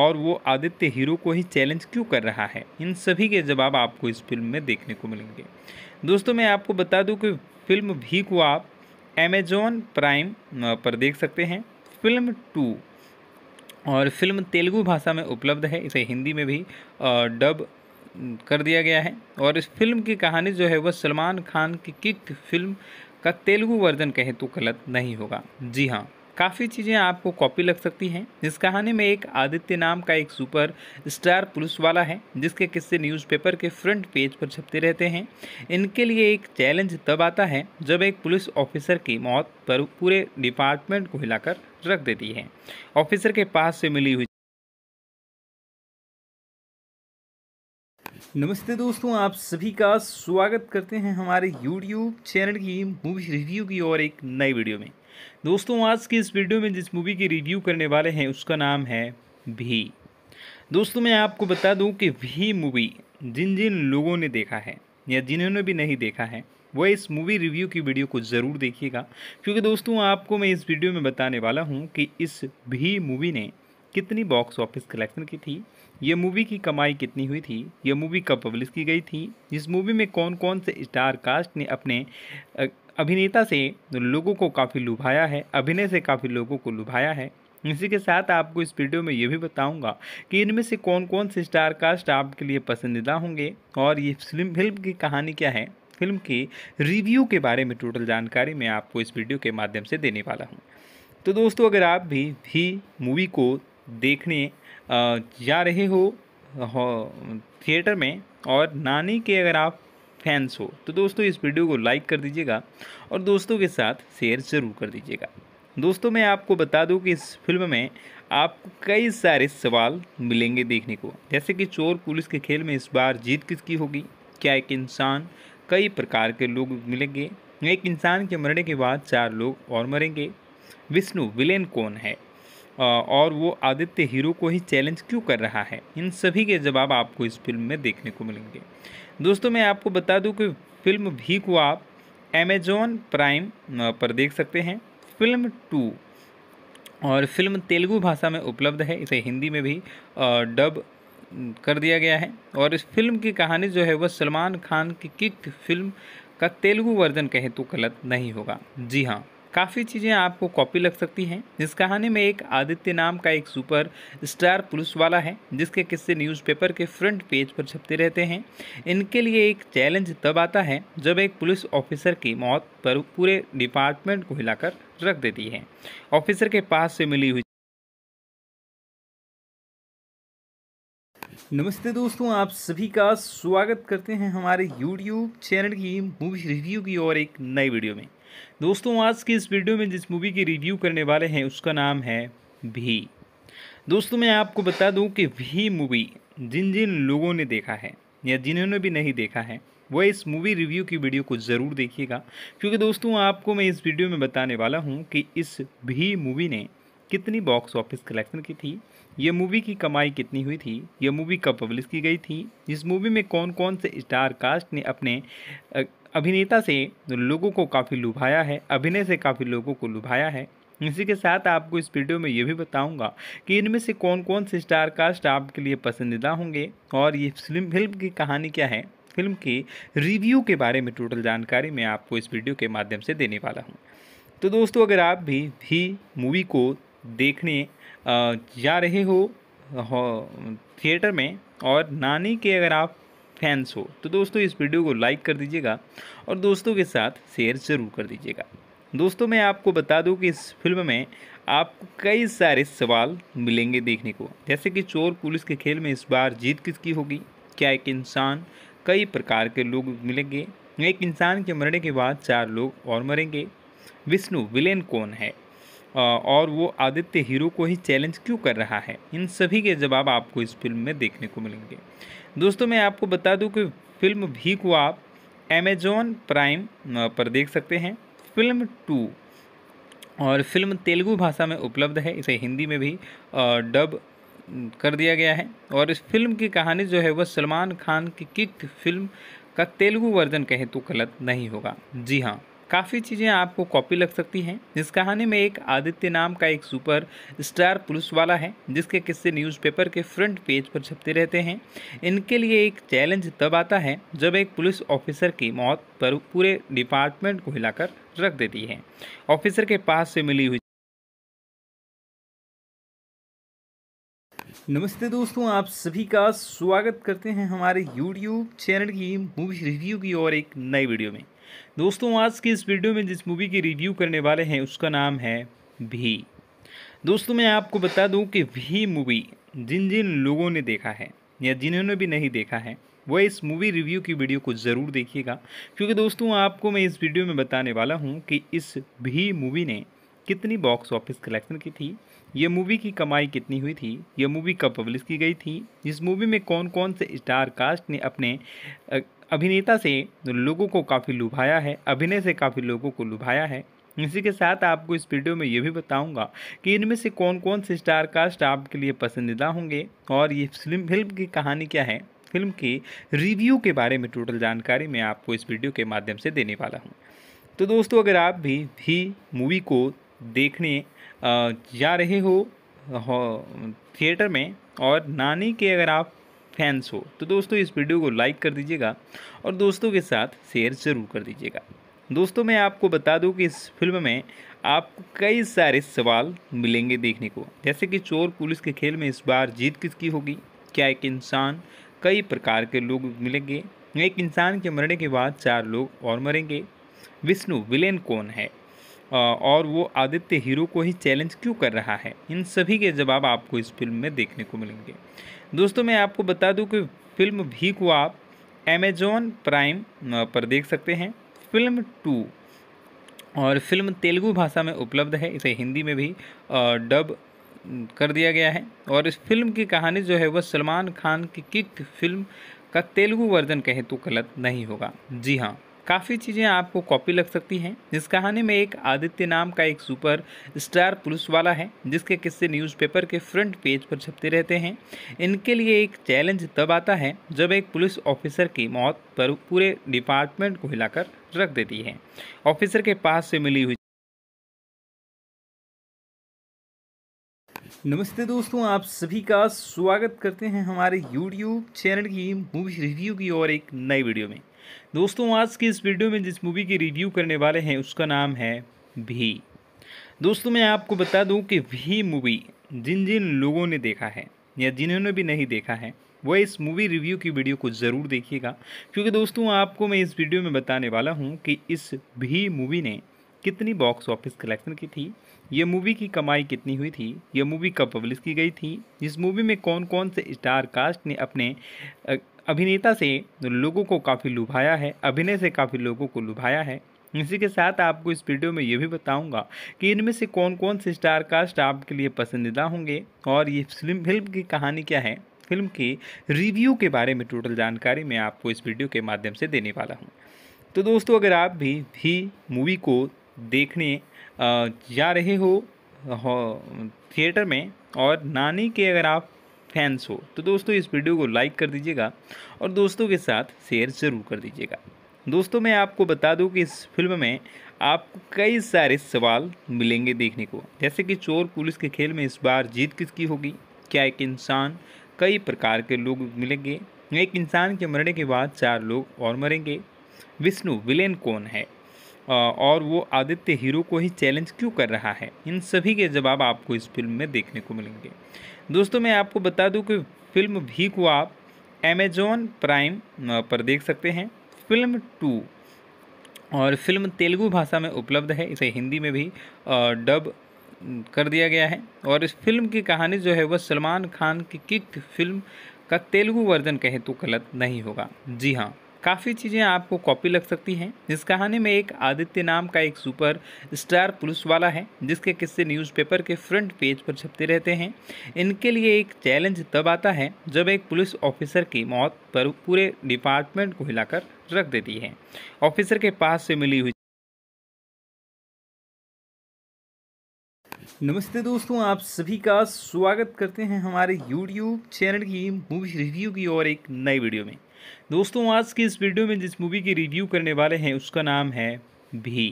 Speaker 1: और वो आदित्य हीरो को ही चैलेंज क्यों कर रहा है इन सभी के जवाब आपको इस फिल्म में देखने को मिलेंगे दोस्तों मैं आपको बता दूं कि फिल्म भी को आप अमेजोन प्राइम पर देख सकते हैं फिल्म टू और फिल्म तेलुगु भाषा में उपलब्ध है इसे हिंदी में भी डब कर दिया गया है और इस फिल्म की कहानी जो है वह सलमान खान की किक फिल्म का तेलुगु वर्जन कहे तो गलत नहीं होगा जी हाँ काफ़ी चीज़ें आपको कॉपी लग सकती हैं जिस कहानी में एक आदित्य नाम का एक सुपर स्टार पुलिस वाला है जिसके किस्से न्यूज़पेपर के फ्रंट पेज पर छपते रहते हैं इनके लिए एक चैलेंज तब आता है जब एक पुलिस ऑफिसर की मौत पर पूरे डिपार्टमेंट को हिलाकर रख देती है ऑफिसर के पास से मिली हुई
Speaker 2: नमस्ते दोस्तों आप
Speaker 1: सभी का स्वागत करते हैं हमारे YouTube चैनल की मूवी रिव्यू की और एक नई वीडियो में दोस्तों आज की इस वीडियो में जिस मूवी की रिव्यू करने वाले हैं उसका नाम है भी दोस्तों मैं आपको बता दूं कि भी मूवी जिन जिन लोगों ने देखा है या जिन्होंने भी नहीं देखा है वह इस मूवी रिव्यू की वीडियो को ज़रूर देखिएगा क्योंकि दोस्तों आपको मैं इस वीडियो में बताने वाला हूँ कि इस भी मूवी ने कितनी बॉक्स ऑफिस कलेक्शन की थी यह मूवी की कमाई कितनी हुई थी यह मूवी कब पब्लिश की गई थी इस मूवी में कौन कौन से स्टार कास्ट ने अपने अभिनेता से लोगों को काफ़ी लुभाया है अभिनय से काफ़ी लोगों को लुभाया है इसी के साथ आपको इस वीडियो में ये भी बताऊंगा कि इनमें से कौन कौन से स्टार कास्ट आपके लिए पसंदीदा होंगे और ये फिल्म फिल्म की कहानी क्या है फिल्म के रिव्यू के बारे में टोटल जानकारी मैं आपको इस वीडियो के माध्यम से देने वाला हूँ तो दोस्तों अगर आप भी भी मूवी को देखने जा रहे हो थिएटर में और नानी के अगर आप फैंस हो तो दोस्तों इस वीडियो को लाइक कर दीजिएगा और दोस्तों के साथ शेयर ज़रूर कर दीजिएगा दोस्तों मैं आपको बता दूं कि इस फिल्म में आपको कई सारे सवाल मिलेंगे देखने को जैसे कि चोर पुलिस के खेल में इस बार जीत किसकी होगी क्या एक इंसान कई प्रकार के लोग मिलेंगे एक इंसान के मरने के बाद चार लोग और मरेंगे विष्णु विलेन कौन है और वो आदित्य हीरो को ही चैलेंज क्यों कर रहा है इन सभी के जवाब आपको इस फिल्म में देखने को मिलेंगे दोस्तों मैं आपको बता दूं कि फिल्म भी को आप अमेजोन प्राइम पर देख सकते हैं फिल्म टू और फिल्म तेलुगु भाषा में उपलब्ध है इसे हिंदी में भी डब कर दिया गया है और इस फिल्म की कहानी जो है वह सलमान खान की किक फिल्म का तेलुगु वर्जन कहे तो गलत नहीं होगा जी हाँ काफ़ी चीज़ें आपको कॉपी लग सकती हैं इस कहानी में एक आदित्य नाम का एक सुपर स्टार पुलिस वाला है जिसके किस्से न्यूज़पेपर के फ्रंट पेज पर छपते रहते हैं इनके लिए एक चैलेंज तब आता है जब एक पुलिस ऑफिसर की मौत पर पूरे डिपार्टमेंट को हिलाकर रख देती है ऑफिसर के पास से मिली हुई नमस्ते दोस्तों आप सभी का स्वागत करते हैं हमारे यूट्यूब चैनल की मूवी रिव्यू की और एक नई वीडियो में दोस्तों आज की इस वीडियो में जिस मूवी की रिव्यू करने वाले हैं उसका नाम है भी दोस्तों मैं आपको बता दूं कि भी मूवी जिन जिन लोगों ने देखा है या जिन्होंने भी नहीं देखा है वह इस मूवी रिव्यू की वीडियो को ज़रूर देखिएगा क्योंकि दोस्तों आपको मैं इस वीडियो में बताने वाला हूँ कि इस भी मूवी ने कितनी बॉक्स ऑफिस कलेक्शन की थी ये मूवी की कमाई कितनी हुई थी यह मूवी कब पब्लिश की गई थी इस मूवी में कौन कौन से स्टार कास्ट ने अपने अभिनेता से लोगों को काफ़ी लुभाया है अभिनय से काफ़ी लोगों को लुभाया है इसी के साथ आपको इस वीडियो में ये भी बताऊंगा कि इनमें से कौन कौन से स्टार कास्ट आपके लिए पसंदीदा होंगे और ये फिल्म फिल्म की कहानी क्या है फिल्म के रिव्यू के बारे में टोटल जानकारी मैं आपको इस वीडियो के माध्यम से देने वाला हूँ तो दोस्तों अगर आप भी भी मूवी को देखने जा रहे हो थिएटर में और नानी के अगर आप फैंस हो तो दोस्तों इस वीडियो को लाइक कर दीजिएगा और दोस्तों के साथ शेयर ज़रूर कर दीजिएगा दोस्तों मैं आपको बता दूं कि इस फिल्म में आपको कई सारे सवाल मिलेंगे देखने को जैसे कि चोर पुलिस के खेल में इस बार जीत किसकी होगी क्या एक इंसान कई प्रकार के लोग मिलेंगे एक इंसान के मरने के बाद चार लोग और मरेंगे विष्णु विलेन कौन है और वो आदित्य हीरो को ही चैलेंज क्यों कर रहा है इन सभी के जवाब आपको इस फिल्म में देखने को मिलेंगे दोस्तों मैं आपको बता दूं कि फिल्म भी को आप अमेजोन प्राइम पर देख सकते हैं फिल्म टू और फिल्म तेलुगु भाषा में उपलब्ध है इसे हिंदी में भी डब कर दिया गया है और इस फिल्म की कहानी जो है वह सलमान खान की किक फिल्म का तेलुगु वर्जन कहें तो गलत नहीं होगा जी हाँ काफ़ी चीज़ें आपको कॉपी लग सकती हैं जिस कहानी में एक आदित्य नाम का एक सुपर स्टार पुलिस वाला है जिसके किस्से न्यूज़पेपर के फ्रंट पेज पर छपते रहते हैं इनके लिए एक चैलेंज तब आता है जब एक पुलिस ऑफिसर की मौत पर पूरे डिपार्टमेंट को हिलाकर रख देती है
Speaker 2: ऑफिसर के पास से मिली हुई
Speaker 1: नमस्ते दोस्तों आप सभी का स्वागत करते हैं हमारे YouTube चैनल की मूवी रिव्यू की और एक नई वीडियो में दोस्तों आज की इस वीडियो में जिस मूवी की रिव्यू करने वाले हैं उसका नाम है भी दोस्तों मैं आपको बता दूं कि भी मूवी जिन जिन लोगों ने देखा है या जिन्होंने भी नहीं देखा है वह इस मूवी रिव्यू की वीडियो को ज़रूर देखिएगा क्योंकि दोस्तों आपको मैं इस वीडियो में बताने वाला हूँ कि इस भी मूवी ने कितनी बॉक्स ऑफिस कलेक्शन की थी यह मूवी की कमाई कितनी हुई थी यह मूवी कब पब्लिश की गई थी इस मूवी में कौन कौन से स्टार कास्ट ने अपने अभिनेता से लोगों को काफ़ी लुभाया है अभिनय से काफ़ी लोगों को लुभाया है इसी के साथ आपको इस वीडियो में ये भी बताऊंगा कि इनमें से कौन कौन से स्टार कास्ट आपके लिए पसंदीदा होंगे और ये फिल्म फिल्म की कहानी क्या है फिल्म के रिव्यू के बारे में टोटल जानकारी मैं आपको इस वीडियो के माध्यम से देने वाला हूँ तो दोस्तों अगर आप भी भी मूवी को देखने जा रहे हो थिएटर में और नानी के अगर आप फैंस हो तो दोस्तों इस वीडियो को लाइक कर दीजिएगा और दोस्तों के साथ शेयर ज़रूर कर दीजिएगा दोस्तों मैं आपको बता दूं कि इस फिल्म में आपको कई सारे सवाल मिलेंगे देखने को जैसे कि चोर पुलिस के खेल में इस बार जीत किसकी होगी क्या एक इंसान कई प्रकार के लोग मिलेंगे एक इंसान के मरने के बाद चार लोग और मरेंगे विष्णु विलेन कौन है और वो आदित्य हीरो को ही चैलेंज क्यों कर रहा है इन सभी के जवाब आपको इस फिल्म में देखने को मिलेंगे दोस्तों मैं आपको बता दूं कि फिल्म भी को आप अमेजोन प्राइम पर देख सकते हैं फिल्म टू और फिल्म तेलुगु भाषा में उपलब्ध है इसे हिंदी में भी डब कर दिया गया है और इस फिल्म की कहानी जो है वह सलमान खान की किक फिल्म का तेलुगु वर्जन कहे तो गलत नहीं होगा जी हाँ काफ़ी चीज़ें आपको कॉपी लग सकती हैं जिस कहानी में एक आदित्य नाम का एक सुपर स्टार पुलिस वाला है जिसके किस्से न्यूज़पेपर के फ्रंट पेज पर छपते रहते हैं इनके लिए एक चैलेंज तब आता है जब एक पुलिस ऑफिसर की मौत पर पूरे डिपार्टमेंट को हिलाकर रख देती है ऑफिसर के पास से मिली हुई
Speaker 2: नमस्ते दोस्तों आप सभी
Speaker 1: का स्वागत करते हैं हमारे YouTube चैनल की मूवी रिव्यू की और एक नई वीडियो में दोस्तों आज की इस वीडियो में जिस मूवी की रिव्यू करने वाले हैं उसका नाम है भी दोस्तों मैं आपको बता दूं कि भी मूवी जिन जिन लोगों ने देखा है या जिन्होंने भी नहीं देखा है वह इस मूवी रिव्यू की वीडियो को ज़रूर देखिएगा क्योंकि दोस्तों आपको मैं इस वीडियो में बताने वाला हूँ कि इस भी मूवी ने कितनी बॉक्स ऑफिस कलेक्शन की थी यह मूवी की कमाई कितनी हुई थी यह मूवी कब पब्लिश की गई थी इस मूवी में कौन कौन से स्टार कास्ट ने अपने अभिनेता से लोगों को काफ़ी लुभाया है अभिनय से काफ़ी लोगों को लुभाया है इसी के साथ आपको इस वीडियो में ये भी बताऊंगा कि इनमें से कौन कौन से स्टार कास्ट आपके लिए पसंदीदा होंगे और ये फिल्म फिल्म की कहानी क्या है फिल्म के रिव्यू के बारे में टोटल जानकारी मैं आपको इस वीडियो के माध्यम से देने वाला हूँ तो दोस्तों अगर आप भी भी मूवी को देखने जा रहे हो थिएटर में और नानी के अगर आप फैंस हो तो दोस्तों इस वीडियो को लाइक कर दीजिएगा और दोस्तों के साथ शेयर ज़रूर कर दीजिएगा दोस्तों मैं आपको बता दूं कि इस फिल्म में आपको कई सारे सवाल मिलेंगे देखने को जैसे कि चोर पुलिस के खेल में इस बार जीत किसकी होगी क्या एक इंसान कई प्रकार के लोग मिलेंगे एक इंसान के मरने के बाद चार लोग और मरेंगे विष्णु विलेन कौन है और वो आदित्य हीरो को ही चैलेंज क्यों कर रहा है इन सभी के जवाब आपको इस फिल्म में देखने को मिलेंगे दोस्तों मैं आपको बता दूं कि फिल्म भी को आप अमेजोन प्राइम पर देख सकते हैं फिल्म टू और फिल्म तेलुगु भाषा में उपलब्ध है इसे हिंदी में भी डब कर दिया गया है और इस फिल्म की कहानी जो है वह सलमान खान की किक फिल्म का तेलुगु वर्जन कहे तो गलत नहीं होगा जी हाँ काफ़ी चीज़ें आपको कॉपी लग सकती हैं इस कहानी में एक आदित्य नाम का एक सुपर स्टार पुलिस वाला है जिसके किस्से न्यूज़पेपर के फ्रंट पेज पर छपते रहते हैं इनके लिए एक चैलेंज तब आता है जब एक पुलिस ऑफिसर की मौत पर पूरे डिपार्टमेंट को हिलाकर रख देती है ऑफिसर के पास से मिली हुई नमस्ते दोस्तों आप सभी का स्वागत करते हैं हमारे यूट्यूब चैनल की मूवी रिव्यू की और एक नई वीडियो में दोस्तों आज की इस वीडियो में जिस मूवी की रिव्यू करने वाले हैं उसका नाम है भी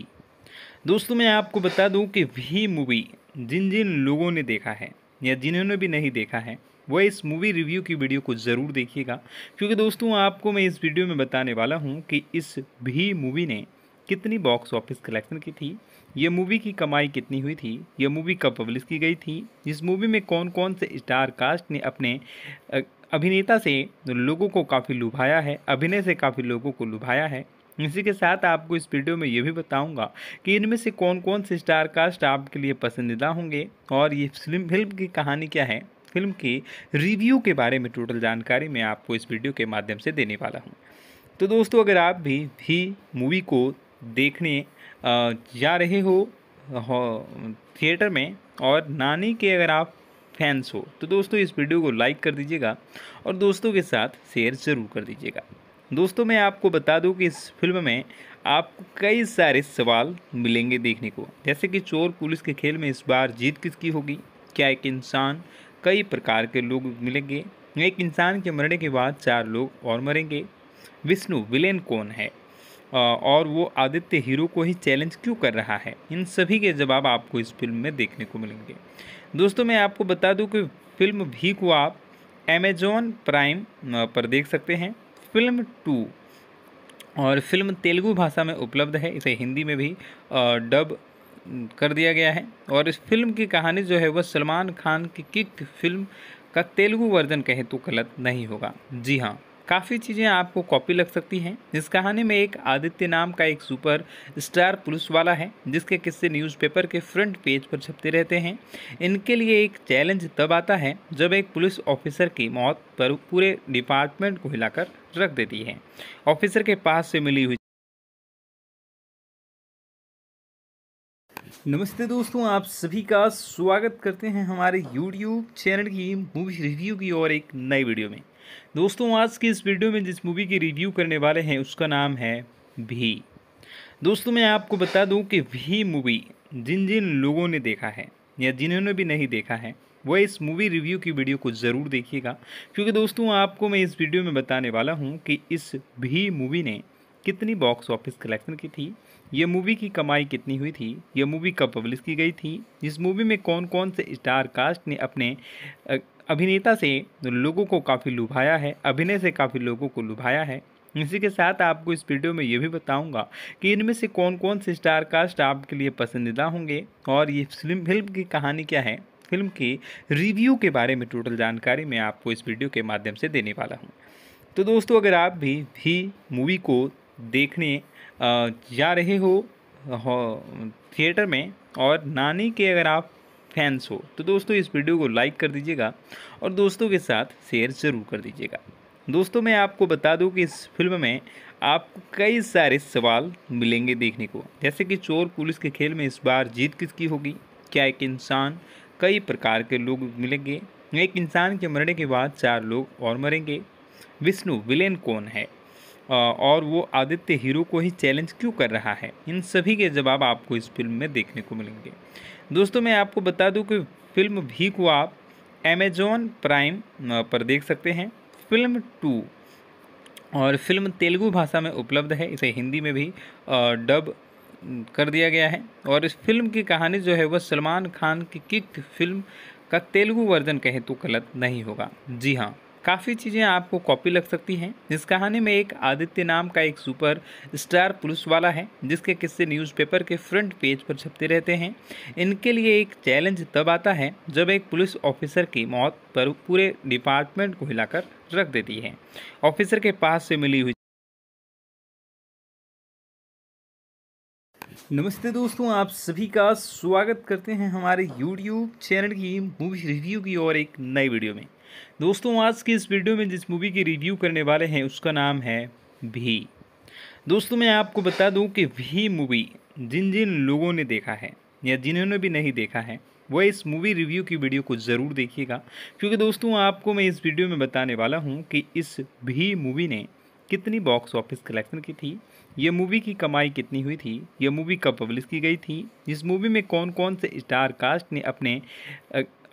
Speaker 1: दोस्तों मैं आपको बता दूं कि भी मूवी जिन जिन लोगों ने देखा है या जिन्होंने भी नहीं देखा है वह इस मूवी रिव्यू की वीडियो को ज़रूर देखिएगा क्योंकि दोस्तों आपको मैं इस वीडियो में बताने वाला हूँ कि इस भी मूवी ने कितनी बॉक्स ऑफिस कलेक्शन की थी ये मूवी की कमाई कितनी हुई थी ये मूवी कब पब्लिश की गई थी इस मूवी में कौन कौन से स्टार कास्ट ने अपने अभिनेता से लोगों को काफ़ी लुभाया है अभिनय से काफ़ी लोगों को लुभाया है इसी के साथ आपको इस वीडियो में ये भी बताऊंगा कि इनमें से कौन कौन से स्टार कास्ट आपके लिए पसंदीदा होंगे और ये फिल्म फिल्म की कहानी क्या है फिल्म के रिव्यू के बारे में टोटल जानकारी मैं आपको इस वीडियो के माध्यम से देने वाला हूँ तो दोस्तों अगर आप भी, भी मूवी को देखने जा रहे हो थिएटर में और नानी के अगर आप फैंस हो तो दोस्तों इस वीडियो को लाइक कर दीजिएगा और दोस्तों के साथ शेयर ज़रूर कर दीजिएगा दोस्तों मैं आपको बता दूं कि इस फिल्म में आपको कई सारे सवाल मिलेंगे देखने को जैसे कि चोर पुलिस के खेल में इस बार जीत किसकी होगी क्या एक इंसान कई प्रकार के लोग मिलेंगे एक इंसान के मरने के बाद चार लोग और मरेंगे विष्णु विलेन कौन है और वो आदित्य हीरो को ही चैलेंज क्यों कर रहा है इन सभी के जवाब आपको इस फिल्म में देखने को मिलेंगे दोस्तों मैं आपको बता दूं कि फिल्म भी को आप अमेजोन प्राइम पर देख सकते हैं फिल्म टू और फिल्म तेलुगु भाषा में उपलब्ध है इसे हिंदी में भी डब कर दिया गया है और इस फिल्म की कहानी जो है वह सलमान खान की किक फिल्म का तेलुगु वर्जन कहे तो गलत नहीं होगा जी हाँ काफ़ी चीज़ें आपको कॉपी लग सकती हैं जिस कहानी में एक आदित्य नाम का एक सुपर स्टार पुलिस वाला है जिसके किस्से न्यूज़पेपर के फ्रंट पेज पर छपते रहते हैं इनके लिए एक चैलेंज तब आता है जब एक पुलिस ऑफिसर की मौत पर पूरे डिपार्टमेंट को हिलाकर रख देती है ऑफिसर के
Speaker 2: पास से मिली हुई
Speaker 1: नमस्ते दोस्तों आप सभी का स्वागत करते हैं हमारे YouTube चैनल की मूवी रिव्यू की और एक नई वीडियो में दोस्तों आज की इस वीडियो में जिस मूवी की रिव्यू करने वाले हैं उसका नाम है भी दोस्तों मैं आपको बता दूं कि भी मूवी जिन जिन लोगों ने देखा है या जिन्होंने भी नहीं देखा है वह इस मूवी रिव्यू की वीडियो को ज़रूर देखिएगा क्योंकि दोस्तों आपको मैं इस वीडियो में बताने वाला हूँ कि इस भी मूवी ने कितनी बॉक्स ऑफिस कलेक्शन की थी यह मूवी की कमाई कितनी हुई थी यह मूवी कब पब्लिश की गई थी इस मूवी में कौन कौन से स्टार कास्ट ने अपने अभिनेता से लोगों को काफ़ी लुभाया है अभिनय से काफ़ी लोगों को लुभाया है इसी के साथ आपको इस वीडियो में ये भी बताऊंगा कि इनमें से कौन कौन से स्टार कास्ट आपके लिए पसंदीदा होंगे और ये फिल्म फिल्म की कहानी क्या है फिल्म के रिव्यू के बारे में टोटल जानकारी मैं आपको इस वीडियो के माध्यम से देने वाला हूँ तो दोस्तों अगर आप भी भी मूवी को देखने जा रहे हो थिएटर में और नानी के अगर आप फैंस हो तो दोस्तों इस वीडियो को लाइक कर दीजिएगा और दोस्तों के साथ शेयर ज़रूर कर दीजिएगा दोस्तों मैं आपको बता दूं कि इस फिल्म में आपको कई सारे सवाल मिलेंगे देखने को जैसे कि चोर पुलिस के खेल में इस बार जीत किसकी होगी क्या एक इंसान कई प्रकार के लोग मिलेंगे एक इंसान के मरने के बाद चार लोग और मरेंगे विष्णु विलेन कौन है और वो आदित्य हीरो को ही चैलेंज क्यों कर रहा है इन सभी के जवाब आपको इस फिल्म में देखने को मिलेंगे दोस्तों मैं आपको बता दूं कि फिल्म भी को आप अमेजोन प्राइम पर देख सकते हैं फिल्म टू और फिल्म तेलुगु भाषा में उपलब्ध है इसे हिंदी में भी डब कर दिया गया है और इस फिल्म की कहानी जो है वह सलमान खान की किक फिल्म का तेलुगु वर्जन कहे तो गलत नहीं होगा जी हाँ काफ़ी चीज़ें आपको कॉपी लग सकती हैं इस कहानी में एक आदित्य नाम का एक सुपर स्टार पुलिस वाला है जिसके किस्से न्यूज़पेपर के फ्रंट पेज पर छपते रहते हैं इनके लिए एक चैलेंज तब आता है जब एक पुलिस ऑफिसर की मौत पर पूरे डिपार्टमेंट को हिलाकर रख देती है ऑफिसर के पास से मिली हुई
Speaker 2: नमस्ते दोस्तों आप सभी का
Speaker 1: स्वागत करते हैं हमारे YouTube चैनल की मूवी रिव्यू की और एक नई वीडियो में दोस्तों आज की इस वीडियो में जिस मूवी की रिव्यू करने वाले हैं उसका नाम है भी दोस्तों मैं आपको बता दूं कि भी मूवी जिन जिन लोगों ने देखा है या जिन्होंने भी नहीं देखा है वह इस मूवी रिव्यू की वीडियो को ज़रूर देखिएगा क्योंकि दोस्तों आपको मैं इस वीडियो में बताने वाला हूँ कि इस भी मूवी ने कितनी बॉक्स ऑफिस कलेक्शन की थी ये मूवी की कमाई कितनी हुई थी यह मूवी कब पब्लिश की गई थी इस मूवी में कौन कौन से स्टार कास्ट ने अपने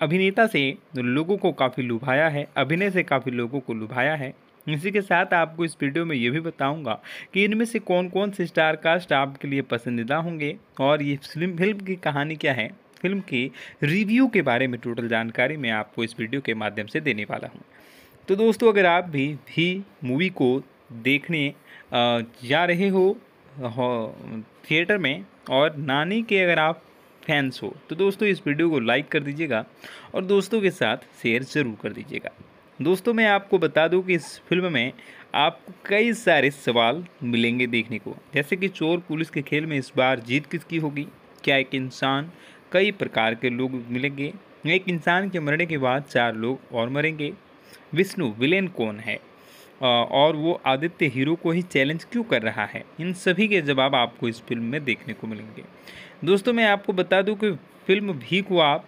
Speaker 1: अभिनेता से लोगों को काफ़ी लुभाया है अभिनय से काफ़ी लोगों को लुभाया है इसी के साथ आपको इस वीडियो में ये भी बताऊंगा कि इनमें से कौन कौन से स्टार कास्ट आपके लिए पसंदीदा होंगे और ये फिल्म फिल्म की कहानी क्या है फिल्म के रिव्यू के बारे में टोटल जानकारी मैं आपको इस वीडियो के माध्यम से देने वाला हूँ तो दोस्तों अगर आप भी भी मूवी को देखने जा रहे हो थिएटर में और नानी के अगर आप फैंस हो तो दोस्तों इस वीडियो को लाइक कर दीजिएगा और दोस्तों के साथ शेयर ज़रूर कर दीजिएगा दोस्तों मैं आपको बता दूं कि इस फिल्म में आपको कई सारे सवाल मिलेंगे देखने को जैसे कि चोर पुलिस के खेल में इस बार जीत किसकी होगी क्या एक इंसान कई प्रकार के लोग मिलेंगे एक इंसान के मरने के बाद चार लोग और मरेंगे विष्णु विलेन कौन है और वो आदित्य हीरो को ही चैलेंज क्यों कर रहा है इन सभी के जवाब आपको इस फिल्म में देखने को मिलेंगे दोस्तों मैं आपको बता दूं कि फिल्म भी को आप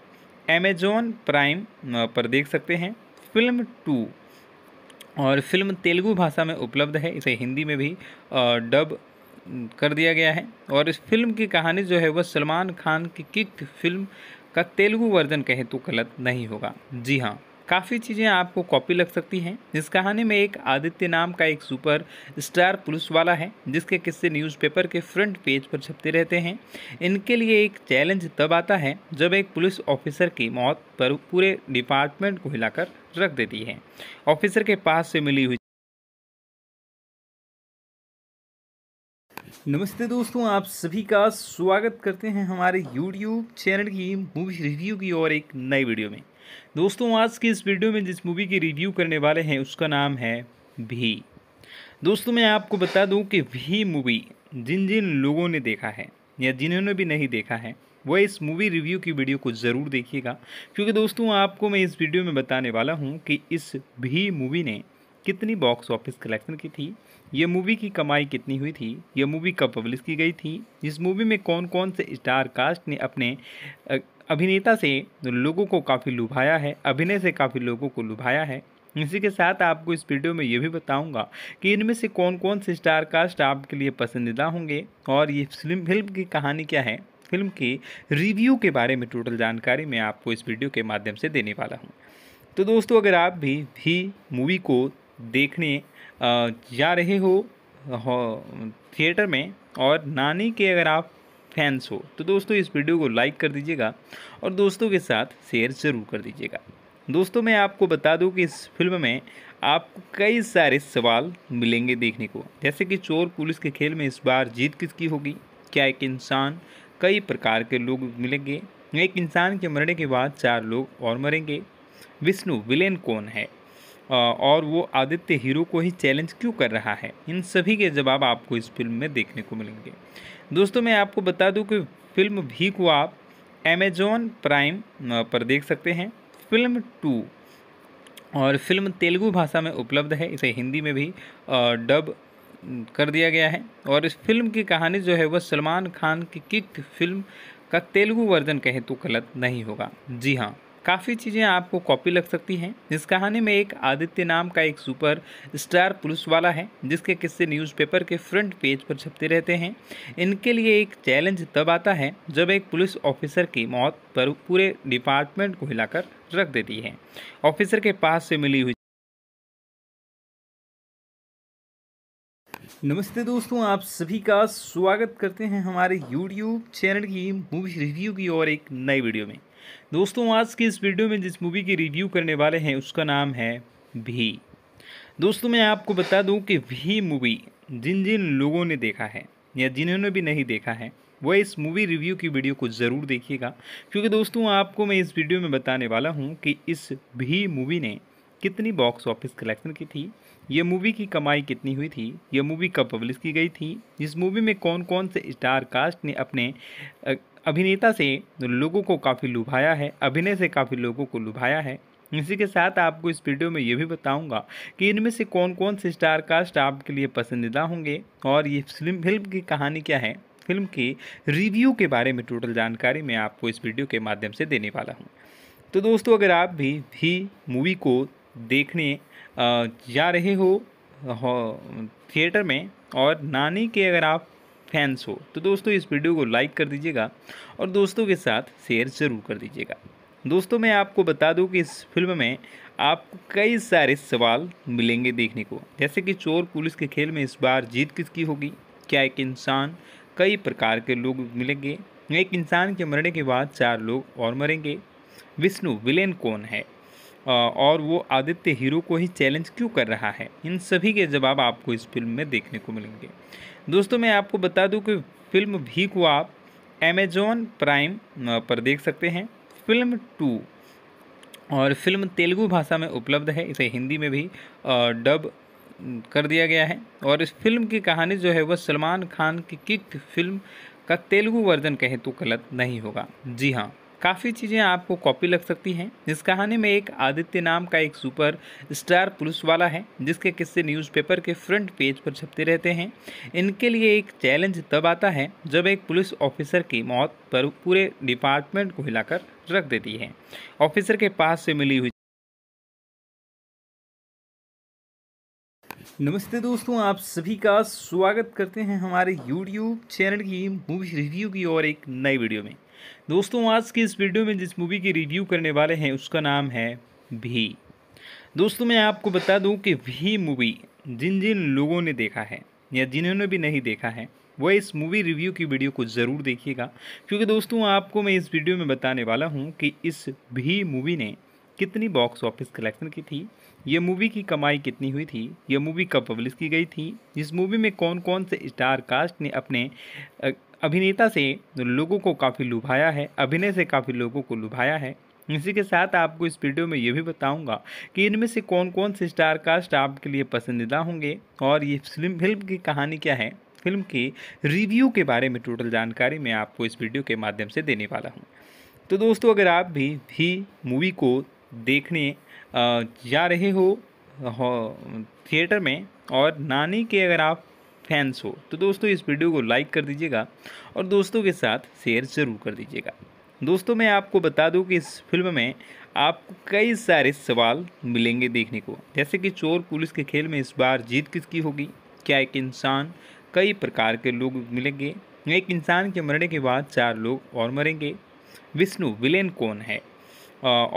Speaker 1: अमेजोन प्राइम पर देख सकते हैं फिल्म टू और फिल्म तेलुगु भाषा में उपलब्ध है इसे हिंदी में भी डब कर दिया गया है और इस फिल्म की कहानी जो है वह सलमान खान की किक फिल्म का तेलुगु वर्जन कहें तो गलत नहीं होगा जी हाँ काफ़ी चीज़ें आपको कॉपी लग सकती हैं इस कहानी में एक आदित्य नाम का एक सुपर स्टार पुलिस वाला है जिसके किस्से न्यूज़पेपर के फ्रंट पेज पर छपते रहते हैं इनके लिए एक चैलेंज तब आता है जब एक पुलिस ऑफिसर की मौत पर पूरे डिपार्टमेंट को हिलाकर रख
Speaker 2: देती है ऑफिसर के पास से मिली हुई
Speaker 1: नमस्ते दोस्तों आप सभी का स्वागत करते हैं हमारे YouTube चैनल की मूवी रिव्यू की और एक नई वीडियो में दोस्तों आज की इस वीडियो में जिस मूवी की रिव्यू करने वाले हैं उसका नाम है भी दोस्तों मैं आपको बता दूं कि भी मूवी जिन जिन लोगों ने देखा है या जिन्होंने भी नहीं देखा है वह इस मूवी रिव्यू की वीडियो को ज़रूर देखिएगा क्योंकि दोस्तों आपको मैं इस वीडियो में बताने वाला हूँ कि इस भी मूवी ने कितनी बॉक्स ऑफिस कलेक्शन की थी यह मूवी की कमाई कितनी हुई थी यह मूवी कब पब्लिश की गई थी इस मूवी में कौन कौन से स्टार कास्ट ने अपने अभिनेता से लोगों को काफ़ी लुभाया है अभिनय से काफ़ी लोगों को लुभाया है इसी के साथ आपको इस वीडियो में ये भी बताऊंगा कि इनमें से कौन कौन से स्टार कास्ट आपके लिए पसंदीदा होंगे और ये फिल्म फिल्म की कहानी क्या है फिल्म के रिव्यू के बारे में टोटल जानकारी मैं आपको इस वीडियो के माध्यम से देने वाला हूँ तो दोस्तों अगर आप भी भी मूवी को देखने जा रहे हो थिएटर में और नानी के अगर आप फैंस हो तो दोस्तों इस वीडियो को लाइक कर दीजिएगा और दोस्तों के साथ शेयर ज़रूर कर दीजिएगा दोस्तों मैं आपको बता दूं कि इस फिल्म में आपको कई सारे सवाल मिलेंगे देखने को जैसे कि चोर पुलिस के खेल में इस बार जीत किसकी होगी क्या एक इंसान कई प्रकार के लोग मिलेंगे एक इंसान के मरने के बाद चार लोग और मरेंगे विष्णु विलेन कौन है और वो आदित्य हीरो को ही चैलेंज क्यों कर रहा है इन सभी के जवाब आपको इस फिल्म में देखने को मिलेंगे दोस्तों मैं आपको बता दूं कि फिल्म भी को आप अमेजोन प्राइम पर देख सकते हैं फिल्म टू और फिल्म तेलुगु भाषा में उपलब्ध है इसे हिंदी में भी डब कर दिया गया है और इस फिल्म की कहानी जो है वह सलमान खान की किक फिल्म का तेलुगु वर्जन कहे तो गलत नहीं होगा जी हाँ काफ़ी चीज़ें आपको कॉपी लग सकती हैं जिस कहानी में एक आदित्य नाम का एक सुपर स्टार पुलिस वाला है जिसके किस्से न्यूज़पेपर के फ्रंट पेज पर छपते रहते हैं इनके लिए एक चैलेंज तब आता है जब एक पुलिस ऑफिसर की मौत पर पूरे डिपार्टमेंट को हिलाकर रख देती है ऑफिसर के पास से
Speaker 2: मिली हुई नमस्ते
Speaker 1: दोस्तों आप सभी का स्वागत करते हैं हमारे YouTube चैनल की मूवी रिव्यू की और एक नई वीडियो में दोस्तों आज के इस वीडियो में जिस मूवी की रिव्यू करने वाले हैं उसका नाम है भी दोस्तों मैं आपको बता दूं कि भी मूवी जिन जिन लोगों ने देखा है या जिन्होंने भी नहीं देखा है वह इस मूवी रिव्यू की वीडियो को ज़रूर देखिएगा क्योंकि दोस्तों आपको मैं इस वीडियो में बताने वाला हूँ कि इस भी मूवी ने कितनी बॉक्स ऑफिस कलेक्शन की थी यह मूवी की कमाई कितनी हुई थी यह मूवी कब पब्लिश की गई थी इस मूवी में कौन कौन से स्टार कास्ट ने अपने अभिनेता से लोगों को काफ़ी लुभाया है अभिनय से काफ़ी लोगों को लुभाया है इसी के साथ आपको इस वीडियो में ये भी बताऊंगा कि इनमें से कौन कौन से स्टार कास्ट आपके लिए पसंदीदा होंगे और ये फिल्म फिल्म की कहानी क्या है फिल्म के रिव्यू के बारे में टोटल जानकारी मैं आपको इस वीडियो के माध्यम से देने वाला हूँ तो दोस्तों अगर आप भी भी मूवी को देखने जा रहे हो थिएटर में और नानी के अगर आप फैंस हो तो दोस्तों इस वीडियो को लाइक कर दीजिएगा और दोस्तों के साथ शेयर ज़रूर कर दीजिएगा दोस्तों मैं आपको बता दूं कि इस फिल्म में आपको कई सारे सवाल मिलेंगे देखने को जैसे कि चोर पुलिस के खेल में इस बार जीत किसकी होगी क्या एक इंसान कई प्रकार के लोग मिलेंगे एक इंसान के मरने के बाद चार लोग और मरेंगे विष्णु विलेन कौन है और वो आदित्य हीरो को ही चैलेंज क्यों कर रहा है इन सभी के जवाब आपको इस फिल्म में देखने को मिलेंगे दोस्तों मैं आपको बता दूं कि फिल्म भी को आप अमेजोन प्राइम पर देख सकते हैं फिल्म टू और फिल्म तेलुगु भाषा में उपलब्ध है इसे हिंदी में भी डब कर दिया गया है और इस फिल्म की कहानी जो है वह सलमान खान की किक फिल्म का तेलुगु वर्जन कहे तो गलत नहीं होगा जी हाँ काफ़ी चीज़ें आपको कॉपी लग सकती हैं इस कहानी में एक आदित्य नाम का एक सुपर स्टार पुलिस वाला है जिसके किस्से न्यूज़पेपर के फ्रंट पेज पर छपते रहते हैं इनके लिए एक चैलेंज तब आता है जब एक पुलिस ऑफिसर की मौत पर पूरे डिपार्टमेंट को हिलाकर रख देती है ऑफिसर के पास से मिली हुई नमस्ते दोस्तों आप सभी का स्वागत करते हैं हमारे YouTube चैनल की मूवी रिव्यू की और एक नई वीडियो में दोस्तों आज की इस वीडियो में जिस मूवी की रिव्यू करने वाले हैं उसका नाम है भी दोस्तों मैं आपको बता दूं कि भी मूवी जिन जिन लोगों ने देखा है या जिन्होंने भी नहीं देखा है वह इस मूवी रिव्यू की वीडियो को ज़रूर देखिएगा क्योंकि दोस्तों आपको मैं इस वीडियो में बताने वाला हूँ कि इस भी मूवी ने कितनी बॉक्स ऑफिस कलेक्शन की थी ये मूवी की कमाई कितनी हुई थी यह मूवी कब पब्लिश की गई थी इस मूवी में कौन कौन से स्टार कास्ट ने अपने अभिनेता से लोगों को काफ़ी लुभाया है अभिनय से काफ़ी लोगों को लुभाया है इसी के साथ आपको इस वीडियो में ये भी बताऊंगा कि इनमें से कौन कौन से स्टार कास्ट आपके लिए पसंदीदा होंगे और ये फिल्म फिल्म की कहानी क्या है फिल्म के रिव्यू के बारे में टोटल जानकारी मैं आपको इस वीडियो के माध्यम से देने वाला हूँ तो दोस्तों अगर आप भी भी मूवी को देखने जा रहे हो थिएटर में और नानी के अगर आप फैंस हो तो दोस्तों इस वीडियो को लाइक कर दीजिएगा और दोस्तों के साथ शेयर ज़रूर कर दीजिएगा दोस्तों मैं आपको बता दूं कि इस फिल्म में आपको कई सारे सवाल मिलेंगे देखने को जैसे कि चोर पुलिस के खेल में इस बार जीत किसकी होगी क्या एक इंसान कई प्रकार के लोग मिलेंगे एक इंसान के मरने के बाद चार लोग और मरेंगे विष्णु विलेन कौन है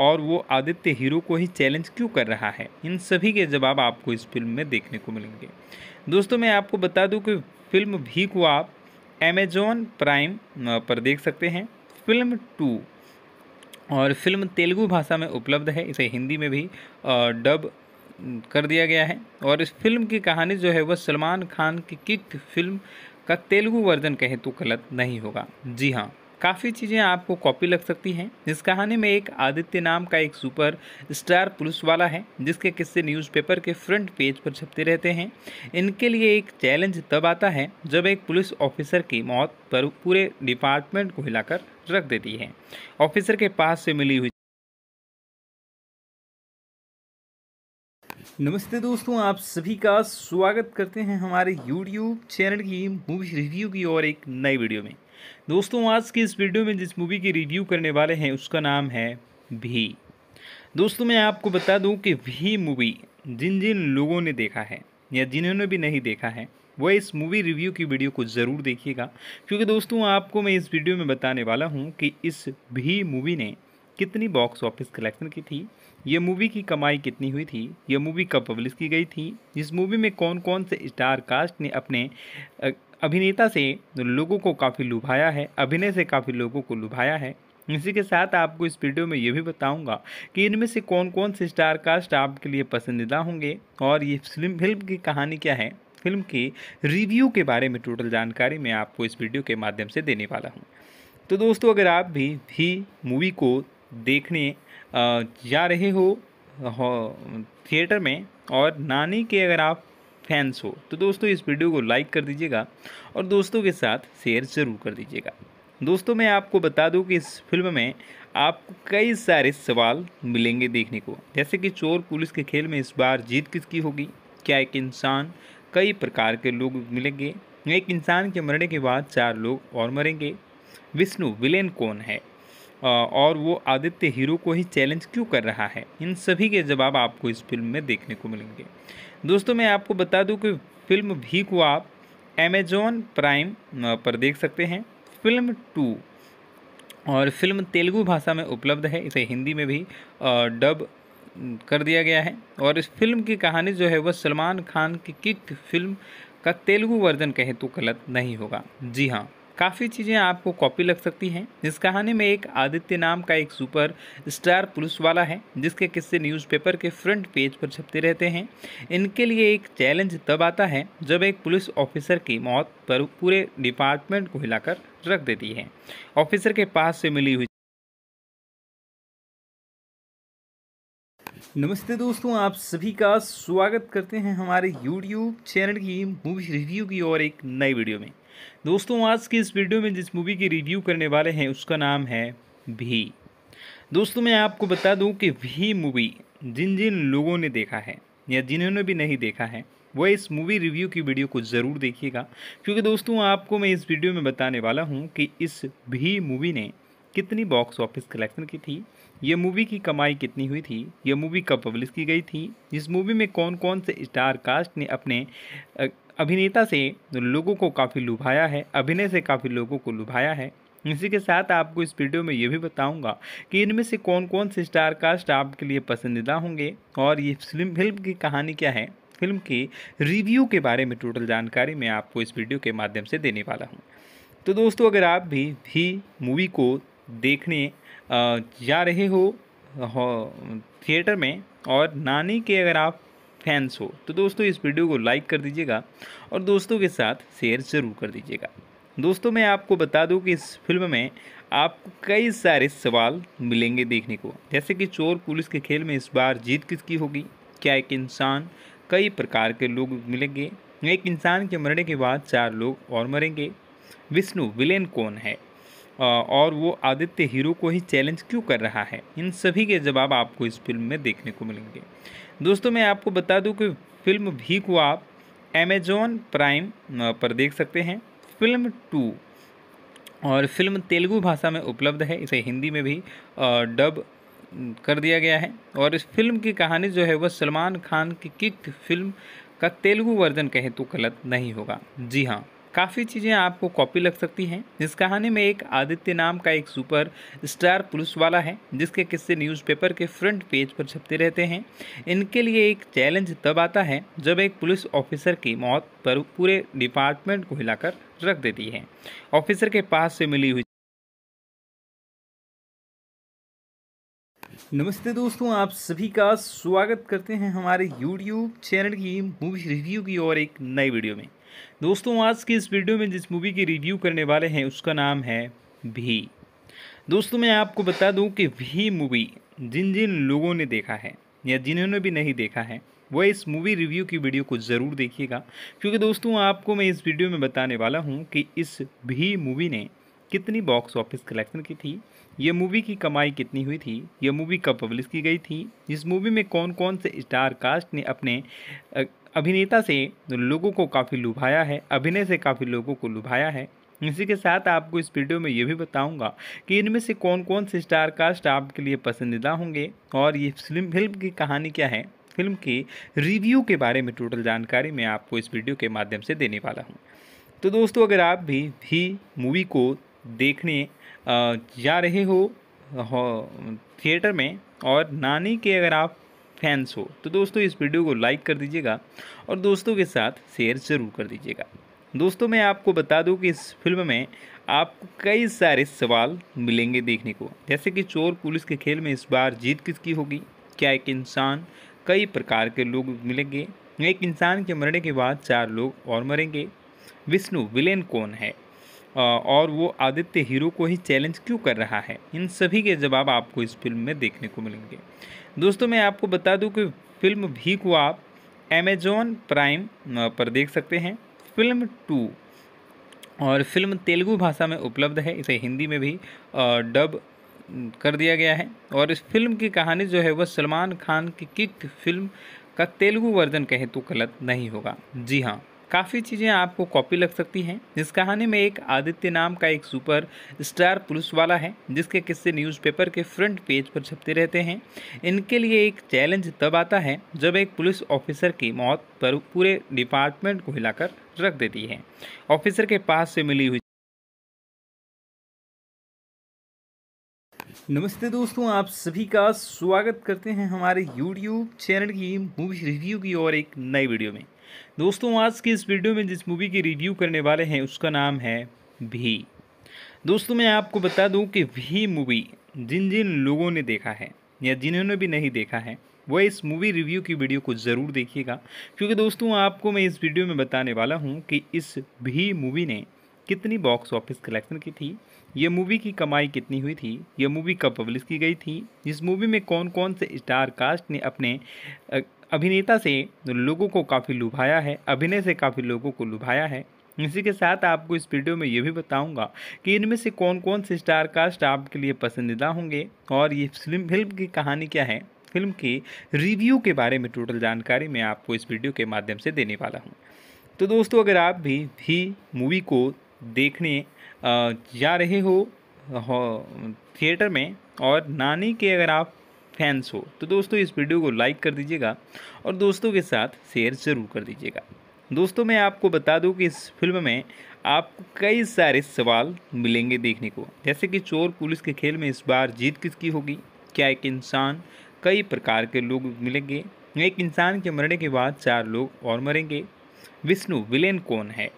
Speaker 1: और वो आदित्य हीरो को ही चैलेंज क्यों कर रहा है इन सभी के जवाब आपको इस फिल्म में देखने को मिलेंगे दोस्तों मैं आपको बता दूं कि फिल्म भी को आप अमेजोन प्राइम पर देख सकते हैं फिल्म टू और फिल्म तेलुगु भाषा में उपलब्ध है इसे हिंदी में भी डब कर दिया गया है और इस फिल्म की कहानी जो है वह सलमान खान की किक फिल्म का तेलुगु वर्जन कहें तो गलत नहीं होगा जी हाँ काफ़ी चीज़ें आपको कॉपी लग सकती हैं इस कहानी में एक आदित्य नाम का एक सुपर स्टार पुलिस वाला है जिसके किस्से न्यूज़पेपर के फ्रंट पेज पर छपते रहते हैं इनके लिए एक चैलेंज तब आता है जब एक पुलिस ऑफिसर की मौत पर पूरे डिपार्टमेंट को हिलाकर रख देती है
Speaker 2: ऑफिसर के पास से मिली हुई
Speaker 1: नमस्ते दोस्तों आप सभी का स्वागत करते हैं हमारे YouTube चैनल की मूवी रिव्यू की और एक नई वीडियो में दोस्तों आज की इस वीडियो में जिस मूवी की रिव्यू करने वाले हैं उसका नाम है भी दोस्तों मैं आपको बता दूं कि भी मूवी जिन जिन लोगों ने देखा है या जिन्होंने भी नहीं देखा है वह इस मूवी रिव्यू की वीडियो को ज़रूर देखिएगा क्योंकि दोस्तों आपको मैं इस वीडियो में बताने वाला हूँ कि इस भी मूवी ने कितनी बॉक्स ऑफिस कलेक्शन की थी यह मूवी की कमाई कितनी हुई थी यह मूवी कब पब्लिश की गई थी इस मूवी में कौन कौन से स्टार कास्ट ने अपने अभिनेता से लोगों को काफ़ी लुभाया है अभिनय से काफ़ी लोगों को लुभाया है इसी के साथ आपको इस वीडियो में ये भी बताऊंगा कि इनमें से कौन कौन से स्टार कास्ट आपके लिए पसंदीदा होंगे और ये फिल्म फिल्म की कहानी क्या है फिल्म के रिव्यू के बारे में टोटल जानकारी मैं आपको इस वीडियो के माध्यम से देने वाला हूँ तो दोस्तों अगर आप भी भी मूवी को देखने जा रहे हो थिएटर में और नानी के अगर आप फैंस हो तो दोस्तों इस वीडियो को लाइक कर दीजिएगा और दोस्तों के साथ शेयर ज़रूर कर दीजिएगा दोस्तों मैं आपको बता दूं कि इस फिल्म में आपको कई सारे सवाल मिलेंगे देखने को जैसे कि चोर पुलिस के खेल में इस बार जीत किसकी होगी क्या एक इंसान कई प्रकार के लोग मिलेंगे एक इंसान के मरने के बाद चार लोग और मरेंगे विष्णु विलेन कौन है और वो आदित्य हीरो को ही चैलेंज क्यों कर रहा है इन सभी के जवाब आपको इस फिल्म में देखने को मिलेंगे दोस्तों मैं आपको बता दूं कि फिल्म भी को आप अमेजोन प्राइम पर देख सकते हैं फिल्म टू और फिल्म तेलुगु भाषा में उपलब्ध है इसे हिंदी में भी डब कर दिया गया है और इस फिल्म की कहानी जो है वह सलमान खान की किक फिल्म का तेलुगु वर्जन कहे तो गलत नहीं होगा जी हाँ काफ़ी चीज़ें आपको कॉपी लग सकती हैं जिस कहानी में एक आदित्य नाम का एक सुपर स्टार पुलिस वाला है जिसके किस्से न्यूज़पेपर के फ्रंट पेज पर छपते रहते हैं इनके लिए एक चैलेंज तब आता है जब एक पुलिस ऑफिसर की मौत पर पूरे डिपार्टमेंट को हिलाकर रख देती है ऑफिसर के पास से मिली हुई
Speaker 2: नमस्ते दोस्तों आप
Speaker 1: सभी का स्वागत करते हैं हमारे YouTube चैनल की मूवी रिव्यू की और एक नई वीडियो में दोस्तों आज की इस वीडियो में जिस मूवी की रिव्यू करने वाले हैं उसका नाम है भी दोस्तों मैं आपको बता दूं कि भी मूवी जिन जिन लोगों ने देखा है या जिन्होंने भी नहीं देखा है वह इस मूवी रिव्यू की वीडियो को ज़रूर देखिएगा क्योंकि दोस्तों आपको मैं इस वीडियो में बताने वाला हूँ कि इस भी मूवी ने कितनी बॉक्स ऑफिस कलेक्शन की थी यह मूवी की कमाई कितनी हुई थी यह मूवी कब पब्लिश की गई थी इस मूवी में कौन कौन से स्टार कास्ट ने अपने अभिनेता से लोगों को काफ़ी लुभाया है अभिनय से काफ़ी लोगों को लुभाया है इसी के साथ आपको इस वीडियो में ये भी बताऊंगा कि इनमें से कौन कौन से स्टार कास्ट आपके लिए पसंदीदा होंगे और ये फिल्म फिल्म की कहानी क्या है फिल्म के रिव्यू के बारे में टोटल जानकारी मैं आपको इस वीडियो के माध्यम से देने वाला हूँ तो दोस्तों अगर आप भी भी मूवी को देखने जा रहे हो थिएटर में और नानी के अगर आप फैंस हो तो दोस्तों इस वीडियो को लाइक कर दीजिएगा और दोस्तों के साथ शेयर ज़रूर कर दीजिएगा दोस्तों मैं आपको बता दूं कि इस फिल्म में आपको कई सारे सवाल मिलेंगे देखने को जैसे कि चोर पुलिस के खेल में इस बार जीत किसकी होगी क्या एक इंसान कई प्रकार के लोग मिलेंगे एक इंसान के मरने के बाद चार लोग और मरेंगे विष्णु विलेन कौन है और वो आदित्य हीरो को ही चैलेंज क्यों कर रहा है इन सभी के जवाब आपको इस फिल्म में देखने को मिलेंगे दोस्तों मैं आपको बता दूं कि फिल्म भी को आप अमेजोन प्राइम पर देख सकते हैं फिल्म टू और फिल्म तेलुगु भाषा में उपलब्ध है इसे हिंदी में भी डब कर दिया गया है और इस फिल्म की कहानी जो है वह सलमान खान की किक फिल्म का तेलुगु वर्जन कहें तो गलत नहीं होगा जी हाँ काफ़ी चीज़ें आपको कॉपी लग सकती हैं इस कहानी में एक आदित्य नाम का एक सुपर स्टार पुलिस वाला है जिसके किस्से न्यूज़पेपर के फ्रंट पेज पर छपते रहते हैं इनके लिए एक चैलेंज तब आता है जब एक पुलिस ऑफिसर की मौत पर पूरे डिपार्टमेंट को हिलाकर रख देती है ऑफिसर के पास से मिली हुई नमस्ते दोस्तों आप सभी का स्वागत करते हैं हमारे यूट्यूब चैनल की मूवी रिव्यू की और एक नई वीडियो में दोस्तों आज की इस वीडियो में जिस मूवी की रिव्यू करने वाले हैं उसका नाम है भी दोस्तों मैं आपको बता दूं कि भी मूवी जिन जिन लोगों ने देखा है या जिन्होंने भी नहीं देखा है वह इस मूवी रिव्यू की वीडियो को ज़रूर देखिएगा क्योंकि दोस्तों आपको मैं इस वीडियो में बताने वाला हूँ कि इस भी मूवी ने कितनी बॉक्स ऑफिस कलेक्शन की थी ये मूवी की कमाई कितनी हुई थी यह मूवी कब पब्लिश की गई थी इस मूवी में कौन कौन से स्टार कास्ट ने अपने अभिनेता से लोगों को काफ़ी लुभाया है अभिनय से काफ़ी लोगों को लुभाया है इसी के साथ आपको इस वीडियो में ये भी बताऊंगा कि इनमें से कौन कौन से स्टार कास्ट आपके लिए पसंदीदा होंगे और ये फिल्म फिल्म की कहानी क्या है फिल्म के रिव्यू के बारे में टोटल जानकारी मैं आपको इस वीडियो के माध्यम से देने वाला हूँ तो दोस्तों अगर आप भी भी मूवी को देखने जा रहे हो थिएटर में और नानी के अगर आप फैंस हो तो दोस्तों इस वीडियो को लाइक कर दीजिएगा और दोस्तों के साथ शेयर ज़रूर कर दीजिएगा दोस्तों मैं आपको बता दूं कि इस फिल्म में आपको कई सारे सवाल मिलेंगे देखने को जैसे कि चोर पुलिस के खेल में इस बार जीत किसकी होगी क्या एक इंसान कई प्रकार के लोग मिलेंगे एक इंसान के मरने के बाद चार लोग और मरेंगे विष्णु विलेन कौन है और वो आदित्य हीरो को ही चैलेंज क्यों कर रहा है इन सभी के जवाब आपको इस फिल्म में देखने को मिलेंगे दोस्तों मैं आपको बता दूं कि फिल्म भी को आप अमेजोन प्राइम पर देख सकते हैं फिल्म टू और फिल्म तेलुगु भाषा में उपलब्ध है इसे हिंदी में भी डब कर दिया गया है और इस फिल्म की कहानी जो है वह सलमान खान की किक फिल्म का तेलुगु वर्जन कहे तो गलत नहीं होगा जी हाँ काफ़ी चीज़ें आपको कॉपी लग सकती हैं जिस कहानी में एक आदित्य नाम का एक सुपर स्टार पुलिस वाला है जिसके किस्से न्यूज़पेपर के फ्रंट पेज पर छपते रहते हैं इनके लिए एक चैलेंज तब आता है जब एक पुलिस ऑफिसर की मौत पर पूरे डिपार्टमेंट को हिलाकर रख देती है
Speaker 2: ऑफिसर के पास से मिली हुई
Speaker 1: नमस्ते दोस्तों आप सभी का स्वागत करते हैं हमारे YouTube चैनल की मूवी रिव्यू की और एक नई वीडियो में दोस्तों आज की इस वीडियो में जिस मूवी की रिव्यू करने वाले हैं उसका नाम है भी दोस्तों मैं आपको बता दूं कि भी मूवी जिन जिन लोगों ने देखा है या जिन्होंने भी नहीं देखा है वह इस मूवी रिव्यू की वीडियो को ज़रूर देखिएगा क्योंकि दोस्तों आपको मैं इस वीडियो में बताने वाला हूँ कि इस भी मूवी ने कितनी बॉक्स ऑफिस कलेक्शन की थी यह मूवी की कमाई कितनी हुई थी यह मूवी कब पब्लिश की गई थी इस मूवी में कौन कौन से स्टार कास्ट ने अपने अभिनेता से लोगों को काफ़ी लुभाया है अभिनय से काफ़ी लोगों को लुभाया है इसी के साथ आपको इस वीडियो में ये भी बताऊंगा कि इनमें से कौन कौन से स्टार कास्ट आपके लिए पसंदीदा होंगे और ये फिल्म फिल्म की कहानी क्या है फिल्म के रिव्यू के बारे में टोटल जानकारी मैं आपको इस वीडियो के माध्यम से देने वाला हूँ तो दोस्तों अगर आप भी भी मूवी को देखने जा रहे हो थिएटर में और नानी के अगर आप फैंस हो तो दोस्तों इस वीडियो को लाइक कर दीजिएगा और दोस्तों के साथ शेयर ज़रूर कर दीजिएगा दोस्तों मैं आपको बता दूं कि इस फिल्म में आपको कई सारे सवाल मिलेंगे देखने को जैसे कि चोर पुलिस के खेल में इस बार जीत किसकी होगी क्या एक इंसान कई प्रकार के लोग मिलेंगे एक इंसान के मरने के बाद चार लोग और मरेंगे विष्णु विलेन कौन है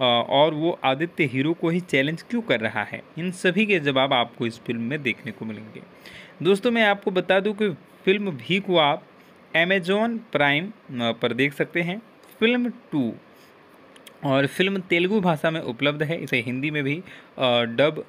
Speaker 1: और वो आदित्य हीरो को ही चैलेंज क्यों कर रहा है इन सभी के जवाब आपको इस फिल्म में देखने को मिलेंगे दोस्तों मैं आपको बता दूं कि फिल्म भी को आप अमेजोन प्राइम पर देख सकते हैं फिल्म टू और फिल्म तेलुगु भाषा में उपलब्ध है इसे हिंदी में भी डब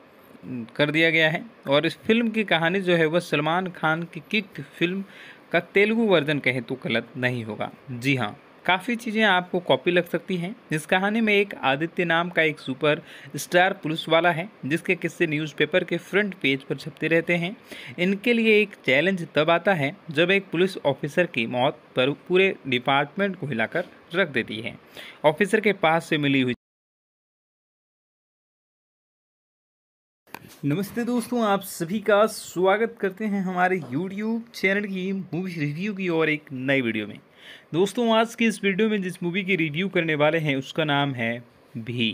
Speaker 1: कर दिया गया है और इस फिल्म की कहानी जो है वह सलमान खान की किक फिल्म का तेलुगु वर्जन कहे तो गलत नहीं होगा जी हाँ काफ़ी चीज़ें आपको कॉपी लग सकती हैं जिस कहानी में एक आदित्य नाम का एक सुपर स्टार पुलिस वाला है जिसके किस्से न्यूज़पेपर के फ्रंट पेज पर छपते रहते हैं इनके लिए एक चैलेंज तब आता है जब एक पुलिस ऑफिसर की मौत पर पूरे डिपार्टमेंट को हिलाकर रख देती है ऑफिसर के पास से मिली हुई
Speaker 2: नमस्ते दोस्तों आप सभी का
Speaker 1: स्वागत करते हैं हमारे YouTube चैनल की मूवी रिव्यू की और एक नई वीडियो में दोस्तों आज की इस वीडियो में जिस मूवी की रिव्यू करने वाले हैं उसका नाम है भी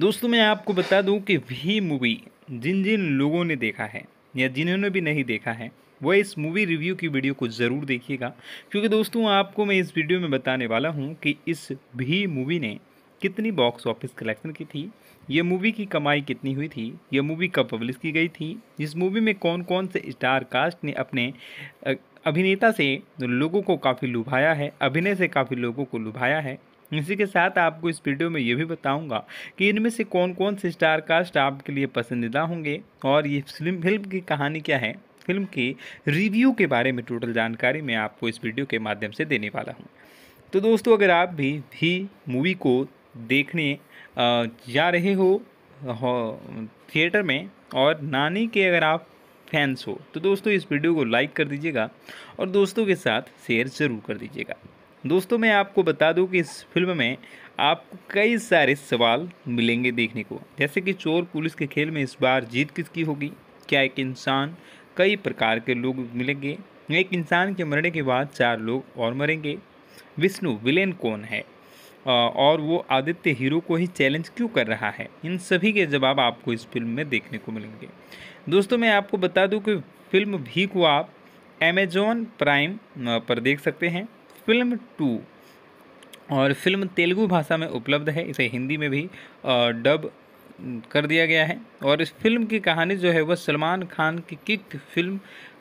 Speaker 1: दोस्तों मैं आपको बता दूं कि भी मूवी जिन जिन लोगों ने देखा है या जिन्होंने भी नहीं देखा है वह इस मूवी रिव्यू की वीडियो को ज़रूर देखिएगा क्योंकि दोस्तों आपको मैं इस वीडियो में बताने वाला हूँ कि इस भी मूवी ने कितनी बॉक्स ऑफिस कलेक्शन की थी यह मूवी की कमाई कितनी हुई थी यह मूवी कब पब्लिश की गई थी इस मूवी में कौन कौन से स्टार कास्ट ने अपने अभिनेता से लोगों को काफ़ी लुभाया है अभिनय से काफ़ी लोगों को लुभाया है इसी के साथ आपको इस वीडियो में ये भी बताऊंगा कि इनमें से कौन कौन से स्टार कास्ट आपके लिए पसंदीदा होंगे और ये फिल्म फिल्म की कहानी क्या है फिल्म के रिव्यू के बारे में टोटल जानकारी मैं आपको इस वीडियो के माध्यम से देने वाला हूँ तो दोस्तों अगर आप भी भी मूवी को देखने जा रहे हो थिएटर में और नानी के अगर आप फैंस हो तो दोस्तों इस वीडियो को लाइक कर दीजिएगा और दोस्तों के साथ शेयर ज़रूर कर दीजिएगा दोस्तों मैं आपको बता दूं कि इस फिल्म में आपको कई सारे सवाल मिलेंगे देखने को जैसे कि चोर पुलिस के खेल में इस बार जीत किसकी होगी क्या एक इंसान कई प्रकार के लोग मिलेंगे एक इंसान के मरने के बाद चार लोग और मरेंगे विष्णु विलेन कौन है और वो आदित्य हीरो को ही चैलेंज क्यों कर रहा है इन सभी के जवाब आपको इस फिल्म में देखने को मिलेंगे दोस्तों मैं आपको बता दूं कि फिल्म भी को आप अमेजोन प्राइम पर देख सकते हैं फिल्म टू और फिल्म तेलुगु भाषा में उपलब्ध है इसे हिंदी में भी डब कर दिया गया है और इस फिल्म की कहानी जो है वह सलमान खान की किक फिल्म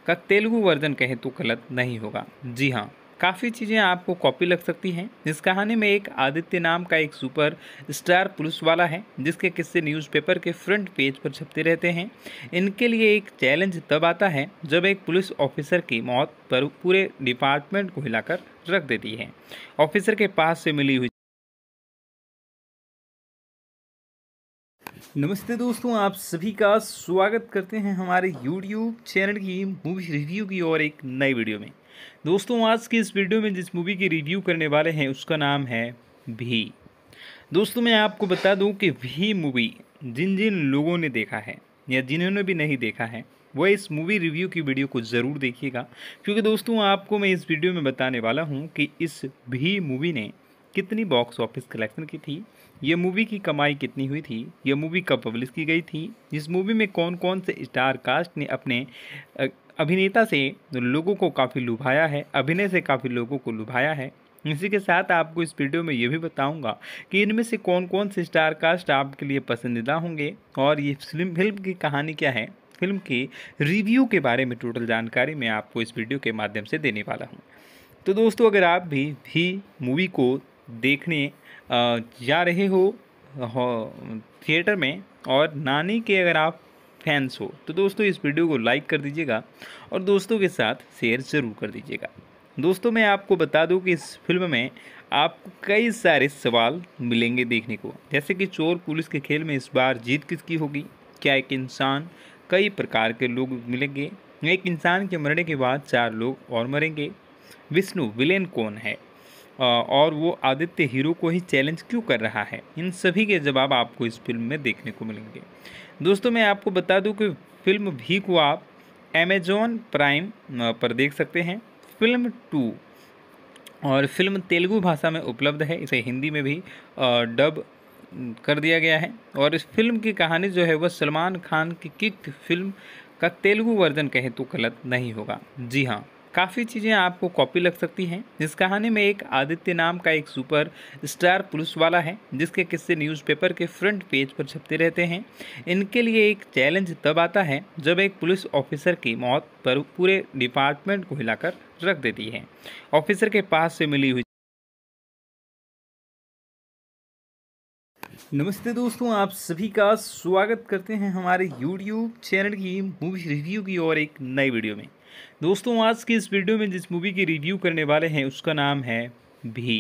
Speaker 1: का तेलुगु वर्जन कहें तो गलत नहीं होगा जी हाँ काफ़ी चीज़ें आपको कॉपी लग सकती हैं इस कहानी में एक आदित्य नाम का एक सुपर स्टार पुलिस वाला है जिसके किस्से न्यूज़पेपर के फ्रंट पेज पर छपते रहते हैं इनके लिए एक चैलेंज तब आता है जब एक पुलिस ऑफिसर की मौत पर पूरे डिपार्टमेंट को हिलाकर रख देती है ऑफिसर के पास से मिली हुई नमस्ते दोस्तों आप सभी का स्वागत करते हैं हमारे यूट्यूब चैनल की मूवी रिव्यू की और एक नई वीडियो में दोस्तों आज की इस वीडियो में जिस मूवी की रिव्यू करने वाले हैं उसका नाम है भी दोस्तों मैं आपको बता दूं कि भी मूवी जिन जिन लोगों ने देखा है या जिन्होंने भी नहीं देखा है वह इस मूवी रिव्यू की वीडियो को ज़रूर देखिएगा क्योंकि दोस्तों आपको मैं इस वीडियो में बताने वाला हूँ कि इस भी मूवी ने कितनी बॉक्स ऑफिस कलेक्शन की थी यह मूवी की कमाई कितनी हुई थी यह मूवी कब पब्लिश की गई थी इस मूवी में कौन कौन से स्टार कास्ट ने अपने अभिनेता से लोगों को काफ़ी लुभाया है अभिनय से काफ़ी लोगों को लुभाया है इसी के साथ आपको इस वीडियो में ये भी बताऊंगा कि इनमें से कौन कौन से स्टार कास्ट आपके लिए पसंदीदा होंगे और ये फिल्म फिल्म की कहानी क्या है फिल्म के रिव्यू के बारे में टोटल जानकारी मैं आपको इस वीडियो के माध्यम से देने वाला हूँ तो दोस्तों अगर आप भी भी मूवी को देखने जा रहे हो थिएटर में और नानी के अगर आप फैंस हो तो दोस्तों इस वीडियो को लाइक कर दीजिएगा और दोस्तों के साथ शेयर ज़रूर कर दीजिएगा दोस्तों मैं आपको बता दूं कि इस फिल्म में आपको कई सारे सवाल मिलेंगे देखने को जैसे कि चोर पुलिस के खेल में इस बार जीत किसकी होगी क्या एक इंसान कई प्रकार के लोग मिलेंगे एक इंसान के मरने के बाद चार लोग और मरेंगे विष्णु विलेन कौन है और वो आदित्य हीरो को ही चैलेंज क्यों कर रहा है इन सभी के जवाब आपको इस फिल्म में देखने को मिलेंगे दोस्तों मैं आपको बता दूं कि फिल्म भी को आप अमेजोन प्राइम पर देख सकते हैं फिल्म टू और फिल्म तेलुगु भाषा में उपलब्ध है इसे हिंदी में भी डब कर दिया गया है और इस फिल्म की कहानी जो है वह सलमान खान की किक फिल्म का तेलुगु वर्जन कहे तो गलत नहीं होगा जी हाँ काफ़ी चीज़ें आपको कॉपी लग सकती हैं जिस कहानी में एक आदित्य नाम का एक सुपर स्टार पुलिस वाला है जिसके किस्से न्यूज़पेपर के फ्रंट पेज पर छपते रहते हैं इनके लिए एक चैलेंज तब आता है जब एक पुलिस ऑफिसर की मौत पर पूरे डिपार्टमेंट को हिलाकर रख देती है ऑफिसर के
Speaker 2: पास से मिली हुई नमस्ते
Speaker 1: दोस्तों आप सभी का स्वागत करते हैं हमारे YouTube चैनल की मूवी रिव्यू की और एक नई वीडियो में दोस्तों आज की इस वीडियो में जिस मूवी की रिव्यू करने वाले हैं उसका नाम है भी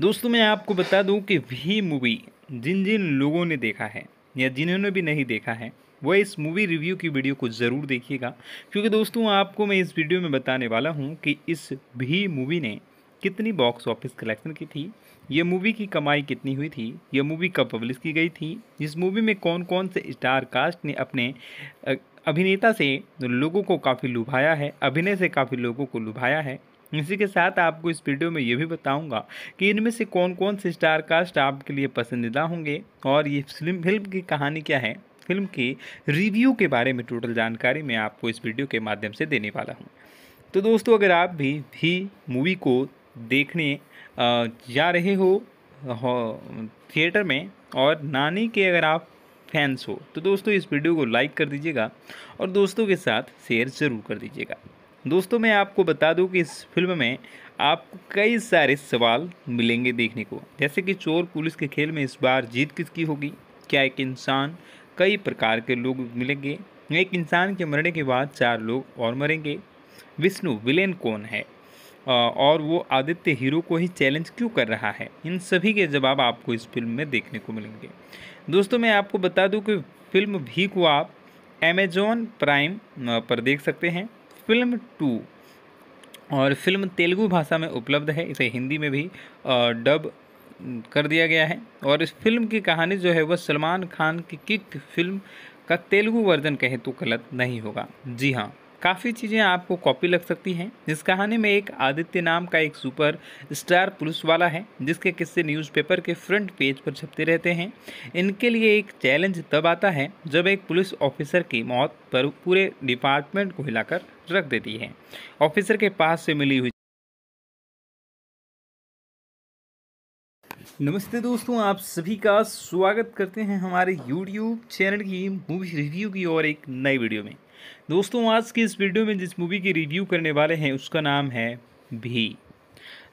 Speaker 1: दोस्तों मैं आपको बता दूं कि भी मूवी जिन जिन लोगों ने देखा है या जिन्होंने भी नहीं देखा है वह इस मूवी रिव्यू की वीडियो को ज़रूर देखिएगा क्योंकि दोस्तों आपको मैं इस वीडियो में बताने वाला हूँ कि इस भी मूवी ने कितनी बॉक्स ऑफिस कलेक्शन की थी यह मूवी की कमाई कितनी हुई थी यह मूवी कब पब्लिश की गई थी इस मूवी में कौन कौन से स्टार कास्ट ने अपने अभिनेता से लोगों को काफ़ी लुभाया है अभिनय से काफ़ी लोगों को लुभाया है इसी के साथ आपको इस वीडियो में ये भी बताऊंगा कि इनमें से कौन कौन से स्टार कास्ट आपके लिए पसंदीदा होंगे और ये फिल्म फिल्म की कहानी क्या है फिल्म के रिव्यू के बारे में टोटल जानकारी मैं आपको इस वीडियो के माध्यम से देने वाला हूँ तो दोस्तों अगर आप भी भी मूवी को देखने जा रहे हो थिएटर में और नानी के अगर आप फैंस हो तो दोस्तों इस वीडियो को लाइक कर दीजिएगा और दोस्तों के साथ शेयर ज़रूर कर दीजिएगा दोस्तों मैं आपको बता दूं कि इस फिल्म में आपको कई सारे सवाल मिलेंगे देखने को जैसे कि चोर पुलिस के खेल में इस बार जीत किसकी होगी क्या एक इंसान कई प्रकार के लोग मिलेंगे एक इंसान के मरने के बाद चार लोग और मरेंगे विष्णु विलेन कौन है और वो आदित्य हीरो को ही चैलेंज क्यों कर रहा है इन सभी के जवाब आपको इस फिल्म में देखने को मिलेंगे दोस्तों मैं आपको बता दूं कि फिल्म भी को आप अमेजोन प्राइम पर देख सकते हैं फिल्म टू और फिल्म तेलुगु भाषा में उपलब्ध है इसे हिंदी में भी डब कर दिया गया है और इस फिल्म की कहानी जो है वह सलमान खान की किक फिल्म का तेलुगु वर्जन कहें तो गलत नहीं होगा जी हाँ काफ़ी चीज़ें आपको कॉपी लग सकती हैं इस कहानी में एक आदित्य नाम का एक सुपर स्टार पुलिस वाला है जिसके किस्से न्यूज़पेपर के फ्रंट पेज पर छपते रहते हैं इनके लिए एक चैलेंज तब आता है जब एक पुलिस ऑफिसर की मौत पर पूरे डिपार्टमेंट को हिलाकर रख देती है ऑफिसर के पास से मिली हुई
Speaker 2: नमस्ते दोस्तों आप सभी का स्वागत
Speaker 1: करते हैं हमारे YouTube चैनल की मूवी रिव्यू की और एक नई वीडियो में दोस्तों आज की इस वीडियो में जिस मूवी की रिव्यू करने वाले हैं उसका नाम है भी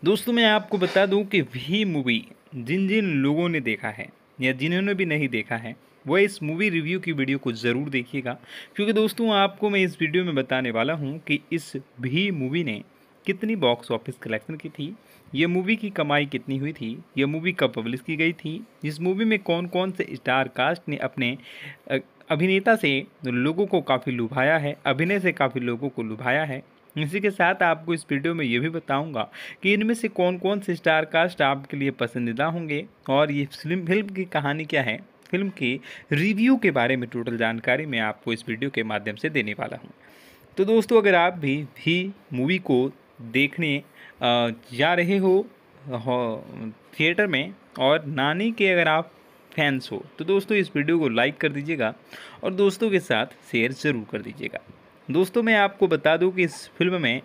Speaker 1: दोस्तों मैं आपको बता दूं कि भी मूवी जिन जिन लोगों ने देखा है या जिन्होंने भी नहीं देखा है वह इस मूवी रिव्यू की वीडियो को ज़रूर देखिएगा क्योंकि दोस्तों आपको मैं इस वीडियो में बताने वाला हूँ कि इस भी मूवी ने कितनी बॉक्स ऑफिस कलेक्शन की थी ये मूवी की कमाई कितनी हुई थी यह मूवी कब पब्लिश की गई थी इस मूवी में कौन कौन से स्टार कास्ट ने अपने अभिनेता से लोगों को काफ़ी लुभाया है अभिनय से काफ़ी लोगों को लुभाया है इसी के साथ आपको इस वीडियो में ये भी बताऊंगा कि इनमें से कौन कौन से स्टार कास्ट आपके लिए पसंदीदा होंगे और ये फिल्म फिल्म की कहानी क्या है फिल्म के रिव्यू के बारे में टोटल जानकारी मैं आपको इस वीडियो के माध्यम से देने वाला हूँ तो दोस्तों अगर आप भी भी मूवी को देखने जा रहे हो थिएटर में और नानी के अगर आप फैंस हो तो दोस्तों इस वीडियो को लाइक कर दीजिएगा और दोस्तों के साथ शेयर ज़रूर कर दीजिएगा दोस्तों मैं आपको बता दूं कि इस फिल्म में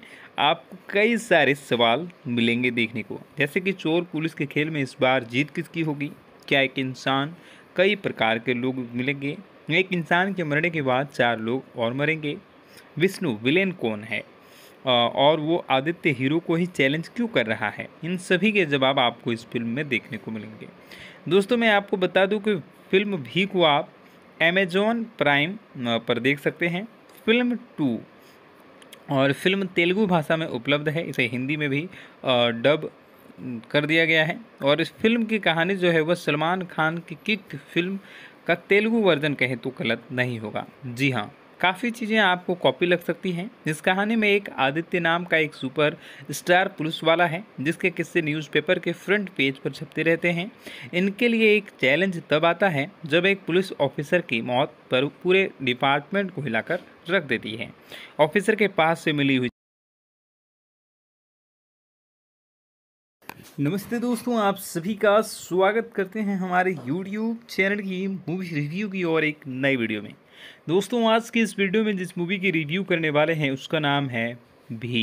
Speaker 1: आपको कई सारे सवाल मिलेंगे देखने को जैसे कि चोर पुलिस के खेल में इस बार जीत किसकी होगी क्या एक इंसान कई प्रकार के लोग मिलेंगे एक इंसान के मरने के बाद चार लोग और मरेंगे विष्णु विलेन कौन है और वो आदित्य हीरो को ही चैलेंज क्यों कर रहा है इन सभी के जवाब आपको इस फिल्म में देखने को मिलेंगे दोस्तों मैं आपको बता दूं कि फिल्म भी को आप अमेजोन प्राइम पर देख सकते हैं फिल्म टू और फिल्म तेलुगु भाषा में उपलब्ध है इसे हिंदी में भी डब कर दिया गया है और इस फिल्म की कहानी जो है वह सलमान खान की किक फिल्म का तेलुगु वर्जन कहें तो गलत नहीं होगा जी हाँ काफ़ी चीज़ें आपको कॉपी लग सकती हैं जिस कहानी में एक आदित्य नाम का एक सुपर स्टार पुलिस वाला है जिसके किस्से न्यूज़पेपर के फ्रंट पेज पर छपते रहते हैं इनके लिए एक चैलेंज तब आता है जब एक पुलिस ऑफिसर की मौत पर पूरे डिपार्टमेंट को हिलाकर रख देती
Speaker 2: है ऑफिसर के पास से मिली हुई
Speaker 1: नमस्ते दोस्तों आप सभी का स्वागत करते हैं हमारे यूट्यूब चैनल की मूवी रिव्यू की और एक नई वीडियो में दोस्तों आज की इस वीडियो में जिस मूवी की रिव्यू करने वाले हैं उसका नाम है भी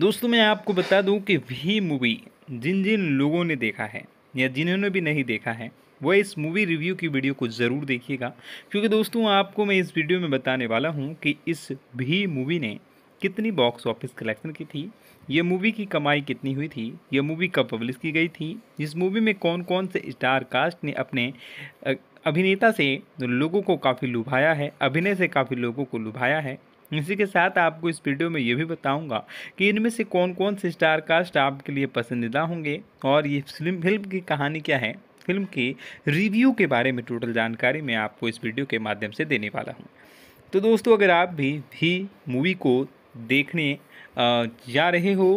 Speaker 1: दोस्तों मैं आपको बता दूं कि भी मूवी जिन जिन लोगों ने देखा है या जिन्होंने भी नहीं देखा है वह इस मूवी रिव्यू की वीडियो को ज़रूर देखिएगा क्योंकि दोस्तों आपको मैं इस वीडियो में बताने वाला हूँ कि इस भी मूवी ने कितनी बॉक्स ऑफिस कलेक्शन की थी यह मूवी की कमाई कितनी हुई थी यह मूवी कब पब्लिश की गई थी इस मूवी में कौन कौन से स्टार कास्ट ने अपने अभिनेता से लोगों को काफ़ी लुभाया है अभिनय से काफ़ी लोगों को लुभाया है इसी के साथ आपको इस वीडियो में ये भी बताऊंगा कि इनमें से कौन कौन से स्टार कास्ट आपके लिए पसंदीदा होंगे और ये फिल्म फिल्म की कहानी क्या है फिल्म के रिव्यू के बारे में टोटल जानकारी मैं आपको इस वीडियो के माध्यम से देने वाला हूँ तो दोस्तों अगर आप भी भी मूवी को देखने जा रहे हो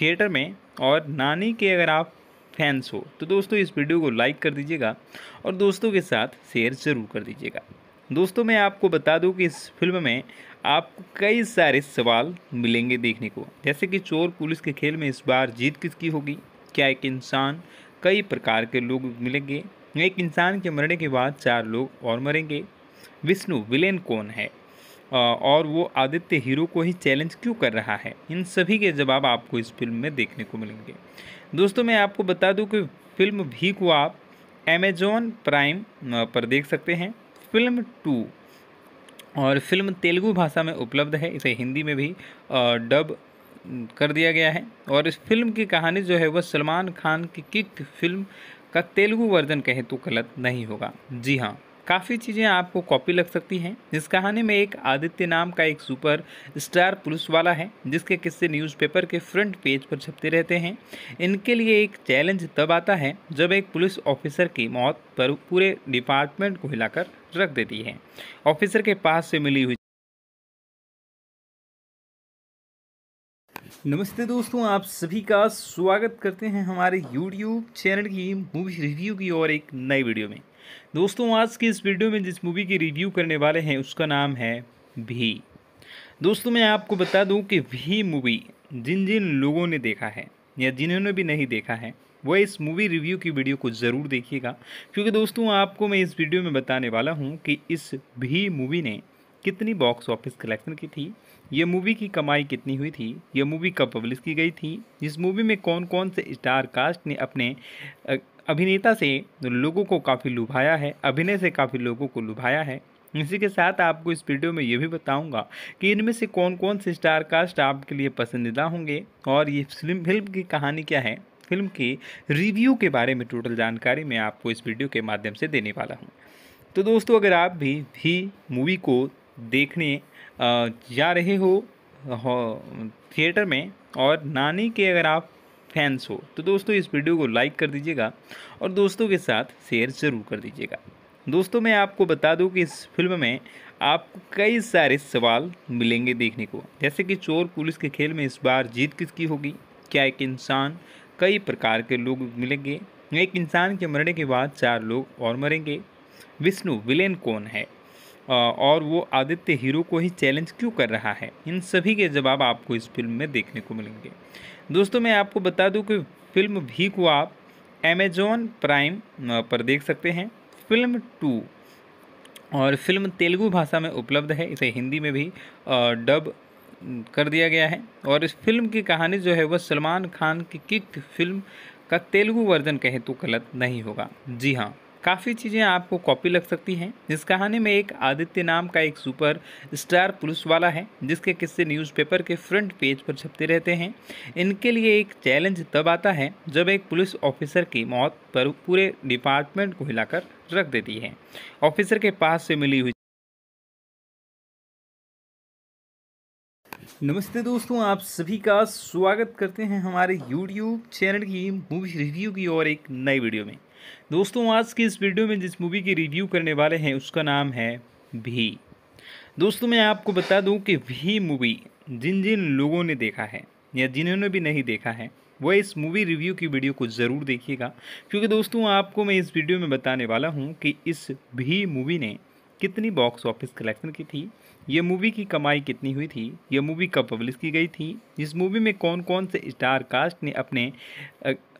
Speaker 1: थिएटर में और नानी के अगर आप फैंस हो तो दोस्तों इस वीडियो को लाइक कर दीजिएगा और दोस्तों के साथ शेयर ज़रूर कर दीजिएगा दोस्तों मैं आपको बता दूं कि इस फिल्म में आपको कई सारे सवाल मिलेंगे देखने को जैसे कि चोर पुलिस के खेल में इस बार जीत किसकी होगी क्या एक इंसान कई प्रकार के लोग मिलेंगे एक इंसान के मरने के बाद चार लोग और मरेंगे विष्णु विलेन कौन है और वो आदित्य हीरो को ही चैलेंज क्यों कर रहा है इन सभी के जवाब आपको इस फिल्म में देखने को मिलेंगे दोस्तों मैं आपको बता दूं कि फिल्म भी को आप अमेजोन प्राइम पर देख सकते हैं फिल्म टू और फिल्म तेलुगु भाषा में उपलब्ध है इसे हिंदी में भी डब कर दिया गया है और इस फिल्म की कहानी जो है वह सलमान खान की किक फिल्म का तेलुगु वर्जन कहे तो गलत नहीं होगा जी हाँ काफ़ी चीज़ें आपको कॉपी लग सकती हैं जिस कहानी में एक आदित्य नाम का एक सुपर स्टार पुलिस वाला है जिसके किस्से न्यूज़पेपर के फ्रंट पेज पर छपते रहते हैं इनके लिए एक चैलेंज तब आता है जब एक पुलिस ऑफिसर की मौत पर पूरे डिपार्टमेंट को हिलाकर रख देती है ऑफिसर के पास से मिली
Speaker 2: हुई नमस्ते दोस्तों
Speaker 1: आप सभी का स्वागत करते हैं हमारे YouTube चैनल की मूवी रिव्यू की और एक नई वीडियो में दोस्तों आज के इस वीडियो में जिस मूवी की रिव्यू करने वाले हैं उसका नाम है भी दोस्तों मैं आपको बता दूं कि भी मूवी जिन जिन लोगों ने देखा है या जिन्होंने भी नहीं देखा है वह इस मूवी रिव्यू की वीडियो को ज़रूर देखिएगा क्योंकि दोस्तों आपको मैं इस वीडियो में बताने वाला हूँ कि इस भी मूवी ने कितनी बॉक्स ऑफिस कलेक्शन की थी यह मूवी की कमाई कितनी हुई थी यह मूवी कब पब्लिश की गई थी इस मूवी में कौन कौन से स्टार कास्ट ने अपने अभिनेता से लोगों को काफ़ी लुभाया है अभिनय से काफ़ी लोगों को लुभाया है इसी के साथ आपको इस वीडियो में ये भी बताऊंगा कि इनमें से कौन कौन से स्टार कास्ट आपके लिए पसंदीदा होंगे और ये फिल्म फिल्म की कहानी क्या है फिल्म के रिव्यू के बारे में टोटल जानकारी मैं आपको इस वीडियो के माध्यम से देने वाला हूँ तो दोस्तों अगर आप भी भी मूवी को देखने जा रहे हो थिएटर में और नानी के अगर आप फैंस हो तो दोस्तों इस वीडियो को लाइक कर दीजिएगा और दोस्तों के साथ शेयर ज़रूर कर दीजिएगा दोस्तों मैं आपको बता दूं कि इस फिल्म में आपको कई सारे सवाल मिलेंगे देखने को जैसे कि चोर पुलिस के खेल में इस बार जीत किसकी होगी क्या एक इंसान कई प्रकार के लोग मिलेंगे एक इंसान के मरने के बाद चार लोग और मरेंगे विष्णु विलेन कौन है और वो आदित्य हीरो को ही चैलेंज क्यों कर रहा है इन सभी के जवाब आपको इस फिल्म में देखने को मिलेंगे दोस्तों मैं आपको बता दूं कि फिल्म भी को आप अमेजोन प्राइम पर देख सकते हैं फिल्म टू और फिल्म तेलुगु भाषा में उपलब्ध है इसे हिंदी में भी डब कर दिया गया है और इस फिल्म की कहानी जो है वह सलमान खान की किक फिल्म का तेलुगु वर्जन कहे तो गलत नहीं होगा जी हाँ काफ़ी चीज़ें आपको कॉपी लग सकती हैं इस कहानी में एक आदित्य नाम का एक सुपर स्टार पुलिस वाला है जिसके किस्से न्यूज़पेपर के फ्रंट पेज पर छपते रहते हैं इनके लिए एक चैलेंज तब आता है जब एक पुलिस ऑफिसर की मौत पर पूरे डिपार्टमेंट को हिलाकर रख देती है ऑफिसर के पास से मिली हुई नमस्ते दोस्तों आप सभी का स्वागत करते हैं हमारे YouTube चैनल की मूवी रिव्यू की और एक नई वीडियो में दोस्तों आज की इस वीडियो में जिस मूवी की रिव्यू करने वाले हैं उसका नाम है भी दोस्तों मैं आपको बता दूं कि भी मूवी जिन जिन लोगों ने देखा है या जिन्होंने भी नहीं देखा है वह इस मूवी रिव्यू की वीडियो को ज़रूर देखिएगा क्योंकि दोस्तों आपको मैं इस वीडियो में बताने वाला हूँ कि इस भी मूवी ने कितनी बॉक्स ऑफिस कलेक्शन की थी ये मूवी की कमाई कितनी हुई थी यह मूवी कब पब्लिश की गई थी इस मूवी में कौन कौन से स्टार कास्ट ने अपने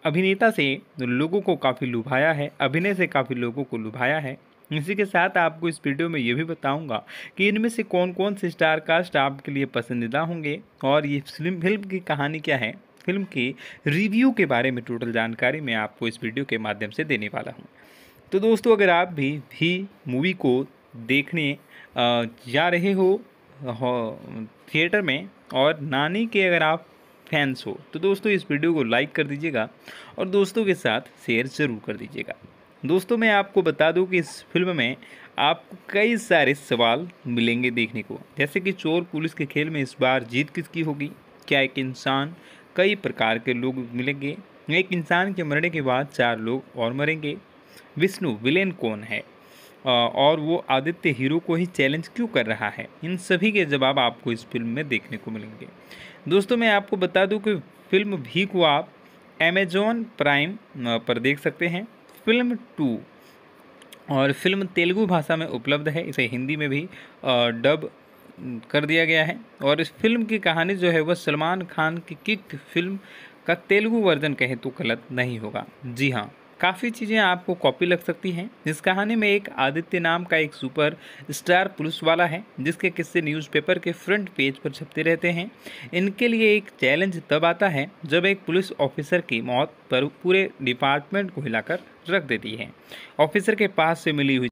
Speaker 1: अभिनेता से लोगों को काफ़ी लुभाया है अभिनय से काफ़ी लोगों को लुभाया है इसी के साथ आपको इस वीडियो में ये भी बताऊंगा कि इनमें से कौन कौन से स्टार कास्ट आपके लिए पसंदीदा होंगे और ये फिल्म फिल्म की कहानी क्या है फिल्म के रिव्यू के बारे में टोटल जानकारी मैं आपको इस वीडियो के माध्यम से देने वाला हूँ तो दोस्तों अगर आप भी भी मूवी को देखने जा रहे हो थिएटर में और नानी के अगर आप फैंस हो तो दोस्तों इस वीडियो को लाइक कर दीजिएगा और दोस्तों के साथ शेयर ज़रूर कर दीजिएगा दोस्तों मैं आपको बता दूं कि इस फिल्म में आपको कई सारे सवाल मिलेंगे देखने को जैसे कि चोर पुलिस के खेल में इस बार जीत किसकी होगी क्या एक इंसान कई प्रकार के लोग मिलेंगे एक इंसान के मरने के बाद चार लोग और मरेंगे विष्णु विलेन कौन है और वो आदित्य हीरो को ही चैलेंज क्यों कर रहा है इन सभी के जवाब आपको इस फिल्म में देखने को मिलेंगे दोस्तों मैं आपको बता दूं कि फिल्म भी को आप अमेजोन प्राइम पर देख सकते हैं फिल्म टू और फिल्म तेलुगु भाषा में उपलब्ध है इसे हिंदी में भी डब कर दिया गया है और इस फिल्म की कहानी जो है वह सलमान खान की किक फिल्म का तेलुगु वर्जन कहें तो गलत नहीं होगा जी हाँ काफ़ी चीज़ें आपको कॉपी लग सकती हैं जिस कहानी में एक आदित्य नाम का एक सुपर स्टार पुलिस वाला है जिसके किस्से न्यूज़पेपर के फ्रंट पेज पर छपते रहते हैं इनके लिए एक चैलेंज तब आता है जब एक पुलिस ऑफिसर की मौत पर पूरे डिपार्टमेंट को हिलाकर रख देती है
Speaker 2: ऑफिसर के पास से मिली हुई